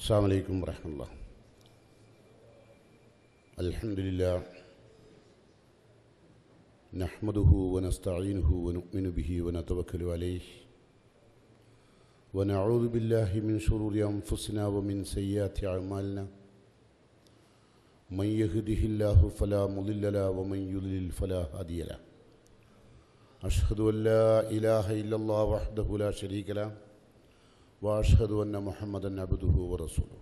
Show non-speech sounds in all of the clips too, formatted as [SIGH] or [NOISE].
السلام عليكم ورحمة الله الحمد لله نحمده ونستعينه ونؤمن به ونتوكل عليه ونعوذ بالله من شرور أنفسنا ومن سيئات أعمالنا من يهده الله فلا مضل له ومن يضلل فلا هادي له أشهد أن لا إله إلا الله وحده لا شريك له واشهد ان محمدا عبده ورسوله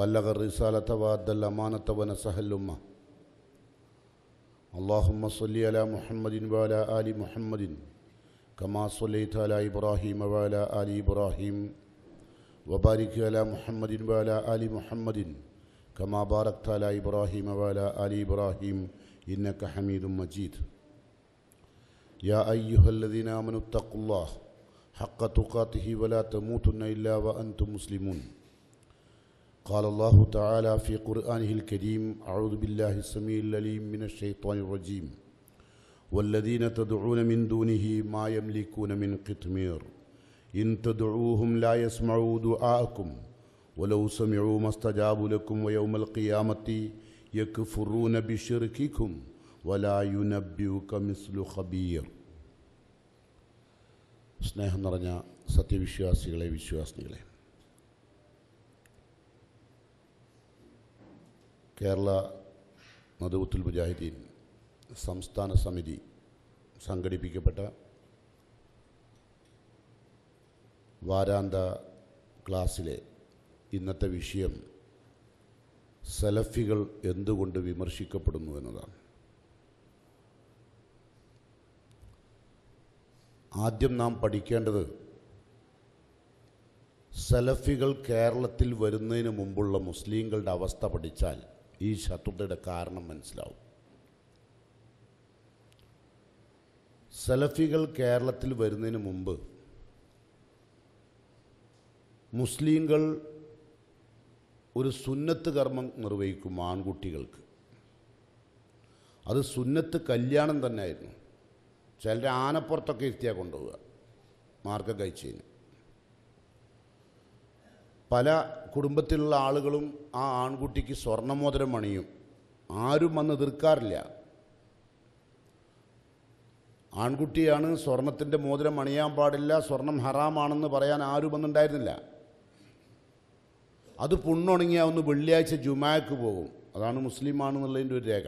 بلغ الرساله وادى الامانه ونصح الامه اللهم صل على محمد وعلى ال محمد كما صليت على ابراهيم وعلى ال ابراهيم وبارك على محمد وعلى ال محمد كما باركت على ابراهيم وعلى ال ابراهيم انك حميد مجيد يا ايها الذين امنوا اتقوا الله حق تقاته ولا تموتن إلا وأنتم مسلمون قال الله تعالى في قرآنه الكريم أعوذ بالله السميع العليم من الشيطان الرجيم والذين تدعون من دونه ما يملكون من قطمير إن تدعوهم لا يسمعوا دعاءكم ولو سمعوا ما استجابوا لكم ويوم القيامة يكفرون بشرككم ولا ينبئك مثل خبير സ്നേഹം നിറഞ്ഞ സത്യവിശ്വാസികളെ വിശ്വാസികളെ കേരള മധുബുത്തുൽ മുജാഹിദ്ദീൻ സംസ്ഥാന സമിതി സംഘടിപ്പിക്കപ്പെട്ട വാരാന്ത ക്ലാസ്സിലെ ഇന്നത്തെ വിഷയം സലഫികൾ എന്തുകൊണ്ട് വിമർശിക്കപ്പെടുന്നു എന്നതാണ് ആദ്യം നാം പഠിക്കേണ്ടത് സലഫികൾ കേരളത്തിൽ വരുന്നതിന് മുമ്പുള്ള മുസ്ലിങ്ങളുടെ അവസ്ഥ പഠിച്ചാൽ ഈ ശത്രുതയുടെ കാരണം മനസ്സിലാവും സലഫികൾ കേരളത്തിൽ വരുന്നതിന് മുമ്പ് മുസ്ലിങ്ങൾ ഒരു സുന്നത്ത് കർമ്മം നിർവഹിക്കും ആൺകുട്ടികൾക്ക് അത് സുന്നത്ത് കല്യാണം തന്നെയായിരുന്നു ചിലർ ആനപ്പുറത്തൊക്കെ ഇരുത്തിയാൽ കൊണ്ടുപോവുക മാർഗം കഴിച്ചതിന് പല കുടുംബത്തിലുള്ള ആളുകളും ആ ആൺകുട്ടിക്ക് സ്വർണ്ണമോതിരം അണിയും ആരും വന്ന് എതിർക്കാറില്ല ആൺകുട്ടിയാണ് സ്വർണത്തിൻ്റെ മോതിരം അണിയാൻ പാടില്ല സ്വർണം ഹറാമാണെന്ന് പറയാൻ ആരും വന്നുണ്ടായിരുന്നില്ല അത് പുണ്ണുണങ്ങിയാവുന്ന വെള്ളിയാഴ്ച ജുമാക്ക് പോകും അതാണ് മുസ്ലിമാണെന്നുള്ളതിൻ്റെ ഒരു രേഖ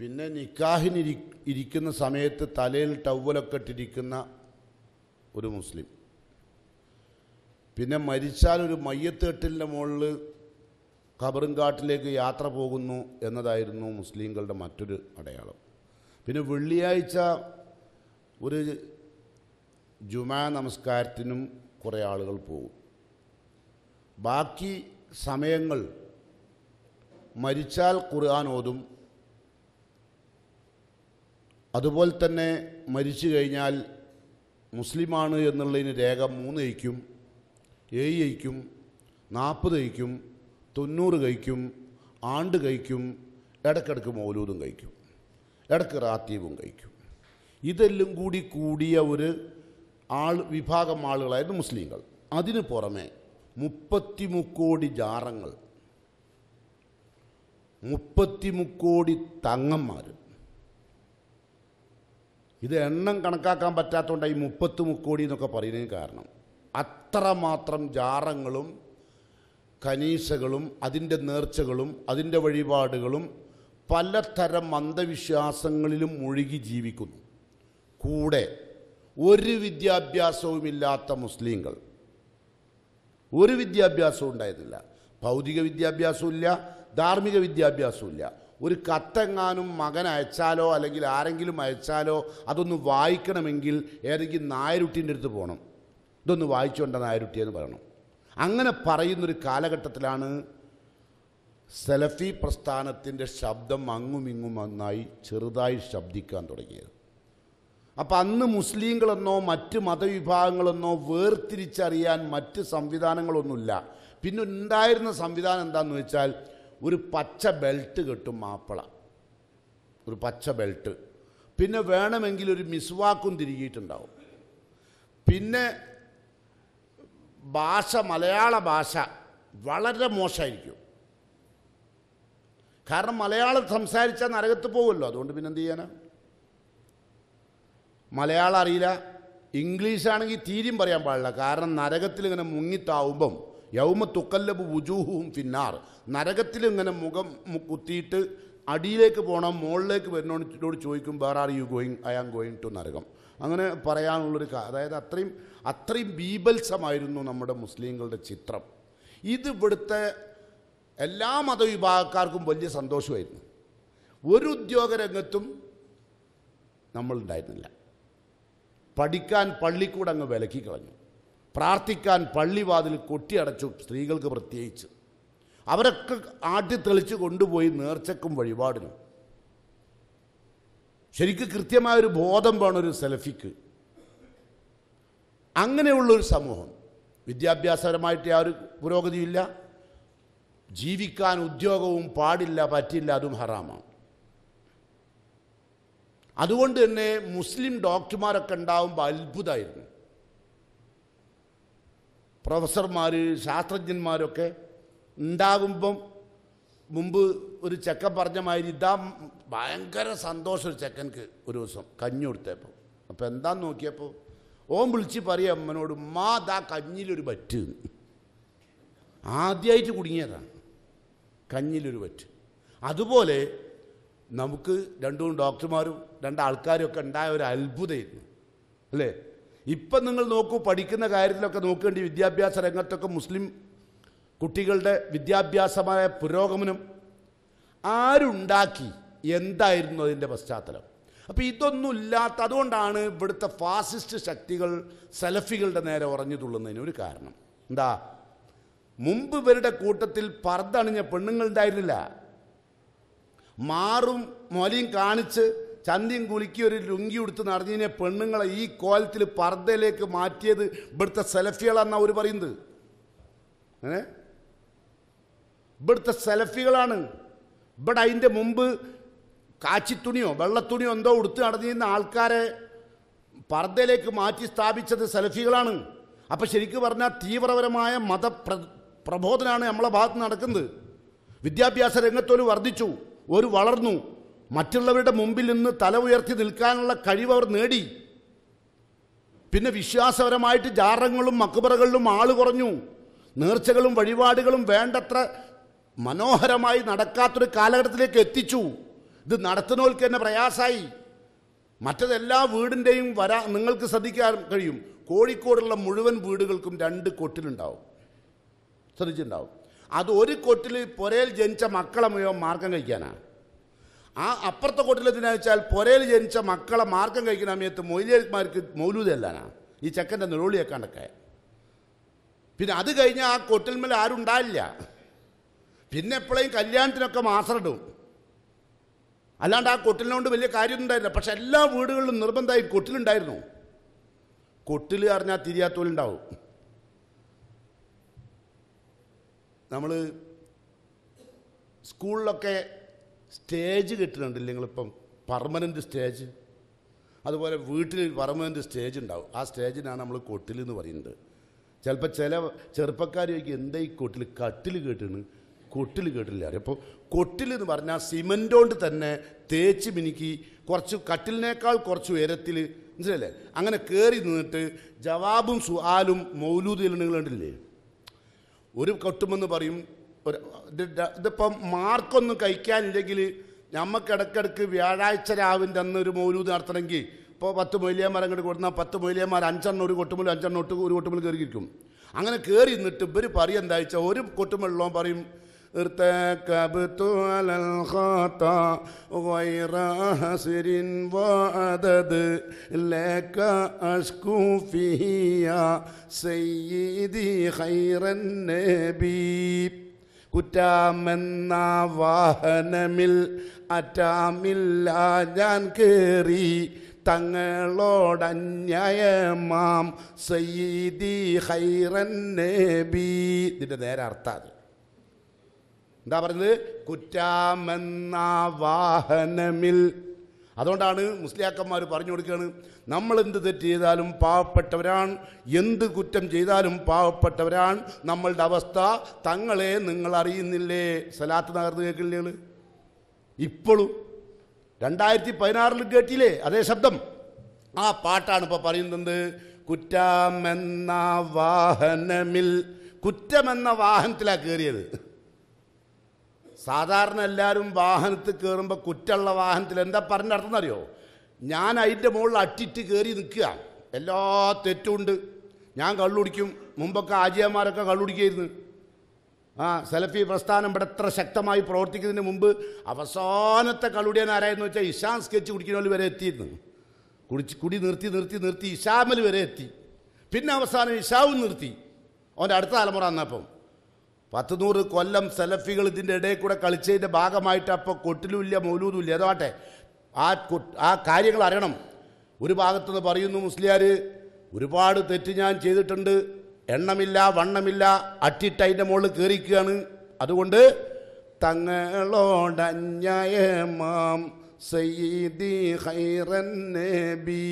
പിന്നെ നിക്കാഹിനിരി ഇരിക്കുന്ന സമയത്ത് തലയിൽ ടൗവലൊക്കെ ഇട്ടിരിക്കുന്ന ഒരു മുസ്ലിം പിന്നെ മരിച്ചാൽ ഒരു മയ്യത്ത് മുകളിൽ കബറും കാട്ടിലേക്ക് യാത്ര പോകുന്നു എന്നതായിരുന്നു മുസ്ലിങ്ങളുടെ മറ്റൊരു അടയാളം പിന്നെ വെള്ളിയാഴ്ച ഒരു ജുമാ നമസ്കാരത്തിനും കുറേ ആളുകൾ പോകും ബാക്കി സമയങ്ങൾ മരിച്ചാൽ ഖുർആൻ ഓതും അതുപോലെ തന്നെ മരിച്ചു കഴിഞ്ഞാൽ മുസ്ലിമാണ് എന്നുള്ളതിന് രേഖ മൂന്ന് കൈക്കും ഏഴ് കൈക്കും നാൽപ്പത് കൈക്കും തൊണ്ണൂറ് കൈക്കും ആണ്ട് കൈക്കും ഇടക്കിടക്ക് മൗലൂദും കഴിക്കും ഇടക്ക് റാത്തീവും കഴിക്കും ഇതെല്ലാം കൂടി കൂടിയ ഒരു ആൾ വിഭാഗം ആളുകളായിരുന്നു മുസ്ലിങ്ങൾ അതിന് പുറമെ മുപ്പത്തി മുക്കോടി ജാറങ്ങൾ മുപ്പത്തി മുക്കോടി തങ്ങന്മാരും ഇത് എണ്ണം കണക്കാക്കാൻ പറ്റാത്തതുകൊണ്ട് ഈ മുപ്പത്തി മുക്കോടി എന്നൊക്കെ പറയുന്നതിന് കാരണം അത്രമാത്രം ജാറങ്ങളും കനീസകളും അതിൻ്റെ നേർച്ചകളും അതിൻ്റെ വഴിപാടുകളും പലതരം അന്ധവിശ്വാസങ്ങളിലും മുഴുകി ജീവിക്കുന്നു കൂടെ ഒരു ഇല്ലാത്ത മുസ്ലിങ്ങൾ ഒരു വിദ്യാഭ്യാസവും ഉണ്ടായിരുന്നില്ല ഭൗതിക വിദ്യാഭ്യാസവും ഇല്ല ധാർമ്മിക വിദ്യാഭ്യാസവും ഇല്ല ഒരു കത്തെങ്ങാനും മകൻ അയച്ചാലോ അല്ലെങ്കിൽ ആരെങ്കിലും അയച്ചാലോ അതൊന്ന് വായിക്കണമെങ്കിൽ ഏതെങ്കിലും നായരുട്ടീൻ്റെ അടുത്ത് പോകണം ഇതൊന്ന് വായിച്ചുകൊണ്ട നായരുട്ടി എന്ന് പറയണം അങ്ങനെ പറയുന്നൊരു കാലഘട്ടത്തിലാണ് സെലഫി പ്രസ്ഥാനത്തിൻ്റെ ശബ്ദം അങ്ങുമിങ്ങും നന്നായി ചെറുതായി ശബ്ദിക്കാൻ തുടങ്ങിയത് അപ്പം അന്ന് മുസ്ലിങ്ങളെന്നോ മറ്റ് മതവിഭാഗങ്ങളെന്നോ വേർതിരിച്ചറിയാൻ മറ്റ് സംവിധാനങ്ങളൊന്നുമില്ല പിന്നെ ഉണ്ടായിരുന്ന സംവിധാനം എന്താണെന്ന് വെച്ചാൽ ഒരു പച്ച ബെൽറ്റ് കിട്ടും മാപ്പിള ഒരു പച്ച ബെൽറ്റ് പിന്നെ വേണമെങ്കിൽ ഒരു മിസ്വാക്കും തിരികിയിട്ടുണ്ടാവും പിന്നെ ഭാഷ മലയാള ഭാഷ വളരെ മോശമായിരിക്കും കാരണം മലയാളം സംസാരിച്ചാൽ നരകത്ത് പോകുമല്ലോ അതുകൊണ്ട് പിന്നെ എന്തു ചെയ്യാനാ മലയാളം അറിയില്ല ഇംഗ്ലീഷാണെങ്കിൽ തീരും പറയാൻ പാടില്ല കാരണം നരകത്തിൽ ഇങ്ങനെ മുങ്ങിത്താവുമ്പം യൗമ തുക്കല്ലബ് വുജൂഹും ഫിന്നാർ നരകത്തിൽ ഇങ്ങനെ മുഖം കുത്തിയിട്ട് അടിയിലേക്ക് പോകണം മുകളിലേക്ക് വരുന്നോട് ചോദിക്കും where are you going I am going to നരകം അങ്ങനെ പറയാനുള്ളൊരു അതായത് അത്രയും അത്രയും ബീബത്സമായിരുന്നു നമ്മുടെ മുസ്ലിങ്ങളുടെ ചിത്രം ഇത് ഇവിടുത്തെ എല്ലാ മതവിഭാഗക്കാർക്കും വലിയ സന്തോഷമായിരുന്നു ഒരു ഉദ്യോഗ രംഗത്തും നമ്മളുണ്ടായിരുന്നില്ല പഠിക്കാൻ പള്ളിക്കൂടെ അങ്ങ് വിലക്കി കളഞ്ഞു പ്രാർത്ഥിക്കാൻ പള്ളിവാതിൽ കൊട്ടിയടച്ചു സ്ത്രീകൾക്ക് പ്രത്യേകിച്ച് അവരൊക്കെ ആട്ടിത്തെളിച്ച് കൊണ്ടുപോയി നേർച്ചക്കും വഴിപാടിനും ശരിക്കും കൃത്യമായൊരു ബോധം വേണം ഒരു സെൽഫിക്ക് അങ്ങനെയുള്ളൊരു സമൂഹം വിദ്യാഭ്യാസപരമായിട്ട് ആ ഒരു പുരോഗതിയില്ല ജീവിക്കാൻ ഉദ്യോഗവും പാടില്ല പറ്റില്ല അതും ഹറാമാണ് അതുകൊണ്ട് തന്നെ മുസ്ലിം ഡോക്ടർമാരൊക്കെ ഉണ്ടാവുമ്പോൾ അത്ഭുതമായിരുന്നു പ്രൊഫസർമാർ ശാസ്ത്രജ്ഞന്മാരൊക്കെ ഉണ്ടാകുമ്പം മുമ്പ് ഒരു ചെക്കൻ പറഞ്ഞ മാതിരി ഇതാ ഭയങ്കര സന്തോഷം ഒരു ചെക്കൻക്ക് ഒരു ദിവസം കഞ്ഞി കൊടുത്തപ്പോൾ അപ്പോൾ എന്താന്ന് നോക്കിയപ്പോൾ ഓം വിളിച്ച് പറയും അമ്മനോട് മാ ദാ കഞ്ഞിലൊരു പറ്റ് ആദ്യമായിട്ട് കുടുങ്ങിയതാണ് കഞ്ഞിലൊരു പറ്റ് അതുപോലെ നമുക്ക് രണ്ടു മൂന്ന് ഡോക്ടർമാരും രണ്ടാൾക്കാരും ഒക്കെ ഉണ്ടായ ഒരു അത്ഭുതമായിരുന്നു അല്ലേ ഇപ്പം നിങ്ങൾ നോക്കൂ പഠിക്കുന്ന കാര്യത്തിലൊക്കെ നോക്കേണ്ടി വിദ്യാഭ്യാസ രംഗത്തൊക്കെ മുസ്ലിം കുട്ടികളുടെ വിദ്യാഭ്യാസമായ പുരോഗമനം ആരുണ്ടാക്കി എന്തായിരുന്നു അതിൻ്റെ പശ്ചാത്തലം അപ്പോൾ ഇതൊന്നും ഇല്ലാത്ത അതുകൊണ്ടാണ് ഇവിടുത്തെ ഫാസിസ്റ്റ് ശക്തികൾ സെലഫികളുടെ നേരെ ഉറഞ്ഞു തുള്ളുന്നതിന് ഒരു കാരണം എന്താ മുമ്പ് ഇവരുടെ കൂട്ടത്തിൽ പർദ്ദണിഞ്ഞ പെണ്ണുങ്ങളുണ്ടായിരുന്നില്ല മാറും മൊലയും കാണിച്ച് ചന്തിയും കുലുക്കി ഒരു ലുങ്കി ഉടുത്ത് നടന്നതിനെ പെണ്ണുങ്ങളെ ഈ കോലത്തിൽ പർദ്ദയിലേക്ക് മാറ്റിയത് ഇവിടുത്തെ സെലഫികളാണെന്ന് അവർ പറയുന്നത് ഏ ഇവിടുത്തെ സെലഫികളാണ് ഇവിടെ അതിൻ്റെ മുമ്പ് കാച്ചിത്തുണിയോ വെള്ളത്തുണിയോ എന്തോ ഉടുത്ത് നടന്നിരുന്ന ആൾക്കാരെ പർദ്ദയിലേക്ക് മാറ്റി സ്ഥാപിച്ചത് സെലഫികളാണ് അപ്പം ശരിക്കും പറഞ്ഞാൽ തീവ്രപരമായ മത പ്രബോധനമാണ് നമ്മളെ ഭാഗത്ത് നടക്കുന്നത് വിദ്യാഭ്യാസ രംഗത്തൊരു വർദ്ധിച്ചു ഒരു വളർന്നു മറ്റുള്ളവരുടെ മുമ്പിൽ നിന്ന് തല ഉയർത്തി നിൽക്കാനുള്ള കഴിവ് അവർ നേടി പിന്നെ വിശ്വാസപരമായിട്ട് ജാറങ്ങളും മക്ബറകളിലും ആൾ കുറഞ്ഞു നേർച്ചകളും വഴിപാടുകളും വേണ്ടത്ര മനോഹരമായി നടക്കാത്തൊരു കാലഘട്ടത്തിലേക്ക് എത്തിച്ചു ഇത് നടത്തുന്നവർക്ക് തന്നെ പ്രയാസമായി മറ്റതെല്ലാ വീടിൻ്റെയും വരാ നിങ്ങൾക്ക് ശ്രദ്ധിക്കാൻ കഴിയും കോഴിക്കോടുള്ള മുഴുവൻ വീടുകൾക്കും രണ്ട് കൊട്ടിലുണ്ടാവും ശ്രദ്ധിച്ചിട്ടുണ്ടാവും അത് ഒരു കൊട്ടിൽ പുരയിൽ ജനിച്ച മക്കളെ മാർഗം കഴിക്കാനാണ് ആ അപ്പുറത്തെ കൂട്ടിലെന്തിനാ വെച്ചാൽ പുരയിൽ ജനിച്ച മക്കളെ മാർഗം കഴിക്കുന്ന സമയത്ത് മൊയ്ലിയന്മാർക്ക് മൗലൂദല്ലാനാ ഈ ചെക്കൻ്റെ നിളോളിയൊക്കെ പിന്നെ അത് കഴിഞ്ഞ് ആ കൊട്ടിൽമേൽ ആരും ഉണ്ടാവില്ല പിന്നെ എപ്പോഴേയും കല്യാണത്തിനൊക്കെ മാസറിടും അല്ലാണ്ട് ആ കൊട്ടിലിനോണ്ട് വലിയ കാര്യം ഉണ്ടായിരുന്നില്ല പക്ഷെ എല്ലാ വീടുകളിലും നിർബന്ധമായി കൊട്ടിലുണ്ടായിരുന്നു കൊട്ടിൽ അറിഞ്ഞാൽ തിരിയാത്തോലുണ്ടാവും നമ്മൾ സ്കൂളിലൊക്കെ സ്റ്റേജ് കെട്ടുന്നുണ്ട് നിങ്ങളിപ്പം പെർമനൻറ്റ് സ്റ്റേജ് അതുപോലെ വീട്ടിൽ പെർമനൻറ്റ് സ്റ്റേജ് ഉണ്ടാവും ആ സ്റ്റേജിനാണ് നമ്മൾ കൊട്ടിൽ എന്ന് പറയുന്നത് ചിലപ്പോൾ ചില ചെറുപ്പക്കാർ ചോദിക്കും എന്താ ഈ കൊട്ടിൽ കട്ടിൽ കേട്ടിന് കൊട്ടിൽ കേട്ടില്ല അപ്പോൾ കൊട്ടിൽ എന്ന് പറഞ്ഞാൽ കൊണ്ട് തന്നെ തേച്ച് മിനുക്കി കുറച്ച് കട്ടിലിനേക്കാൾ കുറച്ച് ഉയരത്തിൽ മനസ്സിലല്ലേ അങ്ങനെ കയറി നിന്നിട്ട് ജവാബും സുഹാലും മൗലൂദ് ഇലണങ്ങളുണ്ടല്ലേ ഒരു കൊട്ടുമെന്ന് പറയും ഒരു ഇതിപ്പം മാർക്കൊന്നും കഴിക്കാനില്ലെങ്കിൽ നമുക്ക് ഇടയ്ക്കിടയ്ക്ക് വ്യാഴാഴ്ച രാവിൻ്റെ അന്ന് ഒരു മൗലൂദ് നടത്തണമെങ്കിൽ ഇപ്പോൾ പത്ത് മൊയിലിയന്മാർ അങ്ങോട്ട് കൊടുത്താൽ പത്ത് മൊയിലിയന്മാർ അഞ്ചെണ്ണം ഒരു കൊട്ടുമുല അഞ്ചെണ്ണം ഒട്ട് ഒരു കൊട്ടുമ്പോൾ കയറിയിരിക്കും അങ്ങനെ കയറി നിന്നിട്ട് ഇവർ പറയും എന്താ വെച്ചാൽ ഒരു കൊട്ടുമുള്ളോ പറയും ارتكبت على الخطا കുറ്റാമെന്ന വാഹനമിൽ അറ്റാമില്ല ഞാൻ കേറി തങ്ങളോടന്യായമാം സയ്യിദി ഹൈറൻ നേബി ഇതിൻ്റെ നേരെ അർത്ഥാത് എന്താ പറയുന്നത് കുറ്റാമെന്ന വാഹനമിൽ അതുകൊണ്ടാണ് മുസ്ലിയാക്കന്മാർ പറഞ്ഞു കൊടുക്കുകയാണ് നമ്മൾ എന്ത് തെറ്റ് ചെയ്താലും പാവപ്പെട്ടവരാണ് എന്ത് കുറ്റം ചെയ്താലും പാവപ്പെട്ടവരാണ് നമ്മളുടെ അവസ്ഥ തങ്ങളെ നിങ്ങൾ അറിയുന്നില്ലേ സലാത്ത് നഗർന്ന് കേൾക്കില്ലേ ഇപ്പോഴും രണ്ടായിരത്തി പതിനാറിൽ കേട്ടില്ലേ അതേ ശബ്ദം ആ പാട്ടാണ് ഇപ്പോൾ പറയുന്നത് കുറ്റമെന്ന വാഹനമിൽ കുറ്റമെന്ന വാഹനത്തിലാണ് കയറിയത് സാധാരണ എല്ലാവരും വാഹനത്തിൽ കയറുമ്പോൾ കുറ്റമുള്ള വാഹനത്തിൽ എന്താ പറഞ്ഞ അർത്ഥം അറിയോ ഞാൻ അതിൻ്റെ മുകളിൽ അട്ടിട്ട് കയറി നിൽക്കുക എല്ലാ ഉണ്ട് ഞാൻ കള്ളുടിക്കും മുമ്പൊക്കെ ആജിയന്മാരൊക്കെ കള്ളുടിക്കായിരുന്നു ആ സെലഫി പ്രസ്ഥാനം ഇവിടെ എത്ര ശക്തമായി പ്രവർത്തിക്കുന്നതിന് മുമ്പ് അവസാനത്തെ കള്ളുടിയൻ ആരായെന്ന് വെച്ചാൽ ഇഷാൻ സ്കെച്ച് കുടിക്കുന്നവർ വരെ എത്തിയിരുന്നു കുടിച്ച് കുടി നിർത്തി നിർത്തി നിർത്തി ഇഷാമൽ വരെ എത്തി പിന്നെ അവസാനം ഇഷാവും നിർത്തി അവൻ്റെ അടുത്ത തലമുറ എന്നപ്പം പത്ത് നൂറ് കൊല്ലം സെലഫികൾ ഇതിൻ്റെ ഇടയിൽ കൂടെ കളിച്ചതിൻ്റെ ഭാഗമായിട്ട് അപ്പോൾ കൊട്ടിലുമില്ല മൗലൂതുമില്ല ഏതാട്ടെ ആ ആ കാര്യങ്ങൾ അറിയണം ഒരു ഭാഗത്തുനിന്ന് പറയുന്നു മുസ്ലിയാർ ഒരുപാട് തെറ്റ് ഞാൻ ചെയ്തിട്ടുണ്ട് എണ്ണമില്ല വണ്ണമില്ല അട്ടിട്ട് അതിൻ്റെ മുകളിൽ കയറിക്കുകയാണ് അതുകൊണ്ട് തങ്ങളോടഞ്ഞയമാം സയ്യിദി ഹൈറൻ നബി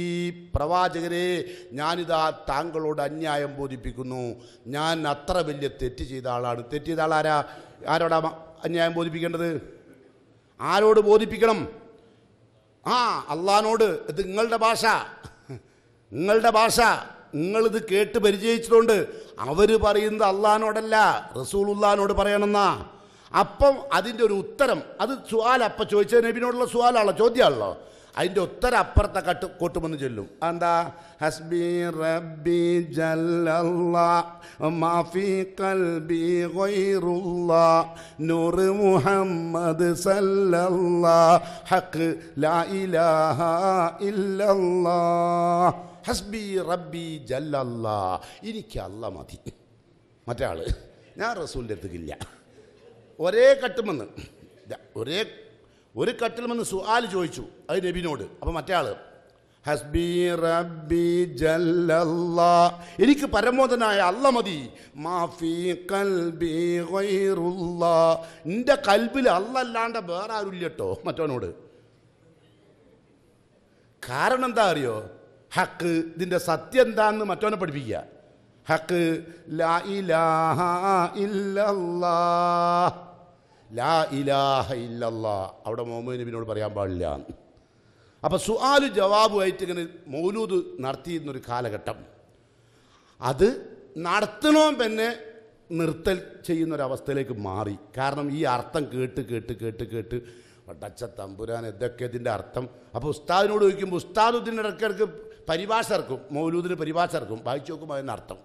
പ്രവാചകരെ ഞാനിതാ താങ്കളോട് അന്യായം ബോധിപ്പിക്കുന്നു ഞാൻ അത്ര വലിയ തെറ്റ് ചെയ്ത ആളാണ് തെറ്റ് ചെയ്ത ആളാരാ ആരോടാ അന്യായം ബോധിപ്പിക്കേണ്ടത് ആരോട് ബോധിപ്പിക്കണം ആ അള്ളഹാനോട് ഇത് നിങ്ങളുടെ ഭാഷ നിങ്ങളുടെ ഭാഷ നിങ്ങളിത് കേട്ട് പരിചയിച്ചതുകൊണ്ട് അവർ പറയുന്നത് അള്ളഹാനോടല്ല റസൂൽ ഉള്ളഹാനോട് പറയണമെന്നാ അപ്പം അതിൻ്റെ ഒരു ഉത്തരം അത് സുഹാല അപ്പം ചോദിച്ച നബിനോടുള്ള സുഹാലാണല്ലോ ചോദ്യമാണല്ലോ അതിൻ്റെ ഉത്തരം അപ്പുറത്തെ കട്ട് കൊട്ടുമെന്ന് ചൊല്ലും എന്താ ഹസ്ബി റബ്ബി മാഫി കൽബി നൂറ് മുഹമ്മദ് ഹക്ക് ലാ ഇലാഹ ഇല്ലല്ലാ ഹസ്ബി റബ്ബി ജല്ലല്ലാ എനിക്ക് അല്ല മതി മറ്റേ ആള് ഞാൻ റസൂലിൻ്റെ അടുത്തേക്കില്ല ഒരേ കട്ടുമെന്ന് ഒരേ ഒരു കട്ടിൽമെന്ന് സുആൽ ചോദിച്ചു അത് നബിനോട് അപ്പം മറ്റേ ആള് ഹസ്ബി റബ്ബി ജല്ലല്ലാ എനിക്ക് പരമോധനായ അല്ല മതി മാഫി കൽബി ഗൈറുല്ലാ എൻ്റെ കൽബിൽ അല്ലല്ലാണ്ട് വേറെ ആരുമില്ല കേട്ടോ മറ്റവനോട് കാരണം എന്താ അറിയോ ഹക്ക് ഇതിൻ്റെ സത്യം എന്താന്ന് മറ്റവനെ പഠിപ്പിക്കുക ഹക്ക് ലാ ഇലാഹ ഇല്ലല്ലാ ലാ ഇലാഹ ഇല്ലല്ലാ അവിടെ മുഹമ്മദ് നബിനോട് പറയാൻ പാടില്ല അപ്പോൾ ജവാബു ജവാബുമായിട്ട് ഇങ്ങനെ മൗലൂദ് നടത്തിയിരുന്നൊരു കാലഘട്ടം അത് നടത്തണോ തന്നെ നിർത്തൽ ചെയ്യുന്നൊരവസ്ഥയിലേക്ക് മാറി കാരണം ഈ അർത്ഥം കേട്ട് കേട്ട് കേട്ട് കേട്ട് വടച്ച തമ്പുരാൻ എന്തൊക്കെ ഇതിൻ്റെ അർത്ഥം അപ്പോൾ ഉസ്താദിനോട് ചോദിക്കുമ്പോൾ ഉസ്താദ് ഇതിൻ്റെ ഇടയ്ക്കിടയ്ക്ക് പരിഭാഷ ഇറക്കും മൗലൂദിന് പരിഭാഷ ഇറക്കും വായിച്ചു നോക്കുമ്പോൾ അർത്ഥം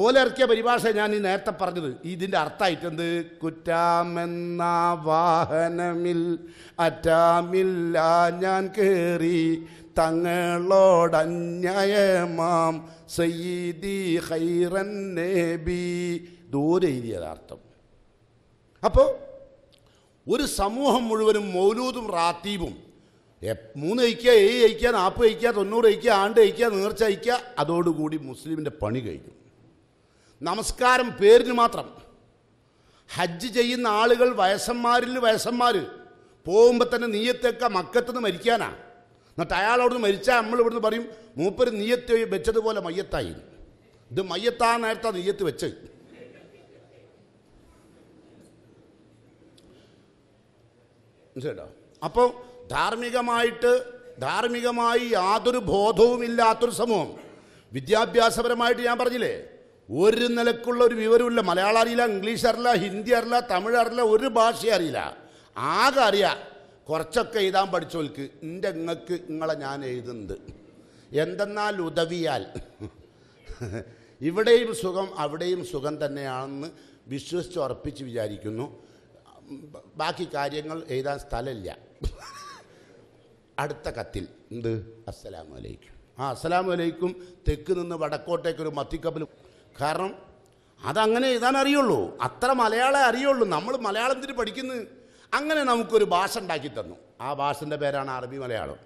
ഓലിറക്കിയ പരിഭാഷ ഞാൻ ഈ നേരത്തെ പറഞ്ഞത് ഇതിൻ്റെ എന്ത് കുറ്റാമെന്ന വാഹനമിൽ അറ്റാമില്ല ഞാൻ കയറി തങ്ങളോടന്യമാം സയ്യിദി ഹൈറൻ നേബി ദൂരെ എഴുതിയതാർത്ഥം അപ്പോൾ ഒരു സമൂഹം മുഴുവനും മൗലൂദും റാത്തീബും മൂന്ന് അയക്കുക ഏഴ് അയക്കുക നാൽപ്പത് അയക്കുക തൊണ്ണൂറ് അയക്കുക ആണ്ട് അയക്കുക നേർച്ച അയക്കുക അതോടുകൂടി മുസ്ലിമിൻ്റെ പണി കഴിഞ്ഞു നമസ്കാരം പേരിന് മാത്രം ഹജ്ജ് ചെയ്യുന്ന ആളുകൾ വയസ്സന്മാരിൽ വയസ്സന്മാർ പോകുമ്പോൾ തന്നെ നീയത്തൊക്കെ മക്കത്തുനിന്ന് മരിക്കാനാ എന്നിട്ട് അയാളവിടുന്ന് മരിച്ചാൽ നമ്മൾ ഇവിടുന്ന് പറയും മൂപ്പര് നീയത്ത് വെച്ചതുപോലെ മയ്യത്തായി ഇത് മയ്യത്താ നേരത്തെ നീയത്ത് വെച്ച് മനസ്സിലോ അപ്പോൾ ധാർമ്മികമായിട്ട് ധാർമ്മികമായി യാതൊരു ഇല്ലാത്തൊരു സമൂഹം വിദ്യാഭ്യാസപരമായിട്ട് ഞാൻ പറഞ്ഞില്ലേ ഒരു നിലക്കുള്ള ഒരു വിവരമില്ല മലയാളം അറിയില്ല ഇംഗ്ലീഷ് അറിയില്ല ഹിന്ദി അറിയില്ല തമിഴ് അറിയില്ല ഒരു ഭാഷ അറിയില്ല ആകെ അറിയാം കുറച്ചൊക്കെ എഴുതാൻ പഠിച്ചോൽക്ക് എൻ്റെ ഇങ്ങക്ക് ഇങ്ങളെ ഞാൻ എഴുതുന്നത് എന്തെന്നാൽ ഉദവിയാൽ ഇവിടെയും സുഖം അവിടെയും സുഖം തന്നെയാണെന്ന് വിശ്വസിച്ച് ഉറപ്പിച്ച് വിചാരിക്കുന്നു ബാക്കി കാര്യങ്ങൾ എഴുതാൻ സ്ഥലമില്ല അടുത്ത കത്തിൽ എന്ത് അസ്സലാമലൈക്കും ആ അസ്സലാമലൈക്കും തെക്ക് നിന്ന് വടക്കോട്ടേക്കൊരു മത്തിക്കപ്പൽ കാരണം അതങ്ങനെ എഴുതാൻ അറിയുള്ളൂ അത്ര മലയാളം അറിയുള്ളൂ നമ്മൾ മലയാളം തിരി പഠിക്കുന്നു അങ്ങനെ നമുക്കൊരു ഭാഷ ഉണ്ടാക്കി തന്നു ആ ഭാഷൻ്റെ പേരാണ് അറബി മലയാളം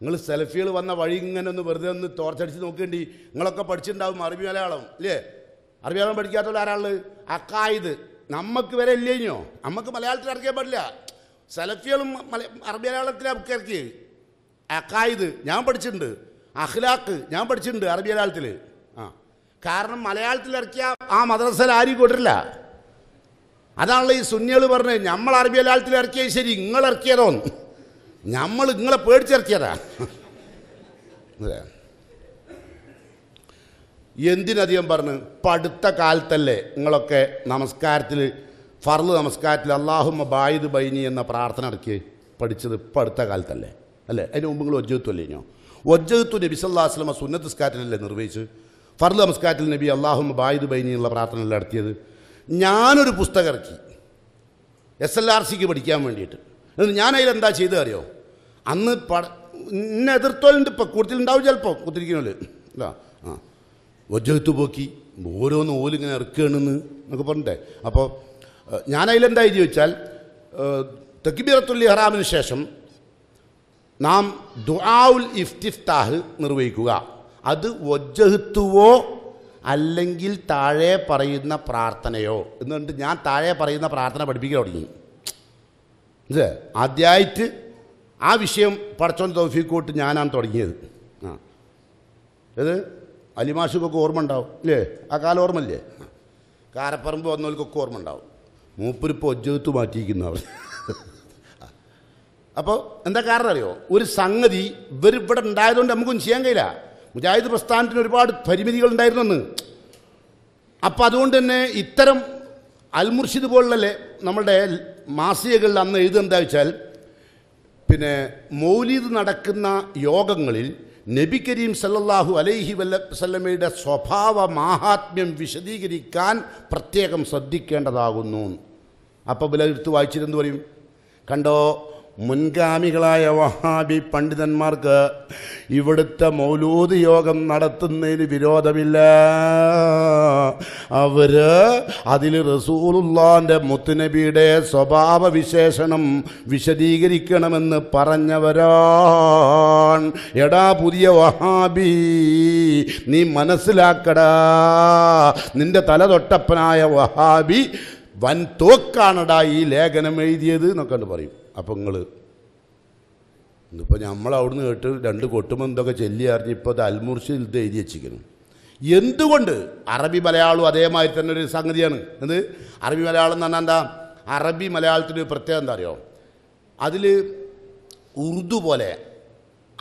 നിങ്ങൾ സെൽഫികൾ വന്ന വഴി ഇങ്ങനെ ഒന്ന് വെറുതെ ഒന്ന് തോർച്ചടിച്ച് നോക്കേണ്ടി നിങ്ങളൊക്കെ പഠിച്ചിട്ടുണ്ടാവും അറബി മലയാളം ഇല്ലേ അറബി മലയാളം പഠിക്കാത്തവർ ആരാള് അക്കായത് നമുക്ക് വരെ ഇല്ലേഞ്ഞോ നമുക്ക് മലയാളത്തിൽ ഇറക്കാൻ പാടില്ല സെലഫികളും അറബി മലയാളത്തിൽ നമുക്ക് ഇറക്കി അക്കായത് ഞാൻ പഠിച്ചിട്ടുണ്ട് അഖ്ലാഖ് ഞാൻ പഠിച്ചിട്ടുണ്ട് അറബി മലയാളത്തിൽ കാരണം മലയാളത്തിൽ ഇറക്കിയ ആ മദ്രസയിൽ ആരും കൊണ്ടില്ല അതാണല്ലോ ഈ സുന്നികൾ പറഞ്ഞത് നമ്മൾ അറബി മലയാളത്തിൽ ഇറക്കിയത് ശരി നിങ്ങൾ ഇറക്കിയതോ നമ്മൾ നിങ്ങളെ പേടിച്ചിറക്കിയതാ എന്തിനധികം പറഞ്ഞു പടുത്ത കാലത്തല്ലേ നിങ്ങളൊക്കെ നമസ്കാരത്തിൽ ഫർള് നമസ്കാരത്തിൽ അള്ളാഹുമ്മ ബായിദ് ബൈനി എന്ന പ്രാർത്ഥന ഇറക്കി പഠിച്ചത് ഇപ്പം അടുത്ത കാലത്തല്ലേ അല്ലേ അതിന് മുമ്പ് നിങ്ങൾ ഒജ്ജത്തുവല്ലേ ഇനിയോ ഒജ്ജത്തു നബിസ് വസ്ലമ സുന്നത്ത് സ്കാറ്റിലല്ലേ നിർവഹിച്ച് ഫർദ് നമസ്കാരത്തിൽ നബി അള്ളാഹും ബായുദ് ബൈനിയുള്ള എന്നുള്ള പ്രാർത്ഥന നടത്തിയത് ഞാനൊരു പുസ്തകം ഇറക്കി എസ് എൽ ആർ സിക്ക് പഠിക്കാൻ വേണ്ടിയിട്ട് എന്നിട്ട് ഞാൻ അതിലെന്താ ചെയ്തത് അറിയോ അന്ന് പട ഇന്ന എതിർത്തോലുണ്ട് ഇപ്പോൾ കൂടുതലുണ്ടാവും ചിലപ്പോൾ കുത്തിരിക്കണമല്ലോ അല്ല ആ ഒജ്ജത്ത് പോക്കി ഓരോന്ന് ഓലിങ്ങനെ ഇറക്കുകയാണെന്ന് എന്നൊക്കെ പറഞ്ഞിട്ടേ അപ്പോൾ ഞാൻ എഴുതി ചോദിച്ചാൽ തെക്കിബിറത്തുള്ളി ഹറാമിന് ശേഷം നാം ദുആഉൽ ഇഫ്തിഫ്താഹ് നിർവഹിക്കുക അത് ഒജ്ജഹത്തുവോ അല്ലെങ്കിൽ താഴെ പറയുന്ന പ്രാർത്ഥനയോ എന്നുകൊണ്ട് ഞാൻ താഴെ പറയുന്ന പ്രാർത്ഥന പഠിപ്പിക്കാൻ തുടങ്ങി ആദ്യമായിട്ട് ആ വിഷയം പഠിച്ചോണ്ട് തോഫിക്കോട്ട് ഞാനാണ് തുടങ്ങിയത് ആ ഇത് അലിമാഷുക്കൊക്കെ ഓർമ്മ ഉണ്ടാവും ഇല്ലേ ആ കാലം ഓർമ്മല്ലേ കാരപ്പറമ്പ് വന്നവർക്കൊക്കെ ഓർമ്മ ഉണ്ടാവും മൂപ്പരിപ്പോൾ ഒജ്ജത്ത് അവർ അപ്പോൾ എന്താ കാരണം അറിയോ ഒരു സംഗതി ഇവരിവിടെ ഉണ്ടായതുകൊണ്ട് നമുക്കൊന്നും ചെയ്യാൻ കഴിയില്ല മുജാഹിദ് പ്രസ്ഥാനത്തിന് ഒരുപാട് പരിമിതികൾ ഉണ്ടായിരുന്നെന്ന് അപ്പം അതുകൊണ്ട് തന്നെ ഇത്തരം അൽമുർഷിദ് പോലുള്ള നമ്മളുടെ മാസികകളിൽ അന്ന് എഴുതെന്താ വെച്ചാൽ പിന്നെ മൗലീദ് നടക്കുന്ന യോഗങ്ങളിൽ നബി കരീം സല്ലാഹു അലൈഹി വല്ലമയുടെ സ്വഭാവ മാഹാത്മ്യം വിശദീകരിക്കാൻ പ്രത്യേകം ശ്രദ്ധിക്കേണ്ടതാകുന്നു അപ്പോൾ വില എടുത്ത് വായിച്ചിരുന്നു പറയും കണ്ടോ മുൻഗാമികളായ വഹാബി പണ്ഡിതന്മാർക്ക് ഇവിടുത്തെ മൗലൂദ് യോഗം നടത്തുന്നതിന് വിരോധമില്ല അവര് അതിൽ റസൂലുള്ളാന്റെ മുത്തുനബിയുടെ സ്വഭാവ വിശേഷണം വിശദീകരിക്കണമെന്ന് പറഞ്ഞവരാണ് എടാ പുതിയ വഹാബി നീ മനസ്സിലാക്കടാ നിന്റെ തൊട്ടപ്പനായ വഹാബി വൻ തോക്കാണടാ ഈ ലേഖനം എഴുതിയത് എന്നൊക്കെ പറയും അപ്പം നിങ്ങൾ ഇന്നിപ്പോൾ നമ്മൾ അവിടുന്ന് കേട്ട് രണ്ട് കൊട്ടുമെന്തൊക്കെ ചെല്ലി അറിഞ്ഞ് ഇപ്പോൾ അത് അൽമുർഷിൽ ഇത് എഴുതി വെച്ചിരിക്കുന്നു എന്തുകൊണ്ട് അറബി മലയാളം അതേമാതിരി തന്നെ ഒരു സംഗതിയാണ് എന്ത് അറബി മലയാളം എന്ന് പറഞ്ഞാൽ എന്താ അറബി മലയാളത്തിൻ്റെ പ്രത്യേകത എന്താ അറിയോ അതിൽ ഉറുദു പോലെ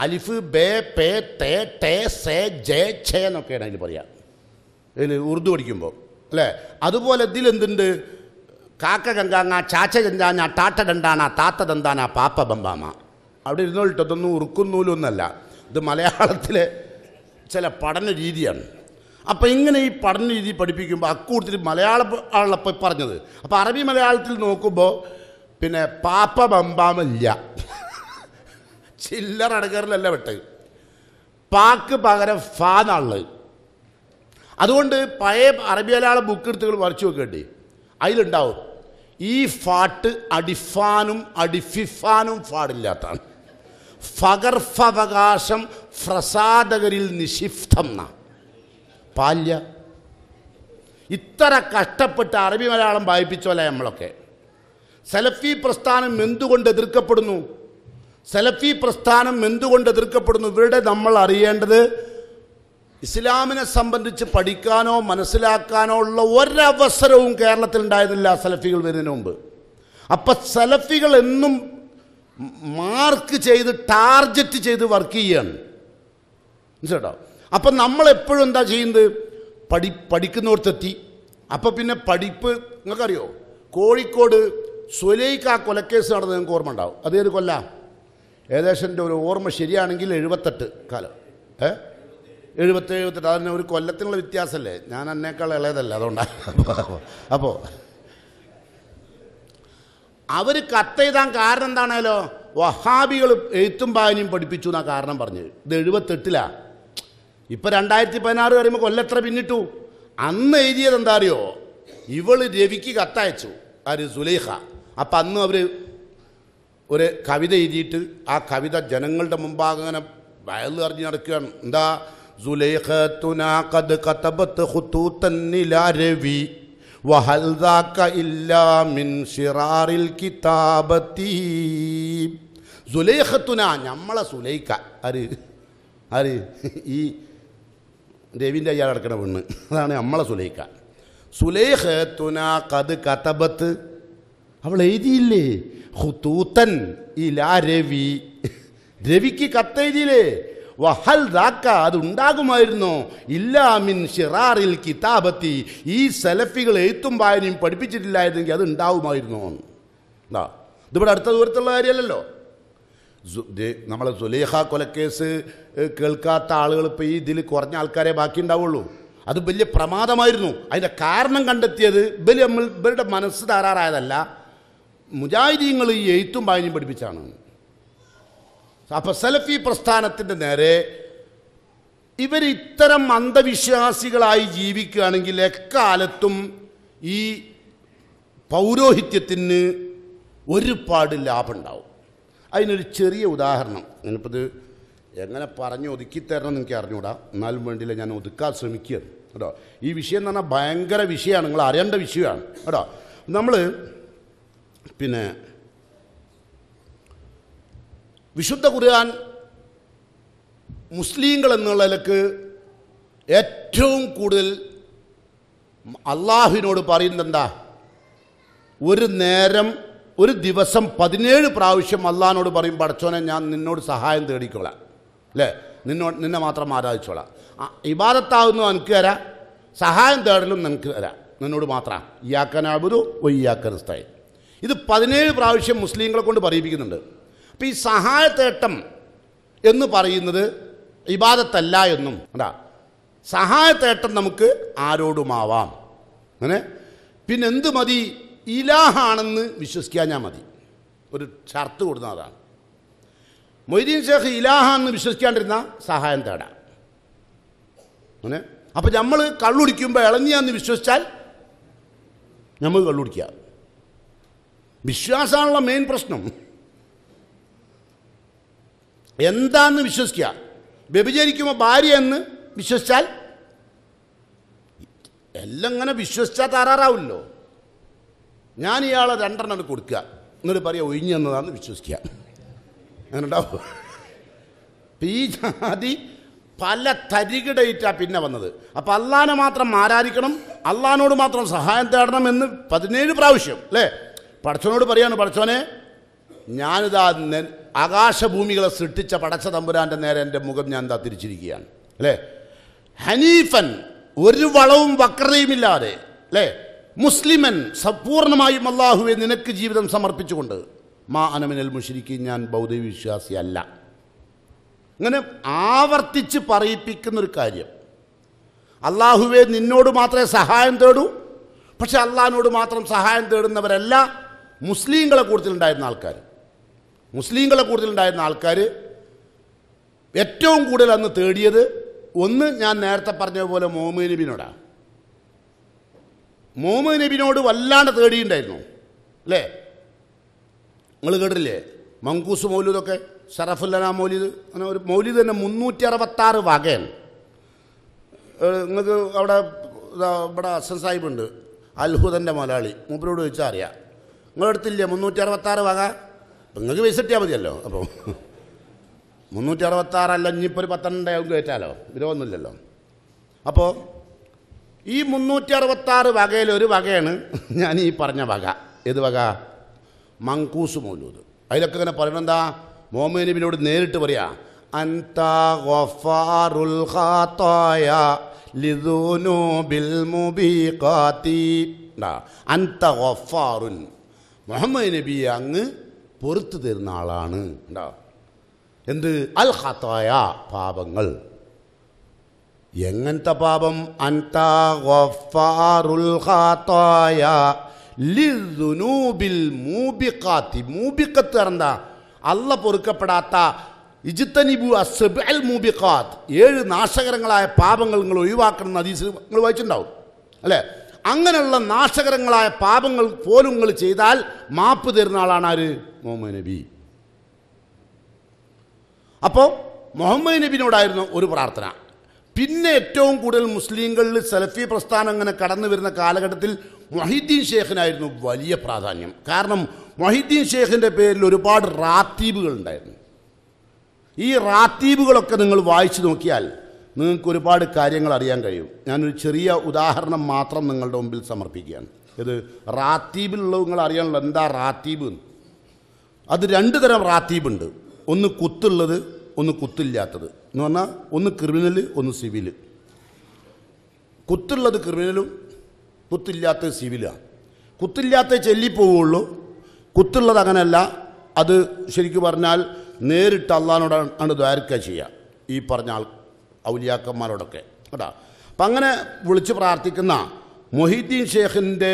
അലിഫ് ബേ പേ തേ തേ സേ ജേ ഛേ എന്നൊക്കെയാണ് അതിൽ പറയുക ഇതിൽ ഉറുദു പഠിക്കുമ്പോൾ അല്ലേ അതുപോലെ ഇതിൽ എന്തുണ്ട് കാക്ക കങ്കാങ്ങ ചാച്ച കങ്കാങ്ങ ടാറ്റ ഡണ്ടാന താത്ത ദന്താന പാപ്പ ബമ്പാമ അവിടെ ഇരുന്നോളിട്ട് അതൊന്നും ഉറുക്കുന്നൂലൊന്നല്ല ഇത് മലയാളത്തിലെ ചില പഠന രീതിയാണ് അപ്പോൾ ഇങ്ങനെ ഈ പഠന രീതി പഠിപ്പിക്കുമ്പോൾ അക്കൂട്ടത്തിൽ മലയാള ആളപ്പോൾ പറഞ്ഞത് അപ്പോൾ അറബി മലയാളത്തിൽ നോക്കുമ്പോൾ പിന്നെ പാപ്പ ബമ്പാമില്ല ചില്ലറ അടകറിലല്ല വിട്ട് പാക്ക് പകരം ഫാ അതുകൊണ്ട് പഴയ അറബി മലയാള ബുക്ക് എടുത്തുകൾ വരച്ചു നോക്കേണ്ടി അതിലുണ്ടാവും ഈ ഫാട്ട് അടിഫാനും അടിഫിഫാനും ഫാടില്ലാത്താണ് ഫകർഫവകാശം ഫ്രസാദകരിൽ നിഷിപ്തം പാല്യ ഇത്ര കഷ്ടപ്പെട്ട് അറബി മലയാളം വായിപ്പിച്ചോല നമ്മളൊക്കെ സെലഫി പ്രസ്ഥാനം എന്തുകൊണ്ട് എതിർക്കപ്പെടുന്നു സെലഫി പ്രസ്ഥാനം എന്തുകൊണ്ട് എതിർക്കപ്പെടുന്നു ഇവരുടെ നമ്മൾ അറിയേണ്ടത് ഇസ്ലാമിനെ സംബന്ധിച്ച് പഠിക്കാനോ മനസ്സിലാക്കാനോ ഉള്ള ഒരവസരവും കേരളത്തിൽ ഉണ്ടായിരുന്നില്ല സലഫികൾ വരുന്നതിന് മുമ്പ് അപ്പം സലഫികൾ എന്നും മാർക്ക് ചെയ്ത് ടാർഗറ്റ് ചെയ്ത് വർക്ക് ചെയ്യാണ് മനസ്സിലോ അപ്പം നമ്മൾ എപ്പോഴും എന്താ ചെയ്യുന്നത് പഠി പഠിക്കുന്നവർത്തെത്തി അപ്പം പിന്നെ പഠിപ്പ് നിങ്ങൾക്കറിയോ കോഴിക്കോട് സുലൈക്ക് ആ കൊലക്കേസ് നടന്ന് നിങ്ങൾക്ക് ഓർമ്മ ഉണ്ടാവും അതേത് കൊല്ല ഏകദേശം എൻ്റെ ഒരു ഓർമ്മ ശരിയാണെങ്കിൽ എഴുപത്തെട്ട് കാലം ഏഹ് എഴുപത്തേഴ് എഴുപത്തെട്ട് അതിന് ഒരു കൊല്ലത്തിനുള്ള വ്യത്യാസമല്ലേ ഞാൻ എന്നേക്കാൾ ഇളയതല്ല അതുകൊണ്ടാണ് അപ്പോൾ അവർ കത്തെഴുതാൻ കാരണം എന്താണേലോ വഹാബികൾ എഴുത്തും വായനയും പഠിപ്പിച്ചു എന്നാ കാരണം പറഞ്ഞു ഇത് എഴുപത്തെട്ടിലാ ഇപ്പം രണ്ടായിരത്തി പതിനാറ് പറയുമ്പോൾ കൊല്ലത്ര പിന്നിട്ടു അന്ന് എഴുതിയത് എന്താ അറിയോ ഇവൾ രവിക്ക് കത്തയച്ചു ആര് സുലൈഖ അപ്പം അന്ന് അവർ ഒരു കവിത എഴുതിയിട്ട് ആ കവിത ജനങ്ങളുടെ മുമ്പാകെ അങ്ങനെ വയൽ അറിഞ്ഞ് നടക്കുകയാണ് എന്താ സുലൈഖത്തുന നമ്മളെ സുലൈക്ക ആര് ആര് ഈ രവിൻ്റെ അയ്യാൾ അടക്കണ പെണ്ണ് അതാണ് നമ്മളെ സുലൈക്ക സുലൈഖത്തുന കത് കതബത്ത് അവൾ എഴുതിയില്ലേ ഹുത്തൂത്തൻ ഇല രവി രവിക്ക് കത്തെഴുതിയില്ലേ വഹൽ ദാക്ക അതുണ്ടാകുമായിരുന്നോ ഇല്ലാമിൻ ഷിറാറിൽ കിതാബത്തി ഈ സെലഫികൾ എഴുത്തും വായനയും പഠിപ്പിച്ചിട്ടില്ലായിരുന്നെങ്കിൽ അത് ഉണ്ടാവുമായിരുന്നോ എന്താ ഇതിവിടെ അടുത്ത ദൂരത്തുള്ള കാര്യമല്ലല്ലോ നമ്മളെ സുലേഹ കൊലക്കേസ് കേൾക്കാത്ത ആളുകൾ ഇപ്പോൾ ഈ ഇതിൽ കുറഞ്ഞ ആൾക്കാരെ ബാക്കി ഉണ്ടാവുള്ളൂ അത് വലിയ പ്രമാദമായിരുന്നു അതിൻ്റെ കാരണം കണ്ടെത്തിയത് ഇവർ നമ്മൾ ഇവരുടെ മനസ്സ് താരാറായതല്ല മുജാഹിദീങ്ങൾ ഈ എഴുത്തും വായനയും പഠിപ്പിച്ചാണ് അപ്പോൾ സലഫി പ്രസ്ഥാനത്തിൻ്റെ നേരെ ഇവർ ഇത്തരം അന്ധവിശ്വാസികളായി ജീവിക്കുകയാണെങ്കിൽ എക്കാലത്തും ഈ പൗരോഹിത്യത്തിന് ഒരുപാട് ഉണ്ടാവും അതിനൊരു ചെറിയ ഉദാഹരണം ഞാനിപ്പോൾ ഇത് എങ്ങനെ പറഞ്ഞ് ഒതുക്കിത്തരണം എന്ന് എനിക്ക് അറിഞ്ഞുകൂടാ എന്നാലും വേണ്ടിയില്ല ഞാൻ ഒതുക്കാൻ ശ്രമിക്കുക കേട്ടോ ഈ വിഷയം എന്ന് പറഞ്ഞാൽ ഭയങ്കര വിഷയമാണ് നിങ്ങൾ അറിയേണ്ട വിഷയമാണ് കേട്ടോ നമ്മൾ പിന്നെ വിശുദ്ധ ഖുർആൻ മുസ്ലിങ്ങൾ എന്നുള്ള നിലക്ക് ഏറ്റവും കൂടുതൽ അള്ളാഹുവിനോട് പറയുന്നത് എന്താ ഒരു നേരം ഒരു ദിവസം പതിനേഴ് പ്രാവശ്യം അള്ളാഹിനോട് പറയും പഠിച്ചോനെ ഞാൻ നിന്നോട് സഹായം തേടിക്കോളാം അല്ലേ നിന്നോ നിന്നെ മാത്രം ആരാധിച്ചോളാം ഇബാദത്താവുന്നു എനിക്ക് തരാം സഹായം തേടലും നിനക്ക് തരാം നിന്നോട് മാത്രം ഇയാക്കനാബുരു ഒയ്യാക്കരുസ്തായി ഇത് പതിനേഴ് പ്രാവശ്യം മുസ്ലിങ്ങളെ കൊണ്ട് പറയിപ്പിക്കുന്നുണ്ട് അപ്പം ഈ സഹായത്തേട്ടം എന്ന് പറയുന്നത് ഇബാദത്തല്ല എന്നും അതാ സഹായത്തേട്ടം നമുക്ക് ആരോടുമാവാം അങ്ങനെ പിന്നെ എന്ത് മതി ഇലാഹാണെന്ന് വിശ്വസിക്കാൻ ഞാൻ മതി ഒരു ഷർത്ത് കൊടുക്കുന്ന അതാണ് മൊയ്തീൻ ഷേഖ് ഇലാഹാണെന്ന് വിശ്വസിക്കാണ്ടിരുന്ന സഹായം തേടാം അങ്ങനെ അപ്പം നമ്മൾ കള്ളുടിക്കുമ്പോൾ ഇളഞ്ഞിയാന്ന് വിശ്വസിച്ചാൽ നമ്മൾ കള്ളുടിക്കുക വിശ്വാസമാണുള്ള മെയിൻ പ്രശ്നം എന്താന്ന് വിശ്വസിക്കുക വ്യഭിചരിക്കുമ്പോൾ ഭാര്യ എന്ന് വിശ്വസിച്ചാൽ എല്ലാം ഇങ്ങനെ വിശ്വസിച്ചാൽ തരാറാവില്ലോ ഞാൻ ഇയാളെ രണ്ടെണ്ണം കൊടുക്കുക എന്നിട്ട് പറയുക ഒഴിഞ്ഞു എന്നതാന്ന് വിശ്വസിക്കുക അങ്ങനെയുണ്ടാവും ഈ ജാതി പല തരികിടയിറ്റാ പിന്നെ വന്നത് അപ്പം അള്ളാനെ മാത്രം ആരാധിക്കണം അള്ളഹാനോട് മാത്രം സഹായം തേടണം എന്ന് പതിനേഴ് പ്രാവശ്യം അല്ലേ പഠിച്ചവനോട് പറയാണ് പഠിച്ചവനെ ഞാനിതാ ആകാശഭൂമികളെ സൃഷ്ടിച്ച പടച്ച തമ്പുരാൻ്റെ നേരെ എൻ്റെ മുഖം ഞാൻ എന്താ തിരിച്ചിരിക്കുകയാണ് അല്ലേ ഹനീഫൻ ഒരു വളവും വക്രതയുമില്ലാതെ അല്ലേ മുസ്ലിമൻ സമ്പൂർണ്ണമായും അള്ളാഹുവെ നിനക്ക് ജീവിതം സമർപ്പിച്ചുകൊണ്ട് മാ അനമിനൽ മുഷിരിക്ക് ഞാൻ വിശ്വാസി വിശ്വാസിയല്ല അങ്ങനെ ആവർത്തിച്ച് പറയിപ്പിക്കുന്നൊരു കാര്യം അള്ളാഹുവെ നിന്നോട് മാത്രമേ സഹായം തേടൂ പക്ഷെ അള്ളാഹിനോട് മാത്രം സഹായം തേടുന്നവരല്ല മുസ്ലിങ്ങളെ കൂടുതലുണ്ടായിരുന്ന ആൾക്കാർ മുസ്ലിങ്ങളെ കൂടുതലുണ്ടായിരുന്ന ആൾക്കാർ ഏറ്റവും കൂടുതൽ അന്ന് തേടിയത് ഒന്ന് ഞാൻ നേരത്തെ പറഞ്ഞ പോലെ മുഹമ്മദ് നബിനോടാണ് മുഹമ്മദ് നബിനോട് വല്ലാണ്ട് തേടിയിട്ടുണ്ടായിരുന്നു അല്ലേ നിങ്ങൾ കേട്ടില്ലേ മങ്കൂസ് മൗലൂദൊക്കെ ഷറഫുല്ലന മൗലിദ് അങ്ങനെ ഒരു മൗലിദ് തന്നെ മുന്നൂറ്റി അറുപത്താറ് വകയാണ് നിങ്ങൾക്ക് അവിടെ ഇവിടെ അസൻ സാഹിബുണ്ട് അൽഹുദൻ്റെ മലയാളി മൂപ്പരോട് ചോദിച്ചാൽ അറിയാം നിങ്ങളെടുത്തില്ലേ മുന്നൂറ്റി അറുപത്താറ് വക അപ്പം നിങ്ങൾക്ക് പൈസ കിട്ടിയാൽ മതിയല്ലോ അപ്പോൾ മുന്നൂറ്റി അറുപത്താറല്ല ഇനിയിപ്പോൾ ഒരു പന്ത്രണ്ടാവും കയറ്റാലോ വിരോധമൊന്നുമില്ലല്ലോ അപ്പോൾ ഈ മുന്നൂറ്റി അറുപത്താറ് വകയിൽ ഒരു വകയാണ് ഞാൻ ഈ പറഞ്ഞ വക ഏത് വക മങ്കൂസ് മൗലൂദ് അതിലൊക്കെ ഇങ്ങനെ പറയണം എന്താ മോമേനിബിനോട് നേരിട്ട് പറയാ അൻത ഗഫാറുൻ മുഹമ്മദ് നബി അങ്ങ് പൊറത്തു തരുന്ന ആളാണ് ഉണ്ടോ എന്ത് അൽ ഹത്തായ പാപങ്ങൾ എങ്ങനത്തെ പാപം മൂബിക്കത്ത് എന്താ അല്ല പൊറുക്കപ്പെടാത്ത ഇജിത്തനിബു അൽ മൂബിക്കാത്ത് ഏഴ് നാശകരങ്ങളായ പാപങ്ങൾ നിങ്ങൾ ഒഴിവാക്കണം എന്ന് അതീസ് നിങ്ങൾ വായിച്ചിട്ടുണ്ടാവും അല്ലേ അങ്ങനെയുള്ള നാശകരങ്ങളായ പാപങ്ങൾ പോലും നിങ്ങൾ ചെയ്താൽ മാപ്പ് തരുന്ന ആളാണ് ആര് മുഹമ്മദ് നബി അപ്പോൾ മുഹമ്മദ് നബിനോടായിരുന്നു ഒരു പ്രാർത്ഥന പിന്നെ ഏറ്റവും കൂടുതൽ മുസ്ലിങ്ങളിൽ സലഫി പ്രസ്ഥാനം അങ്ങനെ കടന്നു വരുന്ന കാലഘട്ടത്തിൽ മൊഹിദ്ദീൻ ഷേഖിനായിരുന്നു വലിയ പ്രാധാന്യം കാരണം മൊഹിദ്ദീൻ ഷേഖിൻ്റെ പേരിൽ ഒരുപാട് റാത്തീബുകൾ ഉണ്ടായിരുന്നു ഈ റാത്തീബുകളൊക്കെ നിങ്ങൾ വായിച്ചു നോക്കിയാൽ നിങ്ങൾക്ക് ഒരുപാട് കാര്യങ്ങൾ അറിയാൻ കഴിയും ഞാനൊരു ചെറിയ ഉദാഹരണം മാത്രം നിങ്ങളുടെ മുമ്പിൽ സമർപ്പിക്കുകയാണ് ഇത് റാത്തീബിലുള്ളത് നിങ്ങൾ അറിയാനുള്ള എന്താ റാത്തീബ് എന്ന് അത് രണ്ട് തരം റാത്തീബുണ്ട് ഒന്ന് കുത്തുള്ളത് ഒന്ന് കുത്തില്ലാത്തത് എന്ന് പറഞ്ഞാൽ ഒന്ന് ക്രിമിനൽ ഒന്ന് സിവിൽ കുത്തുള്ളത് ക്രിമിനലും കുത്തില്ലാത്ത സിവിലാണ് കുത്തില്ലാത്ത ചെല്ലിപ്പോവുള്ളൂ കുത്തുള്ളത് അങ്ങനെയല്ല അത് ശരിക്കു പറഞ്ഞാൽ നേരിട്ട് അള്ളഹാനോടാണ് ദ്വാരക്ക ചെയ്യുക ഈ പറഞ്ഞ ആൾ ഔലിയാക്കന്മാരോടൊക്കെ കേട്ടോ അപ്പം അങ്ങനെ വിളിച്ച് പ്രാർത്ഥിക്കുന്ന മൊഹീദ്ദീൻ ഷേഖിൻ്റെ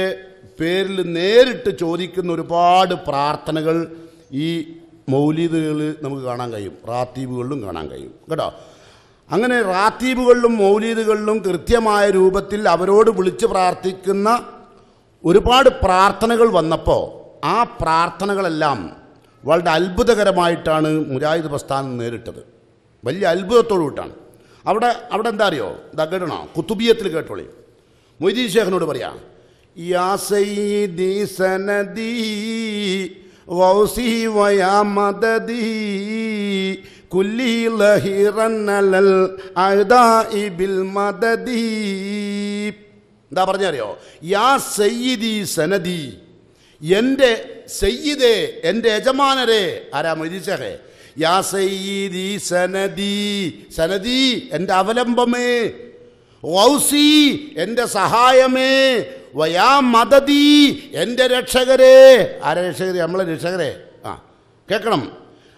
പേരിൽ നേരിട്ട് ചോദിക്കുന്ന ഒരുപാട് പ്രാർത്ഥനകൾ ഈ മൗലീദുകളിൽ നമുക്ക് കാണാൻ കഴിയും റാത്തീബുകളിലും കാണാൻ കഴിയും കേട്ടോ അങ്ങനെ റാത്തീബുകളിലും മൗലീദുകളിലും കൃത്യമായ രൂപത്തിൽ അവരോട് വിളിച്ച് പ്രാർത്ഥിക്കുന്ന ഒരുപാട് പ്രാർത്ഥനകൾ വന്നപ്പോൾ ആ പ്രാർത്ഥനകളെല്ലാം വളരെ അത്ഭുതകരമായിട്ടാണ് മുജാഹിദ് പ്രസ്ഥാനം നേരിട്ടത് വലിയ അത്ഭുതത്തോടു കൂട്ടാണ് അവിടെ അവിടെ എന്താ അറിയോ എന്താ കേട്ടണോ കുത്തുബിയത്തിൽ കേട്ടോളി മൊയ്തീൻ ശേഖനോട് പറയാം യാ സയ്യിദി എന്താ പറഞ്ഞറിയോ യാ സയ്യിദി സനദി എൻ്റെ സയ്യിദേ എന്റെ യജമാനരെ ആരാ ശേഖേ യാ സയ്യീദി സനദി സനദി എൻ്റെ അവലംബമേ ഔസി എൻ്റെ സഹായമേ വയാ മദതി എൻ്റെ രക്ഷകരെ ആരെ രക്ഷകരെ നമ്മളെ രക്ഷകരെ ആ കേൾക്കണം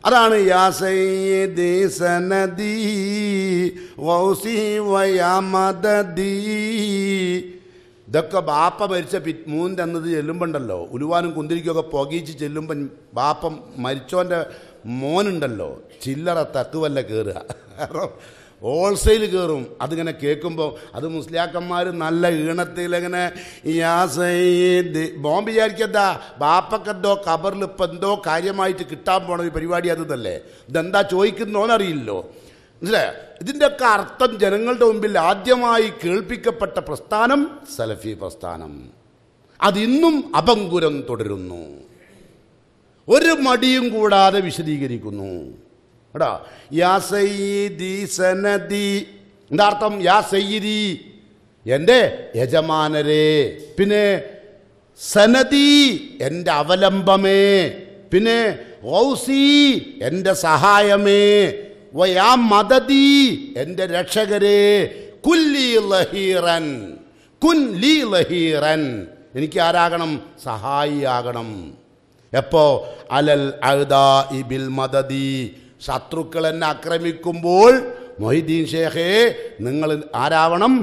അതാണ് യാ സയ്യദി സനദി ഔസി വയാ മദതി ഇതൊക്കെ ബാപ്പ മരിച്ച പി മൂന്ന് തന്നത് ചെല്ലുമ്പോണ്ടല്ലോ ഉലുവാനും കുന്തിരിക്കൊക്കെ പുകയിച്ച് ചെല്ലുമ്പം ബാപ്പം മരിച്ചോൻ്റെ മോനുണ്ടല്ലോ ചില്ലറ തക്കുവല്ല കയറുക കാരണം ഹോൾസെയിൽ കയറും അതിങ്ങനെ കേൾക്കുമ്പോൾ അത് മുസ്ലിയാക്കന്മാർ നല്ല ഈണത്തിലിങ്ങനെ ബോംബ് വിചാരിക്കത്താ ബാപ്പക്കെന്തോ കബറിൽ ഇപ്പം എന്തോ കാര്യമായിട്ട് കിട്ടാൻ പോണ ഒരു പരിപാടി അത് തന്നെ ഇതെന്താ ചോദിക്കുന്നോന്നറിയില്ലോ മനസ്സിലായോ ഇതിൻ്റെയൊക്കെ അർത്ഥം ജനങ്ങളുടെ മുമ്പിൽ ആദ്യമായി കേൾപ്പിക്കപ്പെട്ട പ്രസ്ഥാനം സലഫി പ്രസ്ഥാനം അതിന്നും അപങ്കുരം തുടരുന്നു ഒരു മടിയും കൂടാതെ വിശദീകരിക്കുന്നു കേട്ടോ യാ സയ്യിദി സനദി എന്താർത്ഥം യാ സയ്യിദി എൻ്റെ യജമാനരെ പിന്നെ സനദി എൻ്റെ അവലംബമേ പിന്നെ ഔസി എൻ്റെ സഹായമേ വയാ മദതി എൻ്റെ രക്ഷകരെ കുല്ലി ലഹീറൻ കുൻ ലീ ലഹീറൻ എനിക്ക് ആരാകണം സഹായിയാകണം എപ്പോ അലൽ ഇബിൽ മദതി ശത്രുക്കൾ എന്നെ ആക്രമിക്കുമ്പോൾ മൊഹിദ്ദീൻ ഷേഖേ നിങ്ങൾ ആരാവണം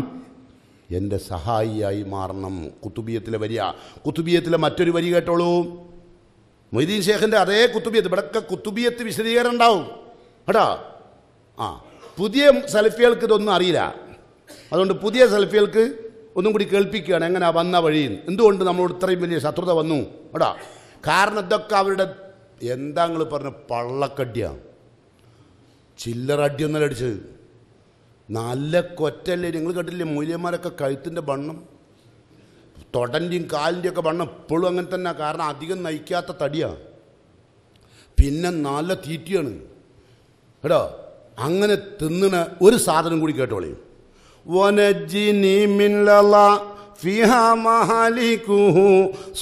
എൻ്റെ സഹായിയായി മാറണം കുത്തുബിയത്തിലെ വരിക കുത്തുബിയത്തിലെ മറ്റൊരു വരി കേട്ടോളൂ മൊയ്തീൻ ഷേഖിൻ്റെ അതേ കുത്തുബിയത്ത് ഇവിടൊക്കെ കുത്തുബിയത്ത് വിശദീകരണം ഉണ്ടാവും കേട്ടോ ആ പുതിയ സെൽഫികൾക്ക് ഇതൊന്നും അറിയില്ല അതുകൊണ്ട് പുതിയ സെൽഫികൾക്ക് ഒന്നും കൂടി കേൾപ്പിക്കുകയാണ് എങ്ങനെ വന്ന വഴിയിൽ എന്തുകൊണ്ട് നമ്മളോട് ഇത്രയും വലിയ ശത്രുത വന്നു കേട്ടോ കാരണം ഇതൊക്കെ അവരുടെ എന്താ നിങ്ങൾ പറഞ്ഞ പള്ളക്കടിയാണ് ചില്ലറ ഒന്നല്ല അടിച്ചത് നല്ല കൊറ്റല്ലേ നിങ്ങൾ കേട്ടില്ലേ മൂല്യന്മാരൊക്കെ കഴുത്തിൻ്റെ ബണ്ണം തൊടൻ്റെയും കാലിൻ്റെയും ഒക്കെ വണ്ണം എപ്പോഴും അങ്ങനെ തന്നെ കാരണം അധികം നയിക്കാത്ത തടിയാണ് പിന്നെ നല്ല തീറ്റിയാണ് കേട്ടോ അങ്ങനെ തിന്നണ ഒരു സാധനം കൂടി കേട്ടോളയും വനജിനി فيها مهالكه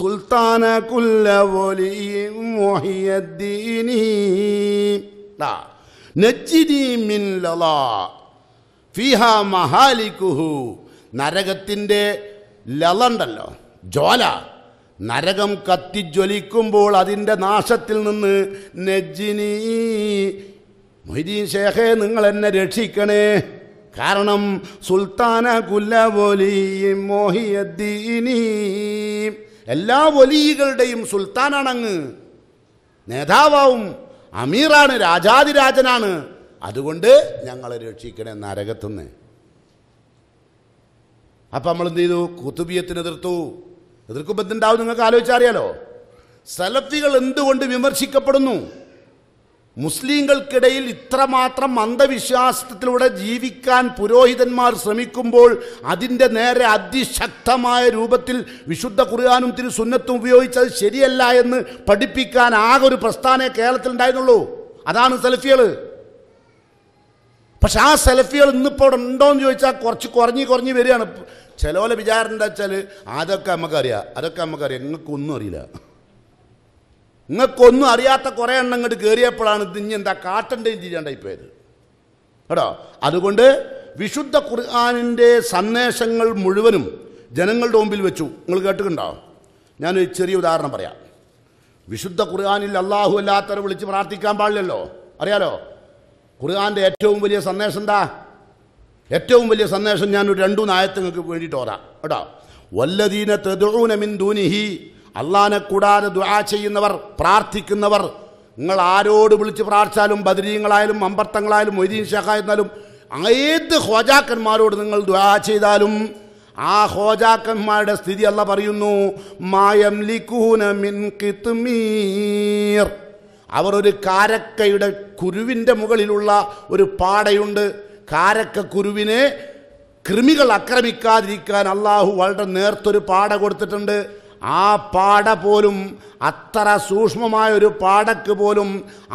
سلطان كل ولي وهي الدين نجني من للا فيها മഹാലിക്കുഹു നരകത്തിൻ്റെ ലളണ്ടല്ലോ ജ്വല നരകം കത്തിജ്വലിക്കുമ്പോൾ അതിൻ്റെ നാശത്തിൽ നിന്ന് നജ്ജിനീ മൊയ്തീൻ ശേഖേ നിങ്ങൾ എന്നെ രക്ഷിക്കണേ കാരണം സുൽത്താന വലിയും മോഹിയദ്ദീനി എല്ലാ വലികളുടെയും സുൽത്താനാണങ്ങ് നേതാവാവും അമീറാണ് രാജാതിരാജനാണ് അതുകൊണ്ട് ഞങ്ങളെ രക്ഷിക്കണേ നരകത്തുനിന്ന് അപ്പം നമ്മൾ എന്ത് ചെയ്തു കുത്തുബിയത്തിന് എതിർത്തു എതിർക്കുമ്പോൾ എന്തുണ്ടാവും നിങ്ങൾക്ക് ആലോചിച്ചറിയാലോ സലഫികൾ എന്തുകൊണ്ട് വിമർശിക്കപ്പെടുന്നു മുസ്ലിങ്ങൾക്കിടയിൽ ഇത്രമാത്രം അന്ധവിശ്വാസത്തിലൂടെ ജീവിക്കാൻ പുരോഹിതന്മാർ ശ്രമിക്കുമ്പോൾ അതിൻ്റെ നേരെ അതിശക്തമായ രൂപത്തിൽ വിശുദ്ധ കുറയാനും തിരു സുന്നത്തും ഉപയോഗിച്ചത് ശരിയല്ല എന്ന് പഠിപ്പിക്കാൻ ആകെ ഒരു കേരളത്തിൽ ഉണ്ടായിരുന്നുള്ളൂ അതാണ് സെൽഫികൾ പക്ഷെ ആ സെൽഫികൾ ഇന്നിപ്പോൾ ഉണ്ടോ എന്ന് ചോദിച്ചാൽ കുറച്ച് കുറഞ്ഞ് കുറഞ്ഞ് വരികയാണ് ചിലവലെ വിചാരം എന്താ വെച്ചാൽ അതൊക്കെ നമുക്കറിയാം അതൊക്കെ നമുക്കറിയാം നിങ്ങൾക്കൊന്നും അറിയില്ല നിങ്ങൾക്കൊന്നും അറിയാത്ത കുറേ എണ്ണം ഇങ്ങോട്ട് കയറിയപ്പോഴാണ് ഇതിഞ്ഞ് എന്താ കാട്ടൻ്റെയും ചെയ്യാണ്ടായി പേര് കേട്ടോ അതുകൊണ്ട് വിശുദ്ധ ഖുർആാനിൻ്റെ സന്ദേശങ്ങൾ മുഴുവനും ജനങ്ങളുടെ മുമ്പിൽ വെച്ചു നിങ്ങൾ കേട്ടിട്ടുണ്ടോ ഒരു ചെറിയ ഉദാഹരണം പറയാം വിശുദ്ധ ഖുർആാനിൽ അള്ളാഹു അല്ലാത്തവരെ വിളിച്ച് പ്രാർത്ഥിക്കാൻ പാടില്ലല്ലോ അറിയാലോ ഖുർആാൻ്റെ ഏറ്റവും വലിയ സന്ദേശം എന്താ ഏറ്റവും വലിയ സന്ദേശം ഞാനൊരു രണ്ടു നായത്തുങ്ങൾക്ക് വേണ്ടിയിട്ട് ഓരാം കേട്ടോ വല്ലദീന തെതുണമിൻ ദൂനിഹി അള്ളഹാനെ കൂടാതെ ദുആ ചെയ്യുന്നവർ പ്രാർത്ഥിക്കുന്നവർ നിങ്ങൾ ആരോട് വിളിച്ച് പ്രാർത്ഥിച്ചാലും ബദരീങ്ങളായാലും അമ്പർത്തങ്ങളായാലും മൊയ്തീൻ ഷേഖായിരുന്നാലും ഏത് ഹോജാക്കന്മാരോട് നിങ്ങൾ ദുആ ചെയ്താലും ആ ഹോജാക്കന്മാരുടെ സ്ഥിതി അല്ല പറയുന്നു മായം ലിക്കൂന മിൻ കിത്മീർ അവർ ഒരു കാരക്കയുടെ കുരുവിൻ്റെ മുകളിലുള്ള ഒരു പാടയുണ്ട് കാരക്ക കുരുവിനെ കൃമികൾ ആക്രമിക്കാതിരിക്കാൻ അള്ളാഹു വളരെ നേർത്തൊരു പാട കൊടുത്തിട്ടുണ്ട് ആ പാട പോലും അത്ര സൂക്ഷ്മമായ ഒരു പാടക്ക് പോലും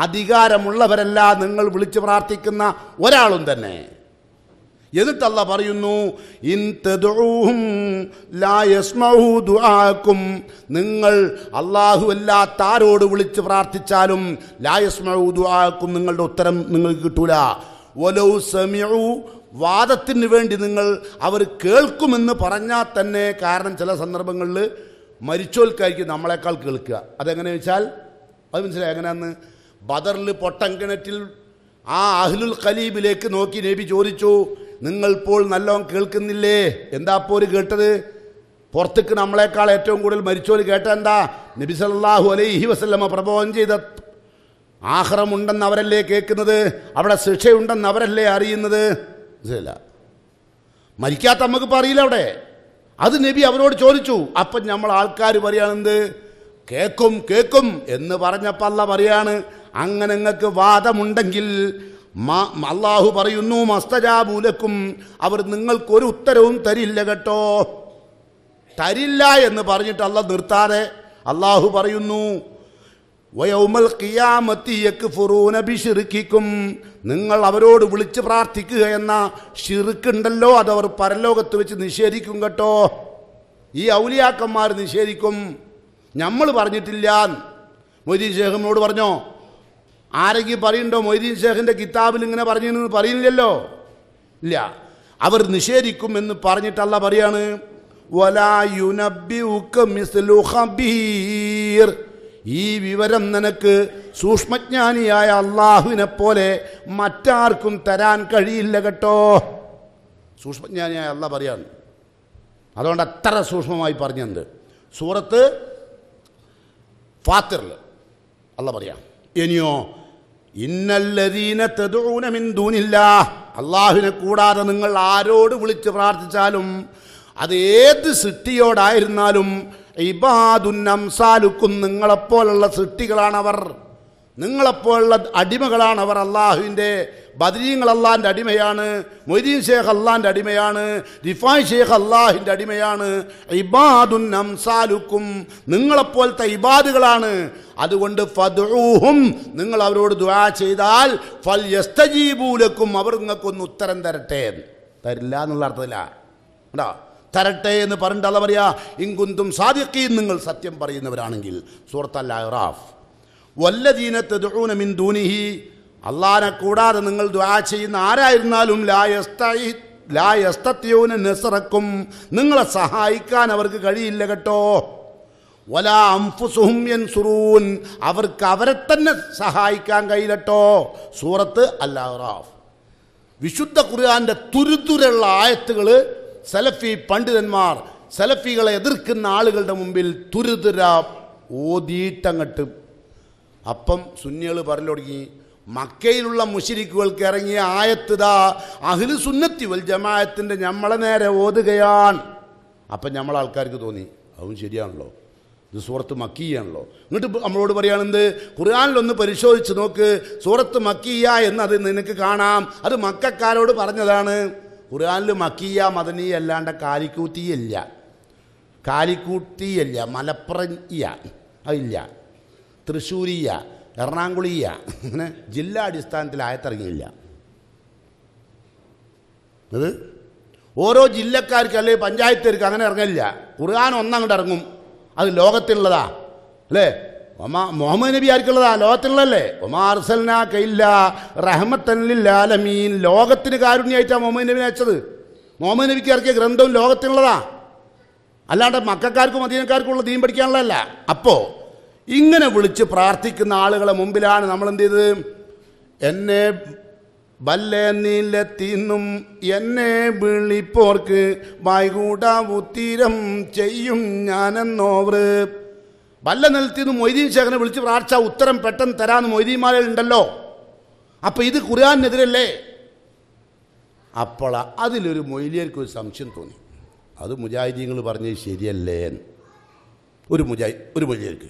അധികാരമുള്ളവരല്ല നിങ്ങൾ വിളിച്ചു പ്രാർത്ഥിക്കുന്ന ഒരാളും തന്നെ എന്നിട്ടല്ല പറയുന്നു ലായസ്മഹുദുആക്കും നിങ്ങൾ അള്ളാഹു അല്ലാത്ത ആരോട് വിളിച്ച് പ്രാർത്ഥിച്ചാലും ലായസ്മഹുദുആക്കും നിങ്ങളുടെ ഉത്തരം നിങ്ങൾക്ക് കിട്ടൂല ഒലൗ സമിയു വാദത്തിന് വേണ്ടി നിങ്ങൾ അവർ കേൾക്കുമെന്ന് പറഞ്ഞാൽ തന്നെ കാരണം ചില സന്ദർഭങ്ങളിൽ മരിച്ചോൽക്കായിരിക്കും നമ്മളെക്കാൾ കേൾക്കുക അതെങ്ങനെ വെച്ചാൽ അത് മനസ്സിലായി എങ്ങനെയാന്ന് ബദറിൽ പൊട്ടൻകിണറ്റിൽ ആ അഹ്ലുൽ ഖലീബിലേക്ക് നോക്കി നബി ചോദിച്ചു നിങ്ങൾ ഇപ്പോൾ നല്ലോണം കേൾക്കുന്നില്ലേ എന്താ അപ്പോൾ ഒരു കേട്ടത് പുറത്തേക്ക് നമ്മളെക്കാൾ ഏറ്റവും കൂടുതൽ മരിച്ചോൽ കേട്ട എന്താ നബി സല്ലാഹു അലൈഹി വസ്ല്ലമ്മ പ്രബോധനം ചെയ്ത ആഹ്റമുണ്ടെന്ന് അവരല്ലേ കേൾക്കുന്നത് അവിടെ ശിക്ഷയുണ്ടെന്ന് അവരല്ലേ അറിയുന്നത് മനസ്സിലല്ല മരിക്കാത്ത നമുക്ക് ഇപ്പോൾ അറിയില്ല അവിടെ അത് നബി അവരോട് ചോദിച്ചു അപ്പം നമ്മൾ ആൾക്കാർ പറയുകയാണെന്ത് കേക്കും കേക്കും എന്ന് പറഞ്ഞപ്പോൾ അല്ല പറയാണ് അങ്ങനെ നിങ്ങൾക്ക് വാദമുണ്ടെങ്കിൽ അള്ളാഹു പറയുന്നു മസ്തജാബൂലക്കും അവർ നിങ്ങൾക്കൊരു ഉത്തരവും തരില്ല കേട്ടോ തരില്ല എന്ന് പറഞ്ഞിട്ട് നിർത്താതെ അള്ളാഹു പറയുന്നു വയൗമൽ നിങ്ങൾ അവരോട് വിളിച്ച് പ്രാർത്ഥിക്കുക എന്ന ഷിറുക്കുണ്ടല്ലോ അതവർ പരലോകത്ത് വെച്ച് നിഷേധിക്കും കേട്ടോ ഈ ഔലിയാക്കന്മാർ നിഷേധിക്കും നമ്മൾ പറഞ്ഞിട്ടില്ല മൊയ്തീൻ ഷേഖിനോട് പറഞ്ഞോ ആരെങ്കിലും പറയുന്നുണ്ടോ മൊയ്തീൻ ഷേഖിൻ്റെ കിതാബിൽ ഇങ്ങനെ പറഞ്ഞിരുന്നു പറയുന്നില്ലല്ലോ ഇല്ല അവർ നിഷേധിക്കും എന്ന് പറഞ്ഞിട്ടല്ല പറയാണ് വലായുനബി ഈ വിവരം നിനക്ക് സൂക്ഷ്മജ്ഞാനിയായ അള്ളാഹുവിനെ പോലെ മറ്റാർക്കും തരാൻ കഴിയില്ല കേട്ടോ സൂക്ഷ്മജ്ഞാനിയായ അള്ളാഹ് പറയാണ് അതുകൊണ്ട് അത്ര സൂക്ഷ്മമായി പറഞ്ഞത് സൂറത്ത് ഫാത്തിറിൽ അള്ള പറയാം ഇനിയോ ഇന്നല്ലതീന തെതൂനമിന്തൂനില്ല അള്ളാഹുവിനെ കൂടാതെ നിങ്ങൾ ആരോട് വിളിച്ച് പ്രാർത്ഥിച്ചാലും അത് ഏത് സിട്ടിയോടായിരുന്നാലും ഇബാദുന്നംസാലുക്കും നിങ്ങളെപ്പോലുള്ള സൃഷ്ടികളാണവർ നിങ്ങളെപ്പോലുള്ള അടിമകളാണ് അവർ അള്ളാഹുവിൻ്റെ ബദരീങ്ങൾ അള്ളാഹിൻ്റെ അടിമയാണ് മൊയ്തീൻ ഷേഖ് അള്ളാഹിൻ്റെ അടിമയാണ് റിഫായ് ഷേഖ് അള്ളാഹിൻ്റെ അടിമയാണ് ഇബാദുൻ നംസാലുക്കും നിങ്ങളെപ്പോലത്തെ ഇബാദുകളാണ് അതുകൊണ്ട് ഫദൂഹും നിങ്ങൾ അവരോട് ദുആ ചെയ്താൽ ഫൽ യസ്തജീബൂലക്കും അവർ നിങ്ങൾക്കൊന്ന് ഉത്തരം തരട്ടെ തരില്ല എന്നുള്ള അർത്ഥത്തിലാണ് കേട്ടോ തരട്ടെ എന്ന് പറഞ്ഞിട്ട് അല്ല പറയാ ഇങ്കുന്തും സാദിക്കീൻ നിങ്ങൾ സത്യം പറയുന്നവരാണെങ്കിൽ സൂറത്തൽ അഹ്റാഫ് വല്ലദീന തെതുഊന മിൻ ദൂനിഹി അള്ളാനെ കൂടാതെ നിങ്ങൾ ദ്വാ ചെയ്യുന്ന ആരായിരുന്നാലും ലായസ്തായി ലായസ്തത്യൂന നെസറക്കും നിങ്ങളെ സഹായിക്കാൻ അവർക്ക് കഴിയില്ല കേട്ടോ വല അംഫുസുഹും സുറൂൻ അവർക്ക് അവരെ തന്നെ സഹായിക്കാൻ കഴിയില്ലട്ടോ സൂറത്ത് അല്ലാറാഫ് വിശുദ്ധ ഖുർആാൻ്റെ തുരുതുരുള്ള ആയത്തുകൾ സലഫി പണ്ഡിതന്മാർ സലഫികളെ എതിർക്കുന്ന ആളുകളുടെ മുമ്പിൽ തുരുതുര ഓതിയിട്ടങ്ങട്ട് അപ്പം സുന്നികൾ പറഞ്ഞു തുടങ്ങി മക്കയിലുള്ള മുഷിരിക്കുകൾക്ക് ഇറങ്ങിയ ആയത്തുതാ അഹിൽ സുന്നത്തി വൽ ജമാഅത്തിൻ്റെ നമ്മളെ നേരെ ഓതുകയാണ് അപ്പം ഞമ്മളെ ആൾക്കാർക്ക് തോന്നി അതും ശരിയാണല്ലോ ഇത് സൂറത്ത് മക്കിയാണല്ലോ എന്നിട്ട് നമ്മളോട് പറയുകയാണെന്ത് ഖുർആാനിലൊന്ന് പരിശോധിച്ച് നോക്ക് സൂറത്ത് മക്കിയ എന്നത് നിനക്ക് കാണാം അത് മക്കാരോട് പറഞ്ഞതാണ് ഖുർആാനിൽ മക്കിയ മദനി അല്ലാണ്ട് കാലിക്കൂത്തിയില്ല കാലിക്കൂത്തിയല്ല മലപ്പുറയ്യ അതില്ല തൃശ്ശൂരിയ എറണാകുളിയ അങ്ങനെ ജില്ലാ അടിസ്ഥാനത്തിൽ ആയത്തിറങ്ങിയില്ല അത് ഓരോ ജില്ലക്കാർക്ക് അല്ലെങ്കിൽ പഞ്ചായത്തുകാർക്ക് അങ്ങനെ ഇറങ്ങില്ല ഖുർആൻ ഒന്നങ്ങോട്ട് ഇറങ്ങും അത് ലോകത്തിലുള്ളതാ അല്ലേ ഒമാ മുഹമ്മദ് നബി ആർക്കുള്ളതാ ലോകത്തിലുള്ളല്ലേ ഒമാർസൽനാക്ക ഇല്ല റഹമത്തനിലാലമീൻ ലോകത്തിന് കാരുണ്യമായിട്ടാണ് മുഹമ്മദ് നബി അയച്ചത് മുഹമ്മദ് നബിക്ക് ഇറക്കിയ ഗ്രന്ഥവും ലോകത്തിനുള്ളതാ അല്ലാണ്ട് മക്കാർക്കും അധീനക്കാർക്കും ഉള്ള ദീൻ പഠിക്കാനുള്ളതല്ല അപ്പോൾ ഇങ്ങനെ വിളിച്ച് പ്രാർത്ഥിക്കുന്ന ആളുകളെ മുമ്പിലാണ് നമ്മൾ എന്ത് ചെയ്തത് എന്നെ വല്ലേ നീലത്തിന്നും എന്നെ വിളിപ്പോർക്ക് വൈകൂടാവുത്തീരം ചെയ്യും ഞാനെന്നോവർ വല്ല നിലത്തിൽ നിന്ന് മൊയ്തീൻ ശേഖരനെ വിളിച്ച് പ്രാർത്ഥിച്ചാൽ ഉത്തരം പെട്ടെന്ന് തരാമെന്ന് ഉണ്ടല്ലോ അപ്പോൾ ഇത് ഖുർആാനെതിരല്ലേ അപ്പോൾ അതിലൊരു മൊയ്ലിയർക്ക് ഒരു സംശയം തോന്നി അത് മുജാഹിദീങ്ങൾ പറഞ്ഞത് ശരിയല്ലേ ഒരു മുജാ ഒരു മൊയ്ലിയർക്ക്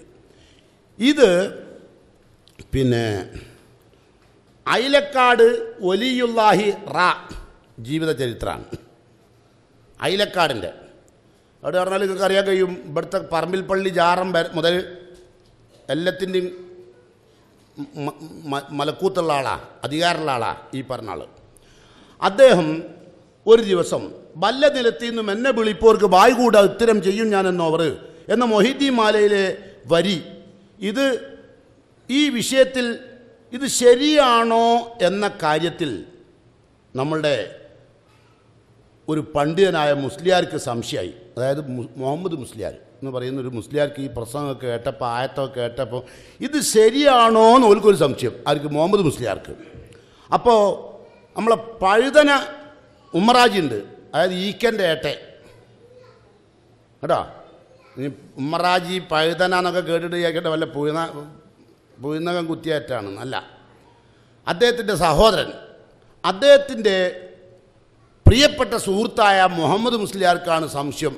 ഇത് പിന്നെ അയിലക്കാട് ഒലിയുല്ലാഹി റാ ജീവിതചരിത്രമാണ് അയിലക്കാടിൻ്റെ അവിടെ പറഞ്ഞാൽ നിങ്ങൾക്ക് അറിയാൻ കഴിയും ഇവിടുത്തെ പറമ്പിൽ പള്ളി ജാറം മുതൽ എല്ലാത്തിൻ്റെയും മലക്കൂത്തുള്ള ആളാ അധികാരമുള്ള ആളാ ഈ പറഞ്ഞ ആൾ അദ്ദേഹം ഒരു ദിവസം വല്ല നിലത്തിൽ നിന്നും എന്നെ വിളിപ്പോർക്ക് വായ് കൂടാ ഉത്തരം ചെയ്യും ഞാൻ എന്നവർ എന്ന മൊഹിദ്ദീൻ മാലയിലെ വരി ഇത് ഈ വിഷയത്തിൽ ഇത് ശരിയാണോ എന്ന കാര്യത്തിൽ നമ്മളുടെ ഒരു പണ്ഡിതനായ മുസ്ലിയാർക്ക് സംശയമായി അതായത് മുഹമ്മദ് മുസ്ലിയാർ എന്ന് പറയുന്ന ഒരു മുസ്ലിയാർക്ക് ഈ പ്രസംഗമൊക്കെ കേട്ടപ്പോൾ ആയത്തൊക്കെ കേട്ടപ്പോൾ ഇത് ശരിയാണോ എന്ന് ഓൽക്കൊരു സംശയം ആർക്ക് മുഹമ്മദ് മുസ്ലിയാർക്ക് അപ്പോൾ നമ്മളെ പഴുതന ഉമ്മറാജുണ്ട് അതായത് ഈക്കൻ്റെ ഏട്ടെ കേട്ടോ ഇനി ഉമ്മറാജി പഴുതന എന്നൊക്കെ കേട്ടിട്ട് കേൾക്കട്ടെ വല്ല പുഴുന്ന പുഴുന്നകം കുത്തിയേറ്റാണ് അല്ല അദ്ദേഹത്തിൻ്റെ സഹോദരൻ അദ്ദേഹത്തിൻ്റെ പ്രിയപ്പെട്ട സുഹൃത്തായ മുഹമ്മദ് മുസ്ലിയാർക്കാണ് സംശയം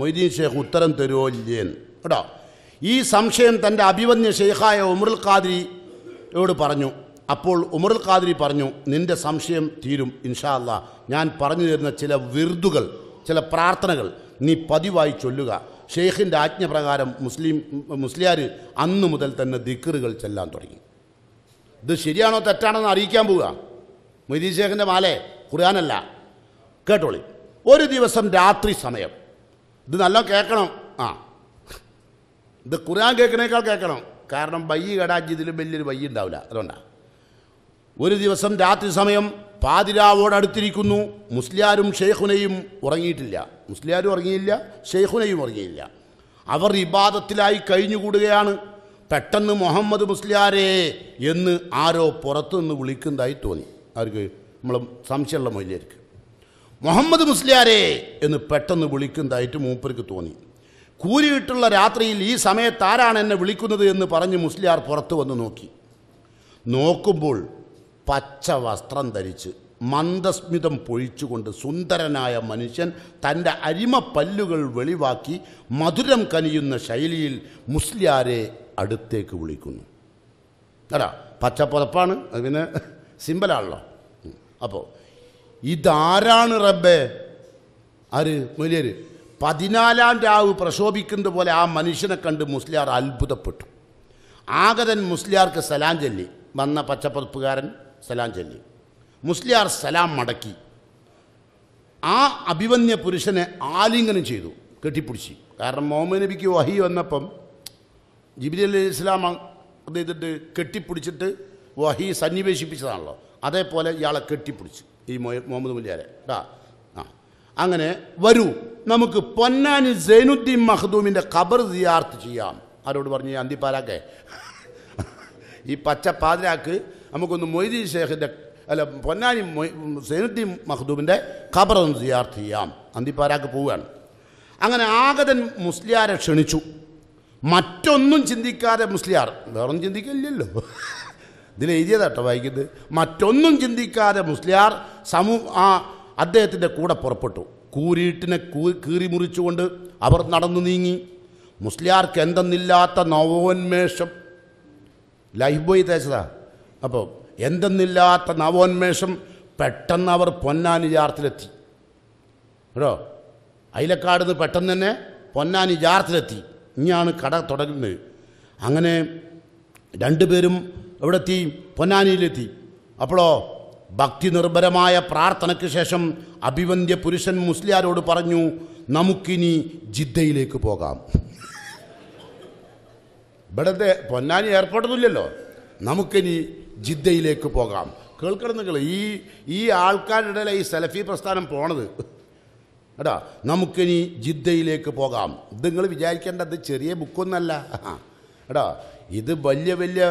മൊയ്തീൻ ഷേഖ് ഉത്തരം തരുമല്ലേൻ കേട്ടോ ഈ സംശയം തൻ്റെ അഭിവന്യ ഷെയ്ഖായ ഉമറുൽ ഖാദിരിയോട് പറഞ്ഞു അപ്പോൾ ഉമറുൽ ഖാദിരി പറഞ്ഞു നിന്റെ സംശയം തീരും ഇൻഷാല്ല ഞാൻ പറഞ്ഞു തരുന്ന ചില വിർദുകൾ ചില പ്രാർത്ഥനകൾ നീ പതിവായി ചൊല്ലുക ഷെയ്ഖിൻ്റെ ആജ്ഞ പ്രകാരം മുസ്ലിം മുസ്ലിയാർ അന്ന് മുതൽ തന്നെ ദിക്കറുകൾ ചെല്ലാൻ തുടങ്ങി ഇത് ശരിയാണോ തെറ്റാണോ എന്ന് അറിയിക്കാൻ പോവുക മൊയ്തീൻ ഷേഖിൻ്റെ മാലേ ഖുർആാനല്ല കേട്ടോളി ഒരു ദിവസം രാത്രി സമയം ഇത് നല്ല കേൾക്കണം ആ ഇത് ഖുർആൻ കേൾക്കണേക്കാൾ കേൾക്കണം കാരണം ബയ്യ് കേടാക്കി വലിയൊരു ബയ്യ് ഉണ്ടാവില്ല അതുകൊണ്ടാണ് ഒരു ദിവസം രാത്രി സമയം പാതിരാവോടടുത്തിരിക്കുന്നു മുസ്ലിയാരും ഷെയ്ഖുനയും ഉറങ്ങിയിട്ടില്ല മുസ്ലിയാരും ഉറങ്ങിയില്ല ഷെയ്ഖുനയും ഉറങ്ങിയില്ല അവർ ഇബാദത്തിലായി കഴിഞ്ഞുകൂടുകയാണ് പെട്ടെന്ന് മുഹമ്മദ് മുസ്ലിയാരെ എന്ന് ആരോ പുറത്തുനിന്ന് വിളിക്കുന്നതായി തോന്നി അവർക്ക് നമ്മൾ സംശയമുള്ള മൊഴിയായിരിക്കും മുഹമ്മദ് മുസ്ലിയാരെ എന്ന് പെട്ടെന്ന് വിളിക്കുന്നതായിട്ട് മൂപ്പർക്ക് തോന്നി കൂരിയിട്ടുള്ള രാത്രിയിൽ ഈ സമയത്ത് ആരാണ് എന്നെ വിളിക്കുന്നത് എന്ന് പറഞ്ഞ് മുസ്ലിയാർ പുറത്തു വന്ന് നോക്കി നോക്കുമ്പോൾ പച്ച വസ്ത്രം ധരിച്ച് മന്ദസ്മിതം പൊഴിച്ചുകൊണ്ട് സുന്ദരനായ മനുഷ്യൻ തൻ്റെ അരിമപ്പല്ലുകൾ വെളിവാക്കി മധുരം കനിയുന്ന ശൈലിയിൽ മുസ്ലിയാരെ അടുത്തേക്ക് വിളിക്കുന്നു അടാ പച്ച പുതപ്പാണ് അത് സിമ്പലാണല്ലോ അപ്പോൾ ഇതാരാണ് റബ്ബേ ആര് മൊലിയർ പതിനാലാം രാവ് പ്രശോഭിക്കുന്നത് പോലെ ആ മനുഷ്യനെ കണ്ട് മുസ്ലിയാർ അത്ഭുതപ്പെട്ടു ആഗതൻ മുസ്ലിയാർക്ക് സലാം ചൊല്ലി വന്ന പച്ചപ്പറപ്പുകാരൻ സലാം ചൊല്ലി മുസ്ലിയാർ സലാം മടക്കി ആ അഭിവന്യ പുരുഷനെ ആലിംഗനം ചെയ്തു കെട്ടിപ്പിടിച്ച് കാരണം മുഹമ്മദ് നബിക്ക് വഹി വന്നപ്പം ജിബിലി അലി ഇസ്ലാം ചെയ്തിട്ട് കെട്ടിപ്പിടിച്ചിട്ട് വഹി സന്നിവേശിപ്പിച്ചതാണല്ലോ അതേപോലെ ഇയാളെ കെട്ടിപ്പിടിച്ചു ഈ മുഹമ്മദ് മുല്യാരെ കേട്ടാ ആ അങ്ങനെ വരൂ നമുക്ക് പൊന്നാനി സൈനുദ്ദീൻ മഹദൂമിൻ്റെ ഖബർ സിയാർത്ത് ചെയ്യാം ആരോട് പറഞ്ഞു അന്തിപ്പാലാക്കെ [LAUGHS] ഈ പച്ച പാതിരാക്ക് നമുക്കൊന്ന് മൊയ്തീൻ ഷേഖിൻ്റെ അല്ല പൊന്നാനി സൈനുദ്ദീൻ മഹദൂമിൻ്റെ ഖബർ ഒന്ന് സിയാർത്ത് ചെയ്യാം അന്തിപ്പാലാക്ക് പോവുകയാണ് അങ്ങനെ ആഗതൻ മുസ്ലിയാരെ ക്ഷണിച്ചു മറ്റൊന്നും ചിന്തിക്കാതെ മുസ്ലിയാർ വേറൊന്നും ചിന്തിക്കില്ലല്ലോ [LAUGHS] ഇതിൽ എഴുതിയതാട്ടോ വായിക്കുന്നത് മറ്റൊന്നും ചിന്തിക്കാതെ മുസ്ലിയാർ സമൂ ആ അദ്ദേഹത്തിൻ്റെ കൂടെ പുറപ്പെട്ടു കൂരിയിട്ടിനെ കൂ കീറി മുറിച്ചുകൊണ്ട് അവർ നടന്നു നീങ്ങി മുസ്ലിയാർക്ക് എന്തെന്നില്ലാത്ത നവോന്മേഷം ലൈഫ് ബോയ് തേച്ചതാ അപ്പോൾ എന്തെന്നില്ലാത്ത നവോന്മേഷം പെട്ടെന്ന് അവർ പൊന്നാനിജാർത്തിലെത്തി കേട്ടോ അയിലക്കാട് നിന്ന് പെട്ടെന്ന് തന്നെ പൊന്നാനിജാർത്തിലെത്തി ഇനിയാണ് കട തുടങ്ങുന്നത് അങ്ങനെ രണ്ടുപേരും എവിടെത്തി പൊന്നാനിയിലെത്തി അപ്പോഴോ ഭക്തി നിർഭരമായ പ്രാർത്ഥനയ്ക്ക് ശേഷം അഭിവന്ധ്യ പുരുഷൻ മുസ്ലിയാരോട് പറഞ്ഞു നമുക്കിനി ജിദ്ദയിലേക്ക് പോകാം ഇവിടത്തെ പൊന്നാനി ഏർപ്പെട്ടതില്ലല്ലോ നമുക്കിനി ജിദ്ദയിലേക്ക് പോകാം കേൾക്കണം നിങ്ങൾ ഈ ഈ ആൾക്കാരുടെ ഈ സലഫി പ്രസ്ഥാനം പോണത് കേട്ടോ നമുക്കിനി ജിദ്ദയിലേക്ക് പോകാം ഇത് നിങ്ങൾ വിചാരിക്കേണ്ടത് ചെറിയ ബുക്കൊന്നല്ല കേട്ടോ ഇത് വലിയ വലിയ